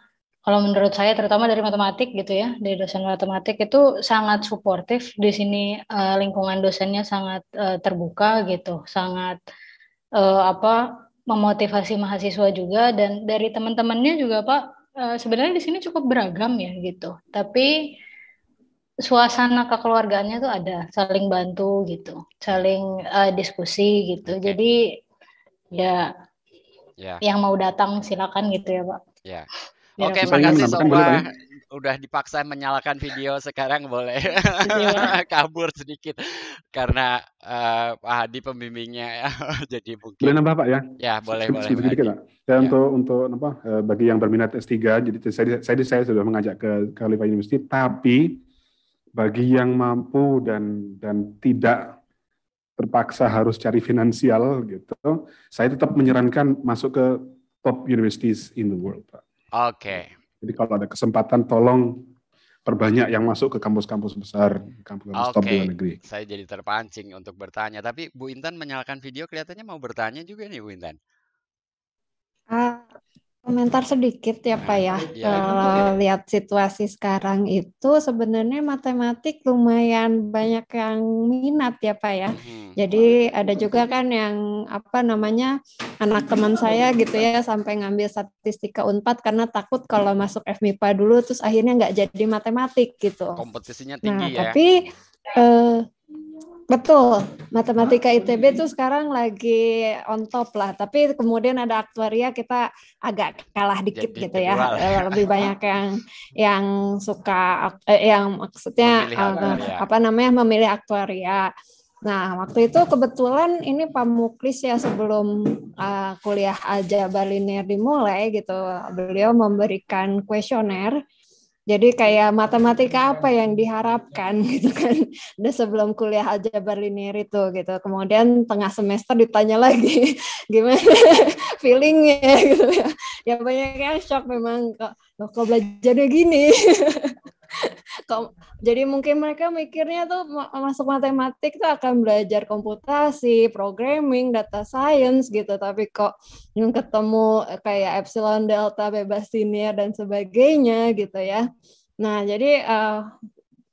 I: kalau menurut saya terutama dari matematik gitu ya dari dosen matematik itu sangat suportif di sini uh, lingkungan dosennya sangat uh, terbuka gitu sangat uh, apa memotivasi mahasiswa juga dan dari teman-temannya juga pak uh, sebenarnya di sini cukup beragam ya gitu tapi suasana kekeluargaannya tuh ada saling bantu gitu saling uh, diskusi gitu okay. jadi ya yeah. yang mau datang silakan gitu ya pak
A: yeah Oke, okay, makasih semua. Udah dipaksa menyalakan video sekarang boleh iya. kabur sedikit karena uh, Pak Hadi pembimbingnya ya. jadi mungkin. Boleh nambah Pak ya? Ya boleh sedikit, boleh. Sedikit, sedikit Pak.
B: Dan ya. untuk untuk apa eh, bagi yang berminat S3 jadi saya saya, saya sudah mengajak ke California University tapi bagi yang mampu dan dan tidak terpaksa harus cari finansial gitu, saya tetap menyarankan masuk ke top universities in the world, Pak. Oke. Okay. Jadi kalau ada kesempatan tolong perbanyak yang masuk ke kampus-kampus besar,
A: kampus-kampus okay. top luar negeri. Saya jadi terpancing untuk bertanya. Tapi Bu Intan menyalakan video kelihatannya mau bertanya juga nih Bu Intan.
H: Ah, komentar sedikit ya Pak ya. Iya. Kalau ya. lihat situasi sekarang itu sebenarnya matematik lumayan banyak yang minat ya Pak ya. Mm-hmm. Jadi ada juga kan yang apa namanya anak teman saya gitu ya sampai ngambil statistika Unpad karena takut kalau masuk FMIPA dulu terus akhirnya nggak jadi matematik gitu. Kompetisinya
A: nah, tinggi nah, ya. Tapi
H: eh, Betul, matematika ITB itu sekarang lagi on top lah. Tapi kemudian ada aktuaria kita agak kalah dikit Jadi gitu ya. Lah. Eh, lebih banyak yang yang suka eh, yang maksudnya uh, apa namanya memilih aktuaria. Nah, waktu itu kebetulan ini Pak Muklis ya sebelum uh, kuliah aja baliner dimulai gitu, beliau memberikan kuesioner jadi kayak iya, matematika iya. apa yang diharapkan gitu kan. Udah sebelum kuliah aljabar linear itu gitu. Kemudian tengah semester ditanya lagi gimana feelingnya gitu ya. Ya banyak yang shock memang kok, loh, kok belajarnya gini jadi mungkin mereka mikirnya tuh masuk matematik tuh akan belajar komputasi, programming, data science gitu. Tapi kok yang ketemu kayak epsilon delta bebas linear dan sebagainya gitu ya. Nah, jadi uh,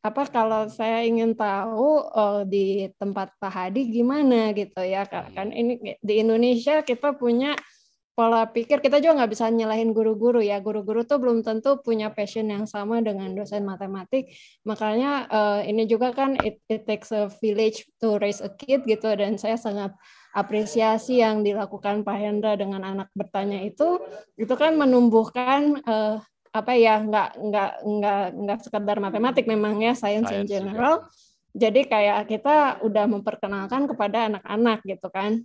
H: apa kalau saya ingin tahu oh, di tempat Pak Hadi gimana gitu ya hmm. kan ini di Indonesia kita punya pola pikir kita juga nggak bisa nyalahin guru-guru ya guru-guru tuh belum tentu punya passion yang sama dengan dosen matematik makanya uh, ini juga kan it, it takes a village to raise a kid gitu dan saya sangat apresiasi yang dilakukan Pak Hendra dengan anak bertanya itu itu kan menumbuhkan uh, apa ya nggak nggak nggak nggak sekedar matematik memang ya science, science in general juga. jadi kayak kita udah memperkenalkan kepada anak-anak gitu kan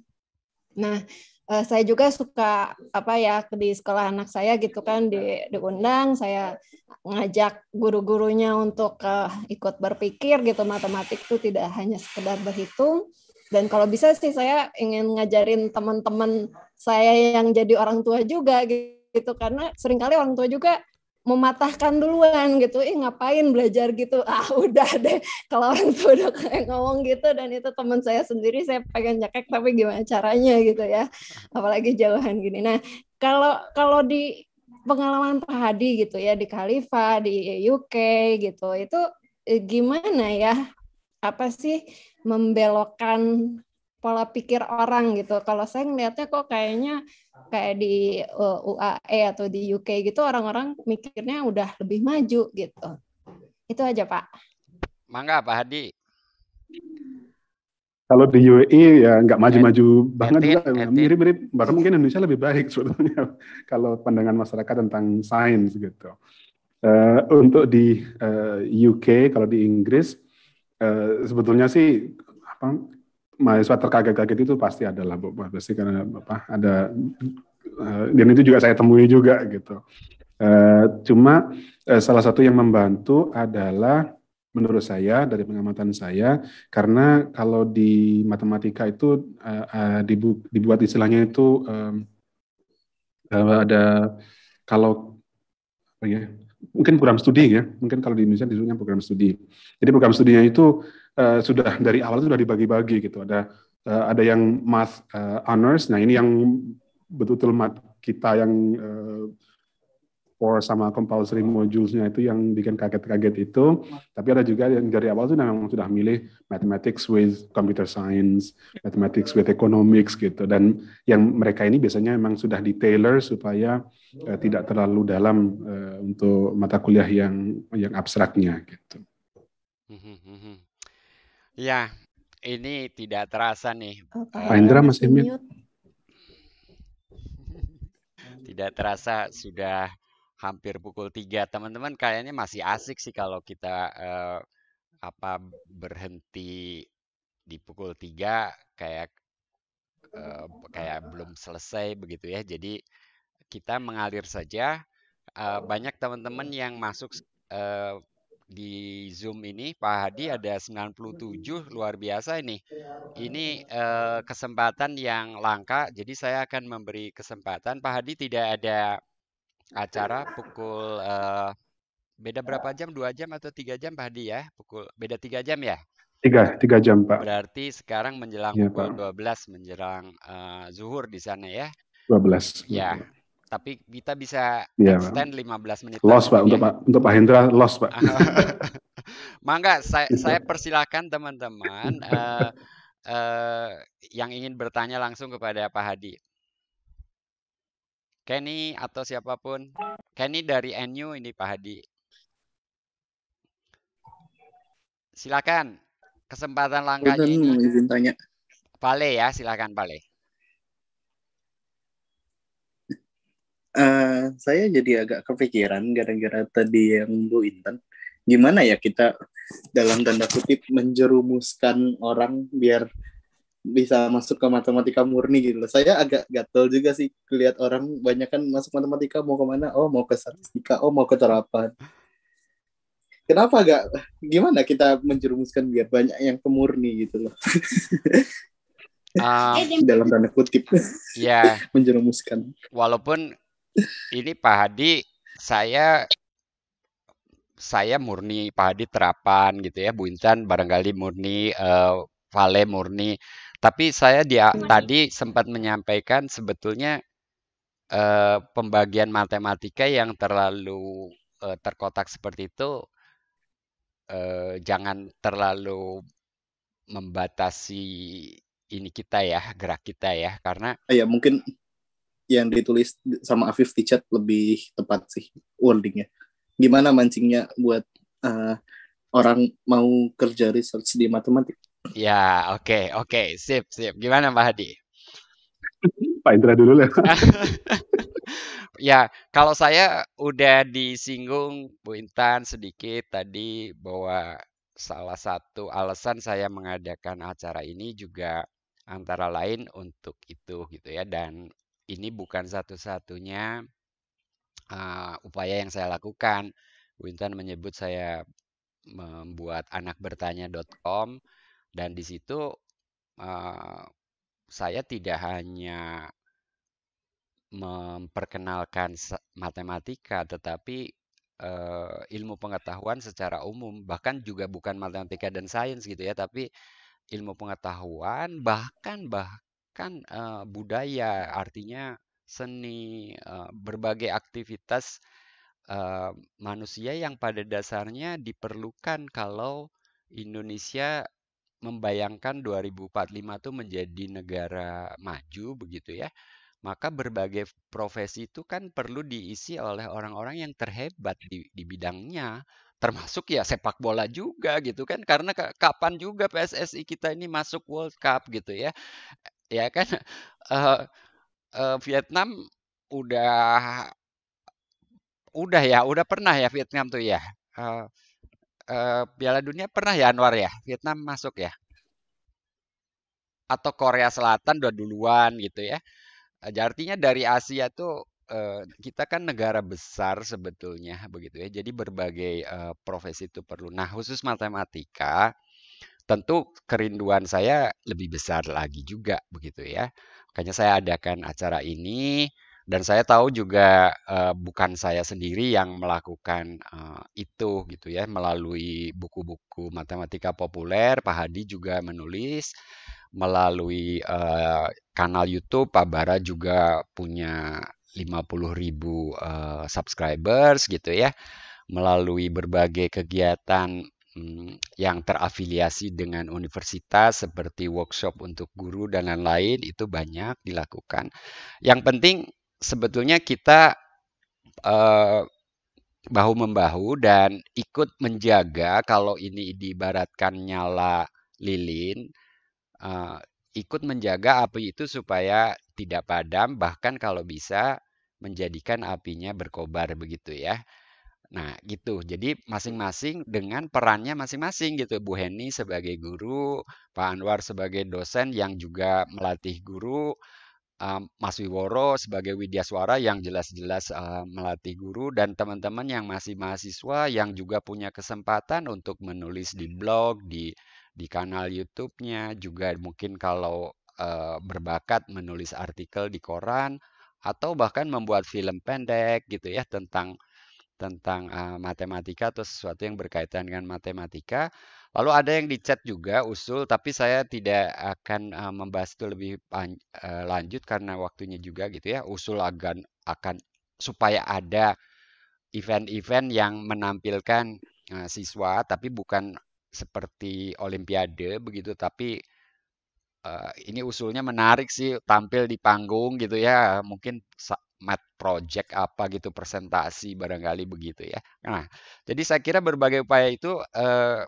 H: nah uh, saya juga suka apa ya di sekolah anak saya gitu kan di diundang saya ngajak guru-gurunya untuk uh, ikut berpikir gitu matematik itu tidak hanya sekedar berhitung dan kalau bisa sih saya ingin ngajarin teman-teman saya yang jadi orang tua juga gitu karena seringkali orang tua juga mematahkan duluan gitu, ih eh, ngapain belajar gitu, ah udah deh kalau orang tua udah kayak ngomong gitu dan itu teman saya sendiri saya pengen nyekek tapi gimana caranya gitu ya, apalagi jauhan gini. Nah kalau kalau di pengalaman Pak Hadi gitu ya di Kalifa di UK gitu itu eh, gimana ya apa sih membelokkan pola pikir orang gitu. Kalau saya ngelihatnya kok kayaknya kayak di eh, UAE atau di UK gitu orang-orang mikirnya udah lebih maju gitu.
A: Itu aja Pak. Mangga Pak Hadi.
F: Kalau
B: di UAE ya nggak maju-maju banget juga, mirip-mirip. Baru mungkin Indonesia lebih baik sebetulnya kalau pandangan masyarakat tentang sains gitu. Uh, untuk di uh, eh, UK kalau di Inggris uh, sebetulnya sih apa mahasiswa terkaget-kaget itu pasti ada lah Bapak. Pasti karena apa ada eh, dan itu juga saya temui juga gitu. Eh, cuma eh, salah satu yang membantu adalah menurut saya dari pengamatan saya karena kalau di matematika itu dibuat istilahnya itu ada kalau ya, mungkin program studi ya mungkin kalau di Indonesia disebutnya program studi jadi program studinya itu Eh, sudah dari awal sudah dibagi-bagi gitu. Ada uh, ada yang math uh, honors. Nah, ini yang betul-betul mat kita yang uh, for sama compulsory modulesnya itu yang bikin kaget-kaget itu. Tapi ada juga yang dari awal tuh memang sudah milih mathematics with computer science, mathematics with economics gitu. Dan yang mereka ini biasanya memang sudah tailor supaya uh, tidak terlalu dalam uh, untuk mata kuliah yang yang abstraknya gitu.
A: Hmm, hmm, hmm, Ya, ini tidak terasa nih. Oh, eh, Pak Indra Mas mute. Tidak terasa sudah hampir pukul tiga. Teman-teman kayaknya masih asik sih kalau kita eh, apa berhenti di pukul tiga kayak eh, kayak belum selesai begitu ya. Jadi kita mengalir saja. Eh, banyak teman-teman yang masuk eh, di Zoom ini Pak Hadi iya. ada 97 iya. luar biasa ini. Iya, ini eh, kesempatan yang langka jadi saya akan memberi kesempatan Pak Hadi tidak ada acara pukul eh, beda berapa jam? Dua jam atau tiga jam Pak Hadi ya? Pukul beda tiga jam ya? Tiga, tiga jam Pak. Berarti sekarang menjelang ya, pukul Pak. 12 menjelang uh, zuhur di sana ya? 12. Ya, tapi kita bisa yeah, extend 15 menit. Loss Pak, untuk Pak untuk Pak Hendra loss Pak. Ah, mangga saya iya. saya persilahkan teman-teman uh, uh, yang ingin bertanya langsung kepada Pak Hadi. Kenny atau siapapun. Kenny dari NU ini Pak Hadi. Silakan kesempatan langka Izin tanya. Pale ya, silakan Pale.
C: Uh, saya jadi agak kepikiran gara-gara tadi yang Bu Intan. Gimana ya kita dalam tanda kutip menjerumuskan orang biar bisa masuk ke matematika murni gitu loh. Saya agak gatel juga sih lihat orang banyak kan masuk matematika mau kemana? Oh mau ke statistika, oh mau ke terapan. Kenapa agak gimana kita menjerumuskan biar banyak yang kemurni murni gitu loh. um, dalam tanda kutip ya yeah. menjerumuskan
A: walaupun ini Pak Hadi, saya saya murni Pak Hadi terapan gitu ya, Bu Intan barangkali murni, uh, Vale murni. Tapi saya dia murni. tadi sempat menyampaikan sebetulnya uh, pembagian matematika yang terlalu uh, terkotak seperti itu uh, jangan terlalu membatasi ini kita ya gerak kita ya karena
C: ya mungkin yang ditulis sama Afif di chat lebih tepat sih wordingnya. Gimana mancingnya buat uh, orang mau kerja research di matematik?
A: Ya, oke, okay, oke, okay. sip, sip. Gimana Pak Hadi?
C: Pak Indra dulu lah.
A: ya, kalau saya udah disinggung Bu Intan sedikit tadi bahwa salah satu alasan saya mengadakan acara ini juga antara lain untuk itu gitu ya dan ini bukan satu-satunya uh, upaya yang saya lakukan. Winton menyebut saya membuat anakbertanya.com dan di situ uh, saya tidak hanya memperkenalkan matematika tetapi uh, ilmu pengetahuan secara umum bahkan juga bukan matematika dan sains gitu ya tapi ilmu pengetahuan bahkan bah kan uh, budaya artinya seni uh, berbagai aktivitas uh, manusia yang pada dasarnya diperlukan kalau Indonesia membayangkan 2045 itu menjadi negara maju begitu ya maka berbagai profesi itu kan perlu diisi oleh orang-orang yang terhebat di, di bidangnya termasuk ya sepak bola juga gitu kan karena kapan juga PSSI kita ini masuk World Cup gitu ya ya kan uh, uh, Vietnam udah udah ya udah pernah ya Vietnam tuh ya uh, uh, Piala Dunia pernah ya Anwar ya Vietnam masuk ya atau Korea Selatan udah duluan gitu ya jadi artinya dari Asia tuh uh, kita kan negara besar sebetulnya begitu ya jadi berbagai uh, profesi itu perlu nah khusus matematika tentu kerinduan saya lebih besar lagi juga begitu ya. Makanya saya adakan acara ini dan saya tahu juga uh, bukan saya sendiri yang melakukan uh, itu gitu ya melalui buku-buku matematika populer Pak Hadi juga menulis melalui uh, kanal YouTube Pak Bara juga punya 50.000 uh, subscribers gitu ya melalui berbagai kegiatan Hmm, yang terafiliasi dengan universitas seperti workshop untuk guru dan lain-lain itu banyak dilakukan. Yang penting sebetulnya kita eh, bahu membahu dan ikut menjaga kalau ini diibaratkan nyala lilin eh, ikut menjaga api itu supaya tidak padam bahkan kalau bisa menjadikan apinya berkobar begitu ya. Nah, gitu. Jadi masing-masing dengan perannya masing-masing gitu. Bu Heni sebagai guru, Pak Anwar sebagai dosen yang juga melatih guru, Mas Wiworo sebagai Widya Suara yang jelas-jelas melatih guru dan teman-teman yang masih mahasiswa yang juga punya kesempatan untuk menulis di blog, di di kanal YouTube-nya, juga mungkin kalau berbakat menulis artikel di koran atau bahkan membuat film pendek gitu ya tentang tentang uh, matematika atau sesuatu yang berkaitan dengan matematika. Lalu ada yang di chat juga usul, tapi saya tidak akan uh, membahas itu lebih uh, lanjut karena waktunya juga gitu ya. Usul akan akan supaya ada event-event yang menampilkan uh, siswa, tapi bukan seperti olimpiade begitu, tapi ini usulnya menarik sih tampil di panggung gitu ya. Mungkin mat project apa gitu presentasi barangkali begitu ya. Nah, jadi saya kira berbagai upaya itu eh,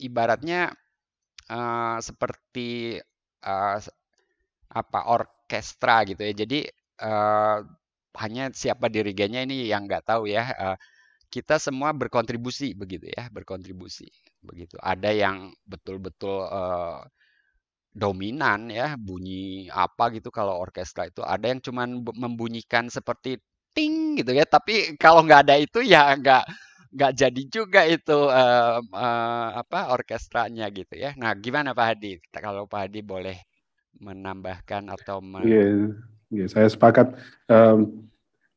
A: ibaratnya eh, seperti eh, apa orkestra gitu ya. Jadi eh, hanya siapa dirigennya ini yang nggak tahu ya. Eh, kita semua berkontribusi begitu ya, berkontribusi begitu. Ada yang betul-betul eh, dominan ya bunyi apa gitu kalau orkestra itu ada yang cuman membunyikan seperti ting gitu ya tapi kalau nggak ada itu ya nggak nggak jadi juga itu uh, uh, apa orkestranya gitu ya nah gimana Pak Hadi kalau Pak Hadi boleh menambahkan atau men yeah,
B: yeah, saya sepakat um,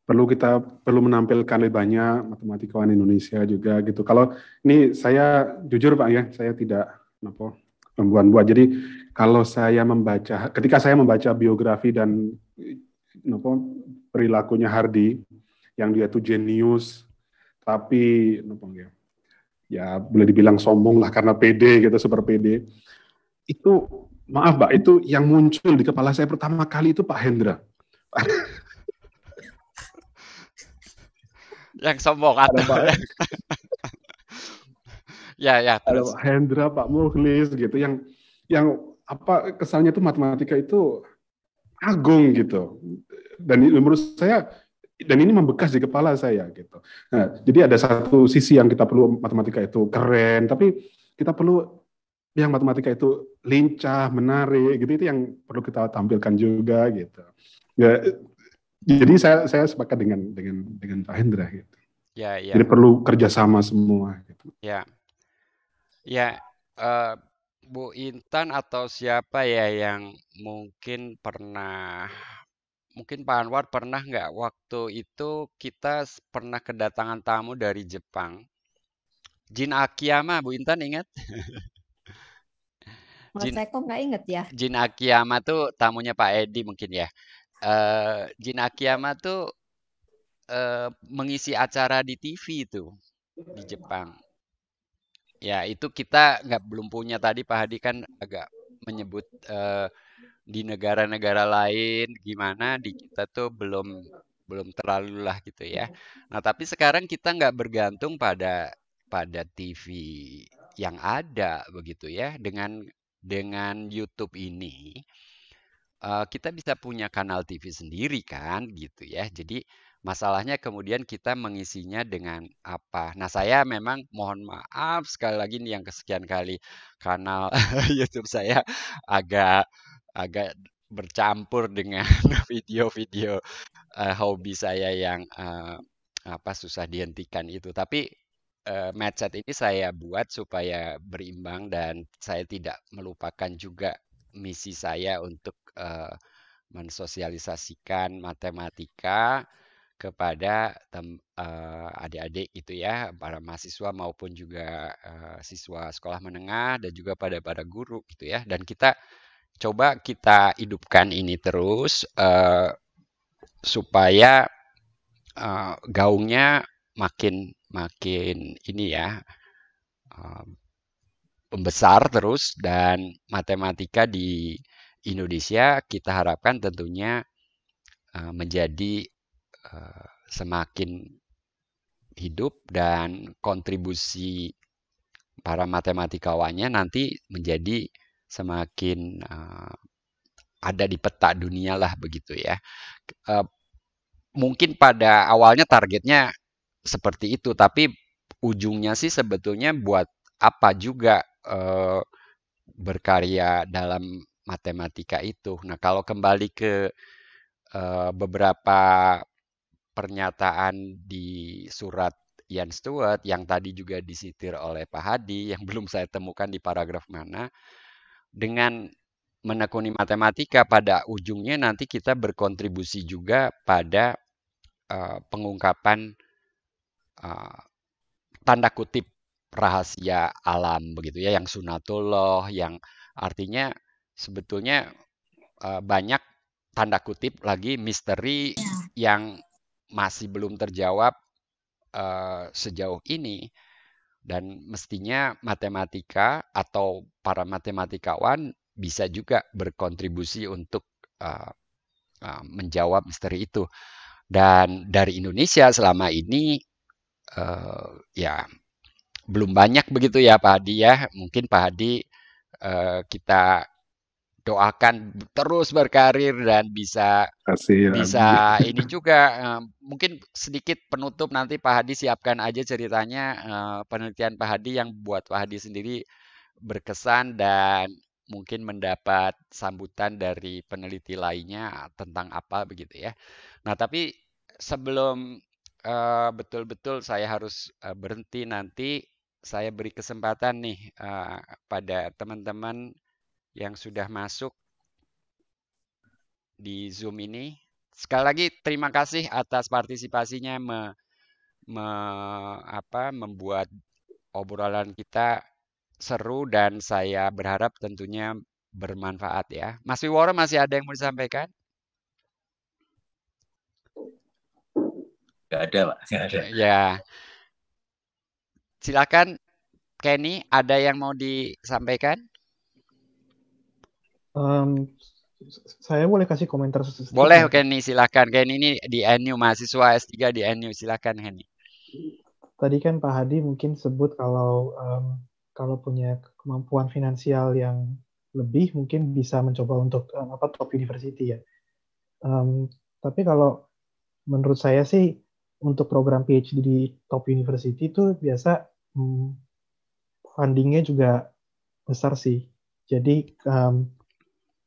B: perlu kita perlu menampilkan lebih banyak matematikawan Indonesia juga gitu kalau ini saya jujur Pak ya saya tidak apa gangguan buat. Jadi kalau saya membaca, ketika saya membaca biografi dan apa, perilakunya Hardi, yang dia tuh jenius, tapi apa, ya, ya boleh dibilang sombong lah karena pede gitu, super pede. Itu maaf Pak, itu yang muncul di kepala saya pertama kali itu Pak Hendra.
A: yang sombong atau Ya, ya.
B: Terus. Pak Hendra, Pak Muhlis gitu yang yang apa kesannya tuh matematika itu agung gitu. Dan menurut saya dan ini membekas di kepala saya gitu. Nah, jadi ada satu sisi yang kita perlu matematika itu keren, tapi kita perlu yang matematika itu lincah, menarik gitu itu yang perlu kita tampilkan juga gitu. Ya, jadi saya saya sepakat dengan dengan dengan Pak Hendra gitu. Ya, ya. Jadi perlu kerjasama semua
A: gitu. Ya. Ya, uh, Bu Intan atau siapa ya yang mungkin pernah mungkin Pak Anwar pernah nggak waktu itu kita pernah kedatangan tamu dari Jepang. Jin Akiyama, Bu Intan ingat? Mas Jin saya kok nggak inget ya? Jin Akiyama tuh tamunya Pak Edi mungkin ya. Uh, Jin Akiyama tuh, uh, mengisi acara di TV itu di Jepang. Ya itu kita nggak belum punya tadi Pak Hadi kan agak menyebut eh, di negara-negara lain gimana di kita tuh belum belum terlalu lah gitu ya. Nah tapi sekarang kita nggak bergantung pada pada TV yang ada begitu ya dengan dengan YouTube ini uh, kita bisa punya kanal TV sendiri kan gitu ya. Jadi Masalahnya kemudian kita mengisinya dengan apa. Nah, saya memang mohon maaf sekali lagi nih yang kesekian kali kanal YouTube saya agak agak bercampur dengan video-video uh, hobi saya yang uh, apa susah dihentikan itu. Tapi uh, mindset ini saya buat supaya berimbang dan saya tidak melupakan juga misi saya untuk uh, mensosialisasikan matematika kepada eh, adik-adik gitu ya, para mahasiswa maupun juga uh, siswa sekolah menengah dan juga pada para guru gitu ya. Dan kita coba kita hidupkan ini terus uh, supaya uh, gaungnya makin makin ini ya uh, membesar terus dan matematika di Indonesia kita harapkan tentunya menjadi Eh, semakin hidup dan kontribusi para matematikawannya nanti menjadi semakin uh, ada di peta dunia lah begitu ya. Uh, mungkin pada awalnya targetnya seperti itu, tapi ujungnya sih sebetulnya buat apa juga uh, berkarya dalam matematika itu. Nah kalau kembali ke uh, beberapa pernyataan di surat Ian Stewart yang tadi juga disitir oleh Pak Hadi yang belum saya temukan di paragraf mana dengan menekuni matematika pada ujungnya nanti kita berkontribusi juga pada uh, pengungkapan uh, tanda kutip rahasia alam begitu ya yang sunatullah yang artinya sebetulnya uh, banyak tanda kutip lagi misteri ya. yang masih belum terjawab uh, sejauh ini dan mestinya matematika atau para matematikawan bisa juga berkontribusi untuk uh, uh, menjawab misteri itu. Dan dari Indonesia selama ini uh, ya belum banyak begitu ya Pak Hadi ya. Mungkin Pak Hadi uh, kita doakan terus berkarir dan bisa bisa ini juga uh, mungkin sedikit penutup nanti Pak Hadi siapkan aja ceritanya uh, penelitian Pak Hadi yang buat Pak Hadi sendiri berkesan dan mungkin mendapat sambutan dari peneliti lainnya tentang apa begitu ya. Nah tapi sebelum eh, betul-betul uh, saya harus berhenti nanti saya beri kesempatan nih uh, pada teman-teman yang sudah masuk di Zoom ini. Sekali lagi terima kasih atas partisipasinya me, me, apa, membuat obrolan kita seru dan saya berharap tentunya bermanfaat ya. Mas Wiworo masih ada yang mau disampaikan? Gak ada, Pak. Gak ada. Ya. Silakan Kenny, ada yang mau disampaikan?
C: Um, saya boleh kasih komentar sesuatu. Boleh
A: Kenny, silakan. Kenny ini di NU mahasiswa S3 di NU, silakan Kenny.
C: Tadi kan Pak Hadi mungkin sebut kalau um, kalau punya kemampuan finansial yang lebih mungkin bisa mencoba untuk um, apa top university ya. Um, tapi kalau menurut saya sih untuk program PhD di top university itu biasa um, fundingnya juga besar sih. Jadi um,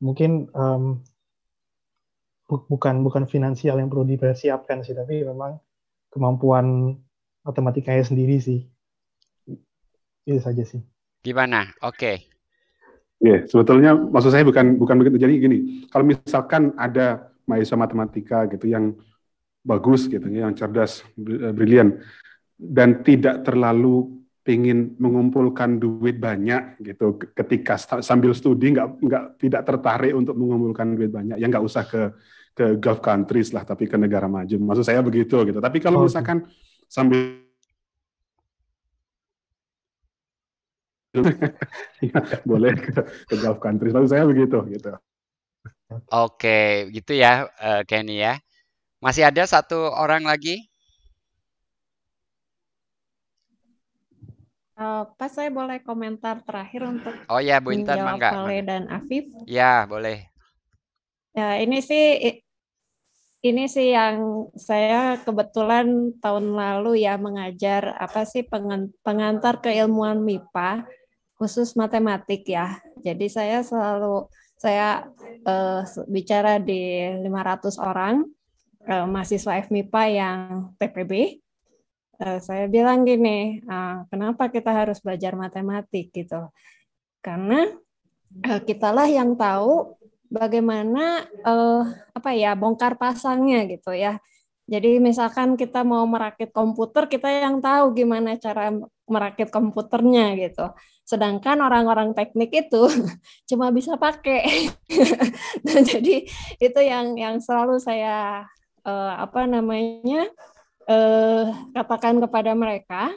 C: mungkin um, bu bukan bukan finansial yang perlu dipersiapkan sih, tapi memang kemampuan matematikanya sendiri sih. Itu saja sih.
A: Gimana? Oke. Okay.
B: ya yeah, sebetulnya maksud saya bukan bukan begitu. Jadi gini, kalau misalkan ada mahasiswa matematika gitu yang bagus gitu, yang cerdas, eh, brilian dan tidak terlalu pingin mengumpulkan duit banyak gitu ketika sambil studi nggak nggak tidak tertarik untuk mengumpulkan duit banyak ya nggak usah ke ke Gulf countries lah tapi ke negara maju maksud saya begitu gitu tapi kalau oh, misalkan sambil boleh ke, ke Gulf countries maksud saya begitu
A: gitu oke gitu ya uh, Kenny ya masih ada satu orang lagi
H: Eh, Pas saya boleh komentar terakhir untuk Oh ya, Bu Intan, mangga. dan Afif.
A: Ya, boleh.
H: Ya, ini sih ini sih yang saya kebetulan tahun lalu ya mengajar apa sih pengantar keilmuan MIPA khusus matematik ya. Jadi saya selalu saya eh, bicara di 500 orang eh, mahasiswa FMIPA yang PPB Eh, saya bilang gini, eh, kenapa kita harus belajar matematik gitu? Karena uh, kitalah yang tahu bagaimana apa ya bongkar pasangnya gitu ya. Jadi misalkan kita mau merakit komputer, kita yang tahu gimana cara merakit komputernya gitu. Sedangkan orang-orang teknik itu cuma bisa pakai. nah, jadi itu yang yang selalu saya apa namanya eh, katakan kepada mereka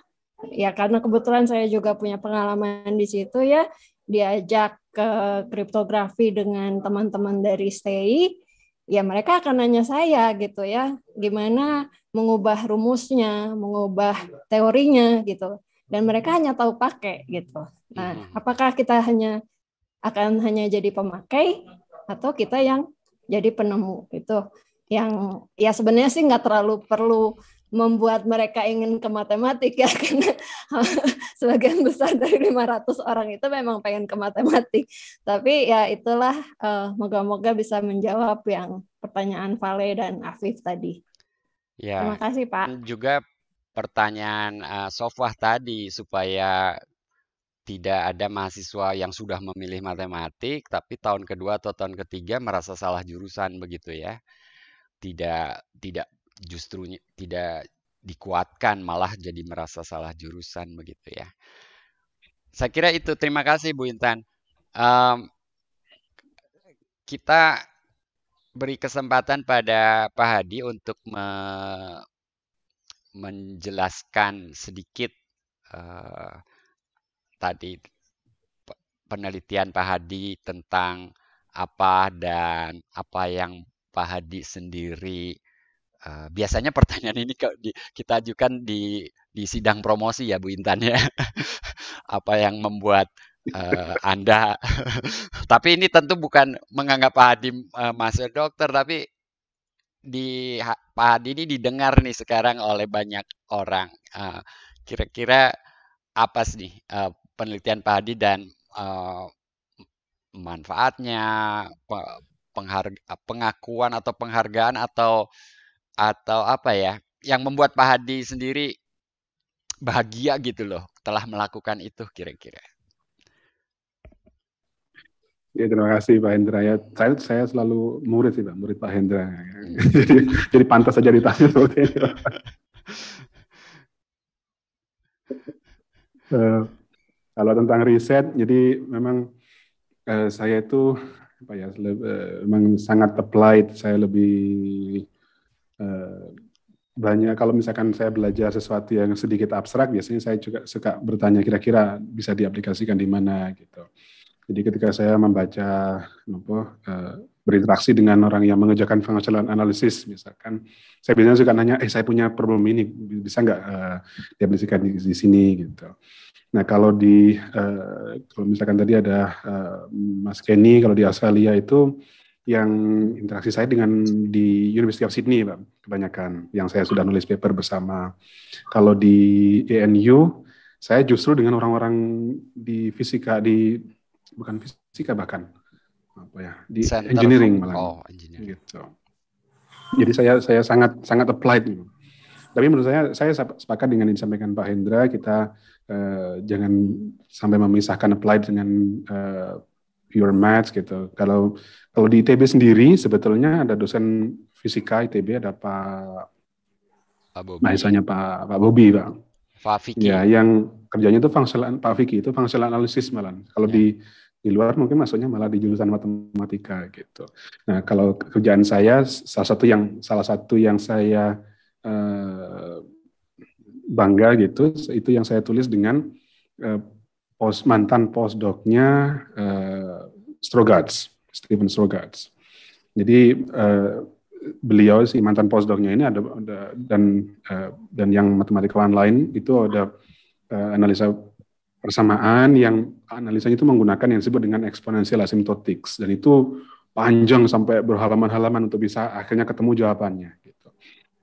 H: ya karena kebetulan saya juga punya pengalaman di situ ya diajak ke kriptografi dengan teman-teman dari STEI ya mereka akan nanya saya gitu ya gimana mengubah rumusnya mengubah teorinya gitu dan mereka hanya tahu pakai gitu nah mm-hmm. apakah kita hanya akan hanya jadi pemakai atau kita yang jadi penemu itu yang ya sebenarnya sih nggak terlalu perlu membuat mereka ingin ke matematik ya karena sebagian besar dari 500 orang itu memang pengen ke matematik. Tapi ya itulah moga eh, moga-moga bisa menjawab yang pertanyaan Vale dan Afif tadi.
A: Ya. Terima kasih, Pak. Juga pertanyaan uh, Sofwah tadi supaya tidak ada mahasiswa yang sudah memilih matematik tapi tahun kedua atau tahun ketiga merasa salah jurusan begitu ya. Tidak tidak justru tidak dikuatkan malah jadi merasa salah jurusan begitu ya. Saya kira itu. Terima kasih Bu Intan. Um, kita beri kesempatan pada Pak Hadi untuk me menjelaskan sedikit uh, tadi penelitian Pak Hadi tentang apa dan apa yang Pak Hadi sendiri Eh, biasanya pertanyaan ini kita ajukan di di sidang promosi ya Bu Intan ya. Apa yang membuat uh, Anda tapi ini tentu bukan menganggap Pak Hadi uh, masuk dokter tapi di Pak Hadi ini didengar nih sekarang oleh banyak orang. kira kira-kira apa sih uh, penelitian Pak Hadi dan uh, manfaatnya pengakuan atau penghargaan atau atau apa ya yang membuat Pak Hadi sendiri bahagia gitu loh telah melakukan itu kira-kira.
B: Ya terima kasih Pak Hendra ya. Saya saya selalu murid sih Pak, murid Pak Hendra. Hmm. jadi jadi pantas saja ditanya seperti ini. uh, kalau tentang riset, jadi memang uh, saya itu apa ya, uh, memang sangat applied. Saya lebih Eh, banyak kalau misalkan saya belajar sesuatu yang sedikit abstrak biasanya saya juga suka bertanya kira-kira bisa diaplikasikan di mana gitu. Jadi ketika saya membaca apa uh, berinteraksi dengan orang yang mengerjakan functional analisis misalkan saya biasanya suka nanya eh saya punya problem ini bisa nggak uh, diaplikasikan di, di sini gitu nah kalau di uh, kalau misalkan tadi ada uh, Mas Kenny kalau di Australia itu yang interaksi saya dengan di University of Sydney, Pak, kebanyakan yang saya sudah nulis paper bersama. Kalau di ANU, saya justru dengan orang-orang di fisika di bukan fisika bahkan apa ya di Center engineering malah. Oh, engineering. Gitu. Jadi saya saya sangat sangat applied. Gitu. Tapi menurut saya saya sepakat dengan yang disampaikan Pak Hendra kita eh, jangan sampai memisahkan applied dengan eh, Your match gitu. Kalau kalau di ITB sendiri sebetulnya ada dosen fisika ITB ada Pak Pak Bobi. Pak Pak Bobi, Pak.
A: Pak Vicky. Ya,
B: yang kerjanya itu fungsional Pak Vicky itu fungsional analisis malah. Kalau ya. di di luar mungkin maksudnya malah di jurusan matematika gitu. Nah, kalau kerjaan saya salah satu yang salah satu yang saya eh, bangga gitu itu yang saya tulis dengan eh, pos, mantan postdocnya uh, eh, Strogatz, Steven Strogatz. Jadi uh, beliau si mantan postdocnya ini ada, ada dan uh, dan yang matematikawan lain itu ada uh, analisa persamaan yang analisanya itu menggunakan yang disebut dengan exponential asymptotics dan itu panjang sampai berhalaman-halaman untuk bisa akhirnya ketemu jawabannya gitu.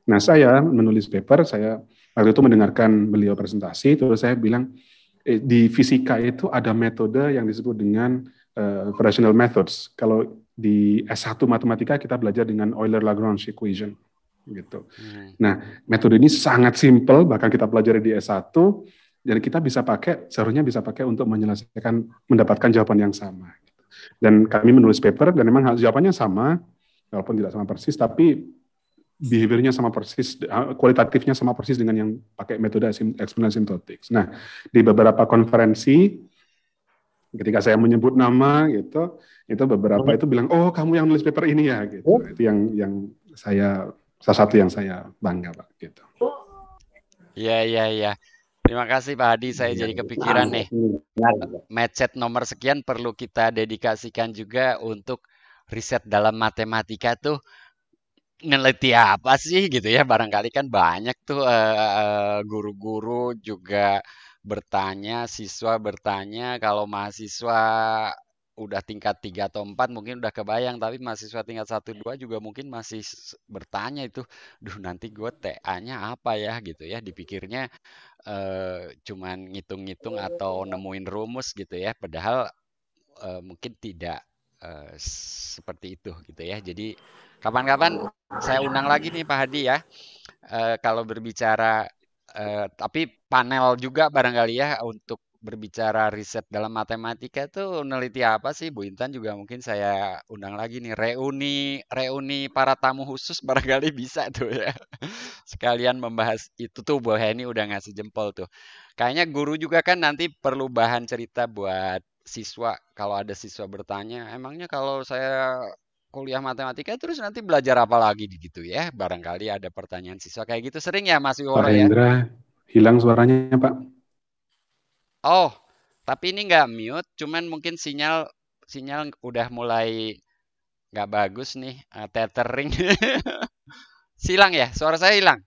B: Nah, saya menulis paper, saya waktu itu mendengarkan beliau presentasi terus saya bilang Eh, di fisika itu ada metode yang disebut dengan uh, eh, operational methods. Kalau di S1 matematika kita belajar dengan Euler-Lagrange equation gitu. Hmm. Nah, metode ini sangat simpel bahkan kita pelajari di S1 dan kita bisa pakai seharusnya bisa pakai untuk menyelesaikan mendapatkan jawaban yang sama. Dan kami menulis paper dan memang jawabannya sama walaupun tidak sama persis tapi behaviornya sama persis, ah, kualitatifnya sama persis dengan yang pakai metode eksponensial asymptotik. Nah, di beberapa konferensi, ketika saya menyebut nama gitu, itu beberapa itu bilang, oh kamu yang nulis paper ini ya, gitu. Oh. Itu yang yang saya salah satu yang saya bangga pak, gitu.
A: Iya iya iya. Terima kasih Pak Hadi, saya jadi kepikiran nih. Matchet nomor sekian perlu kita dedikasikan juga untuk riset dalam matematika tuh meneliti apa sih gitu ya barangkali kan banyak tuh guru-guru uh, juga bertanya siswa bertanya kalau mahasiswa udah tingkat 3 atau 4 mungkin udah kebayang tapi mahasiswa tingkat 1 2 juga mungkin masih bertanya itu duh nanti gue TA-nya apa ya gitu ya dipikirnya eh, cuman ngitung-ngitung atau nemuin rumus gitu ya padahal eh, mungkin tidak eh, seperti itu gitu ya jadi Kapan-kapan saya undang lagi nih Pak Hadi ya. Uh, kalau berbicara uh, tapi panel juga barangkali ya untuk berbicara riset dalam matematika tuh neliti apa sih Bu Intan juga mungkin saya undang lagi nih reuni reuni para tamu khusus barangkali bisa tuh ya sekalian membahas itu tuh Bu Heni udah ngasih jempol tuh kayaknya guru juga kan nanti perlu bahan cerita buat siswa kalau ada siswa bertanya emangnya kalau saya kuliah matematika terus nanti belajar apa lagi gitu ya barangkali ada pertanyaan siswa kayak gitu sering ya Mas Wiworo ya Indra
B: hilang suaranya Pak
A: Oh tapi ini nggak mute cuman mungkin sinyal sinyal udah mulai nggak bagus nih uh, tethering silang ya suara saya hilang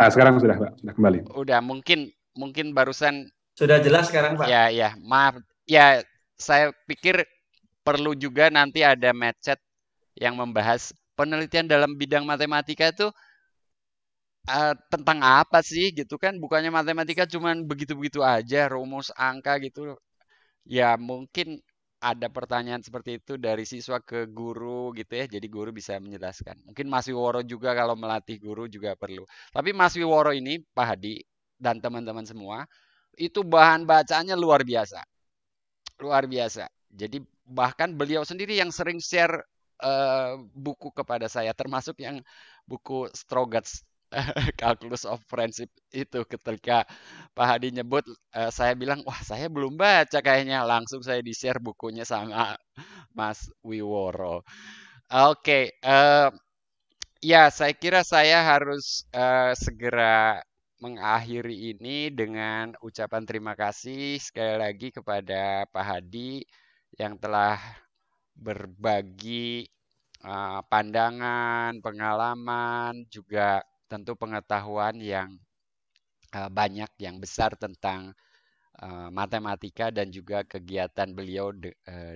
B: ah sekarang sudah Pak sudah kembali
A: udah mungkin mungkin barusan sudah jelas sekarang Pak ya ya maaf ya saya pikir perlu juga nanti ada matchet yang membahas penelitian dalam bidang matematika itu uh, tentang apa sih gitu kan bukannya matematika cuman begitu-begitu aja rumus angka gitu ya mungkin ada pertanyaan seperti itu dari siswa ke guru gitu ya. Jadi guru bisa menjelaskan. Mungkin Mas Wiworo juga kalau melatih guru juga perlu. Tapi Mas Wiworo ini, Pak Hadi dan teman-teman semua, itu bahan bacaannya luar biasa. Luar biasa. Jadi bahkan beliau sendiri yang sering share uh, buku kepada saya termasuk yang buku Strogatz Calculus of Friendship itu ketika Pak Hadi nyebut uh, saya bilang wah saya belum baca kayaknya langsung saya di share bukunya sama Mas Wiworo. Oke, okay, uh, eh, ya saya kira saya harus uh, segera mengakhiri ini dengan ucapan terima kasih sekali lagi kepada Pak Hadi yang telah berbagi eh, pandangan, pengalaman, juga tentu pengetahuan yang eh, banyak yang besar tentang eh, matematika dan juga kegiatan beliau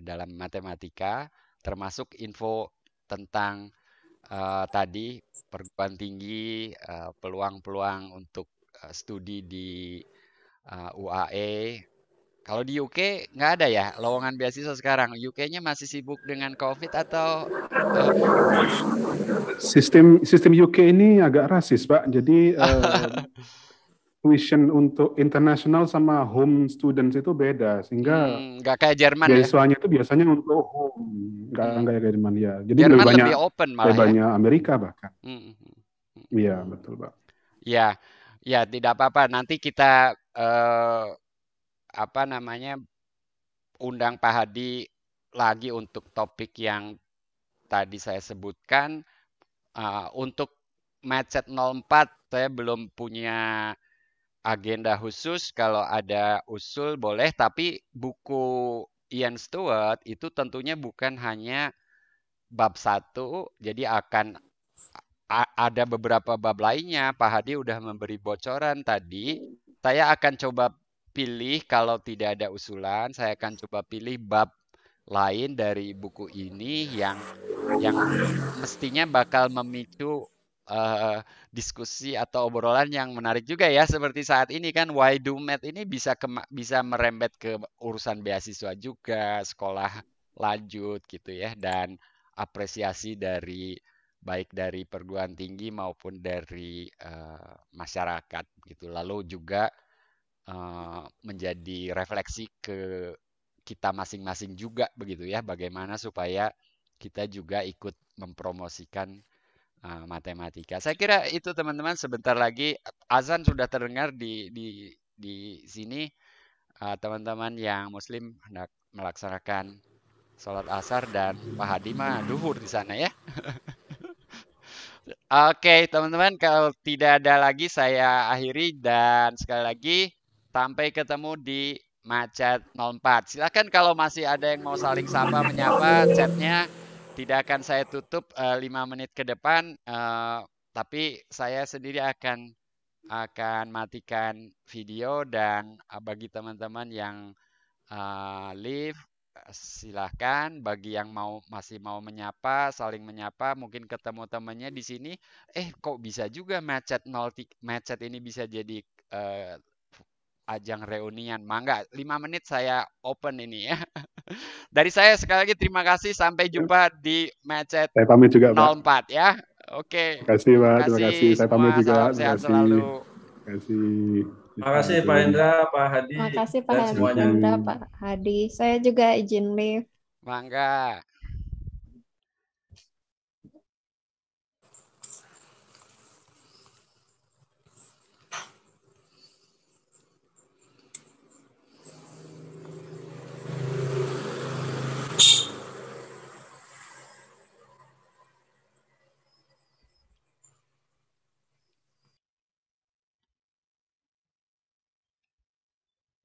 A: dalam matematika, termasuk info tentang tadi perguruan tinggi, peluang-peluang untuk studi di UAE kalau di UK nggak ada ya lowongan beasiswa sekarang. UK-nya masih sibuk dengan COVID atau
B: sistem sistem UK ini agak rasis, Pak. Jadi uh, tuition untuk internasional sama home students itu beda, sehingga hmm,
A: nggak hmm, kayak Jerman ya? beasiswanya ya? itu biasanya untuk home,
B: nggak hmm. kayak Jerman ya. Jadi lebih banyak lebih open malah lebih ya? Amerika bahkan. Hmm, hmm, iya hmm. betul, Pak.
A: Ya, ya tidak apa-apa. Nanti kita uh, apa namanya undang Pak Hadi lagi untuk topik yang tadi saya sebutkan uh, untuk macet 04 saya belum punya agenda khusus kalau ada usul boleh tapi buku Ian Stewart itu tentunya bukan hanya bab satu jadi akan ada beberapa bab lainnya Pak Hadi udah memberi bocoran tadi saya akan coba pilih kalau tidak ada usulan, saya akan coba pilih bab lain dari buku ini yang yang mestinya bakal memicu uh, diskusi atau obrolan yang menarik juga ya seperti saat ini kan why do math ini bisa bisa merembet ke urusan beasiswa juga sekolah lanjut gitu ya dan apresiasi dari baik dari perguruan tinggi maupun dari uh, masyarakat gitu lalu juga Eh, menjadi refleksi ke kita masing-masing juga begitu ya bagaimana supaya kita juga ikut mempromosikan uh, matematika. Saya kira itu teman-teman sebentar lagi azan sudah terdengar di di di sini eh, teman-teman uh, yang muslim hendak melaksanakan sholat asar dan Pak Hadi duhur di sana ya. Oke, okay, teman-teman, kalau tidak ada lagi saya akhiri dan sekali lagi Sampai ketemu di Macet 04. silahkan kalau masih ada yang mau saling sapa menyapa chatnya tidak akan saya tutup uh, eh, 5 menit ke depan uh, tapi saya sendiri akan akan matikan video dan eh, bagi teman-teman yang uh, live silahkan bagi yang mau masih mau menyapa saling menyapa mungkin ketemu temannya di sini eh kok bisa juga macet nol macet ini bisa jadi uh, ajang reunian. Mangga, Lima menit saya open ini ya. Dari saya sekali lagi terima kasih. Sampai ya. jumpa
B: di Macet saya pamit juga, 04
A: Pak. ya. Oke. Terima
B: kasih, Pak.
E: Terima kasih. Saya pamit juga. Terima kasih. Terima
F: kasih.
E: Terima kasih Pak Hendra, Pak Hadi.
A: Terima kasih Pak Hendra, Pak
H: Hadi. Saya juga izin leave.
A: Mangga.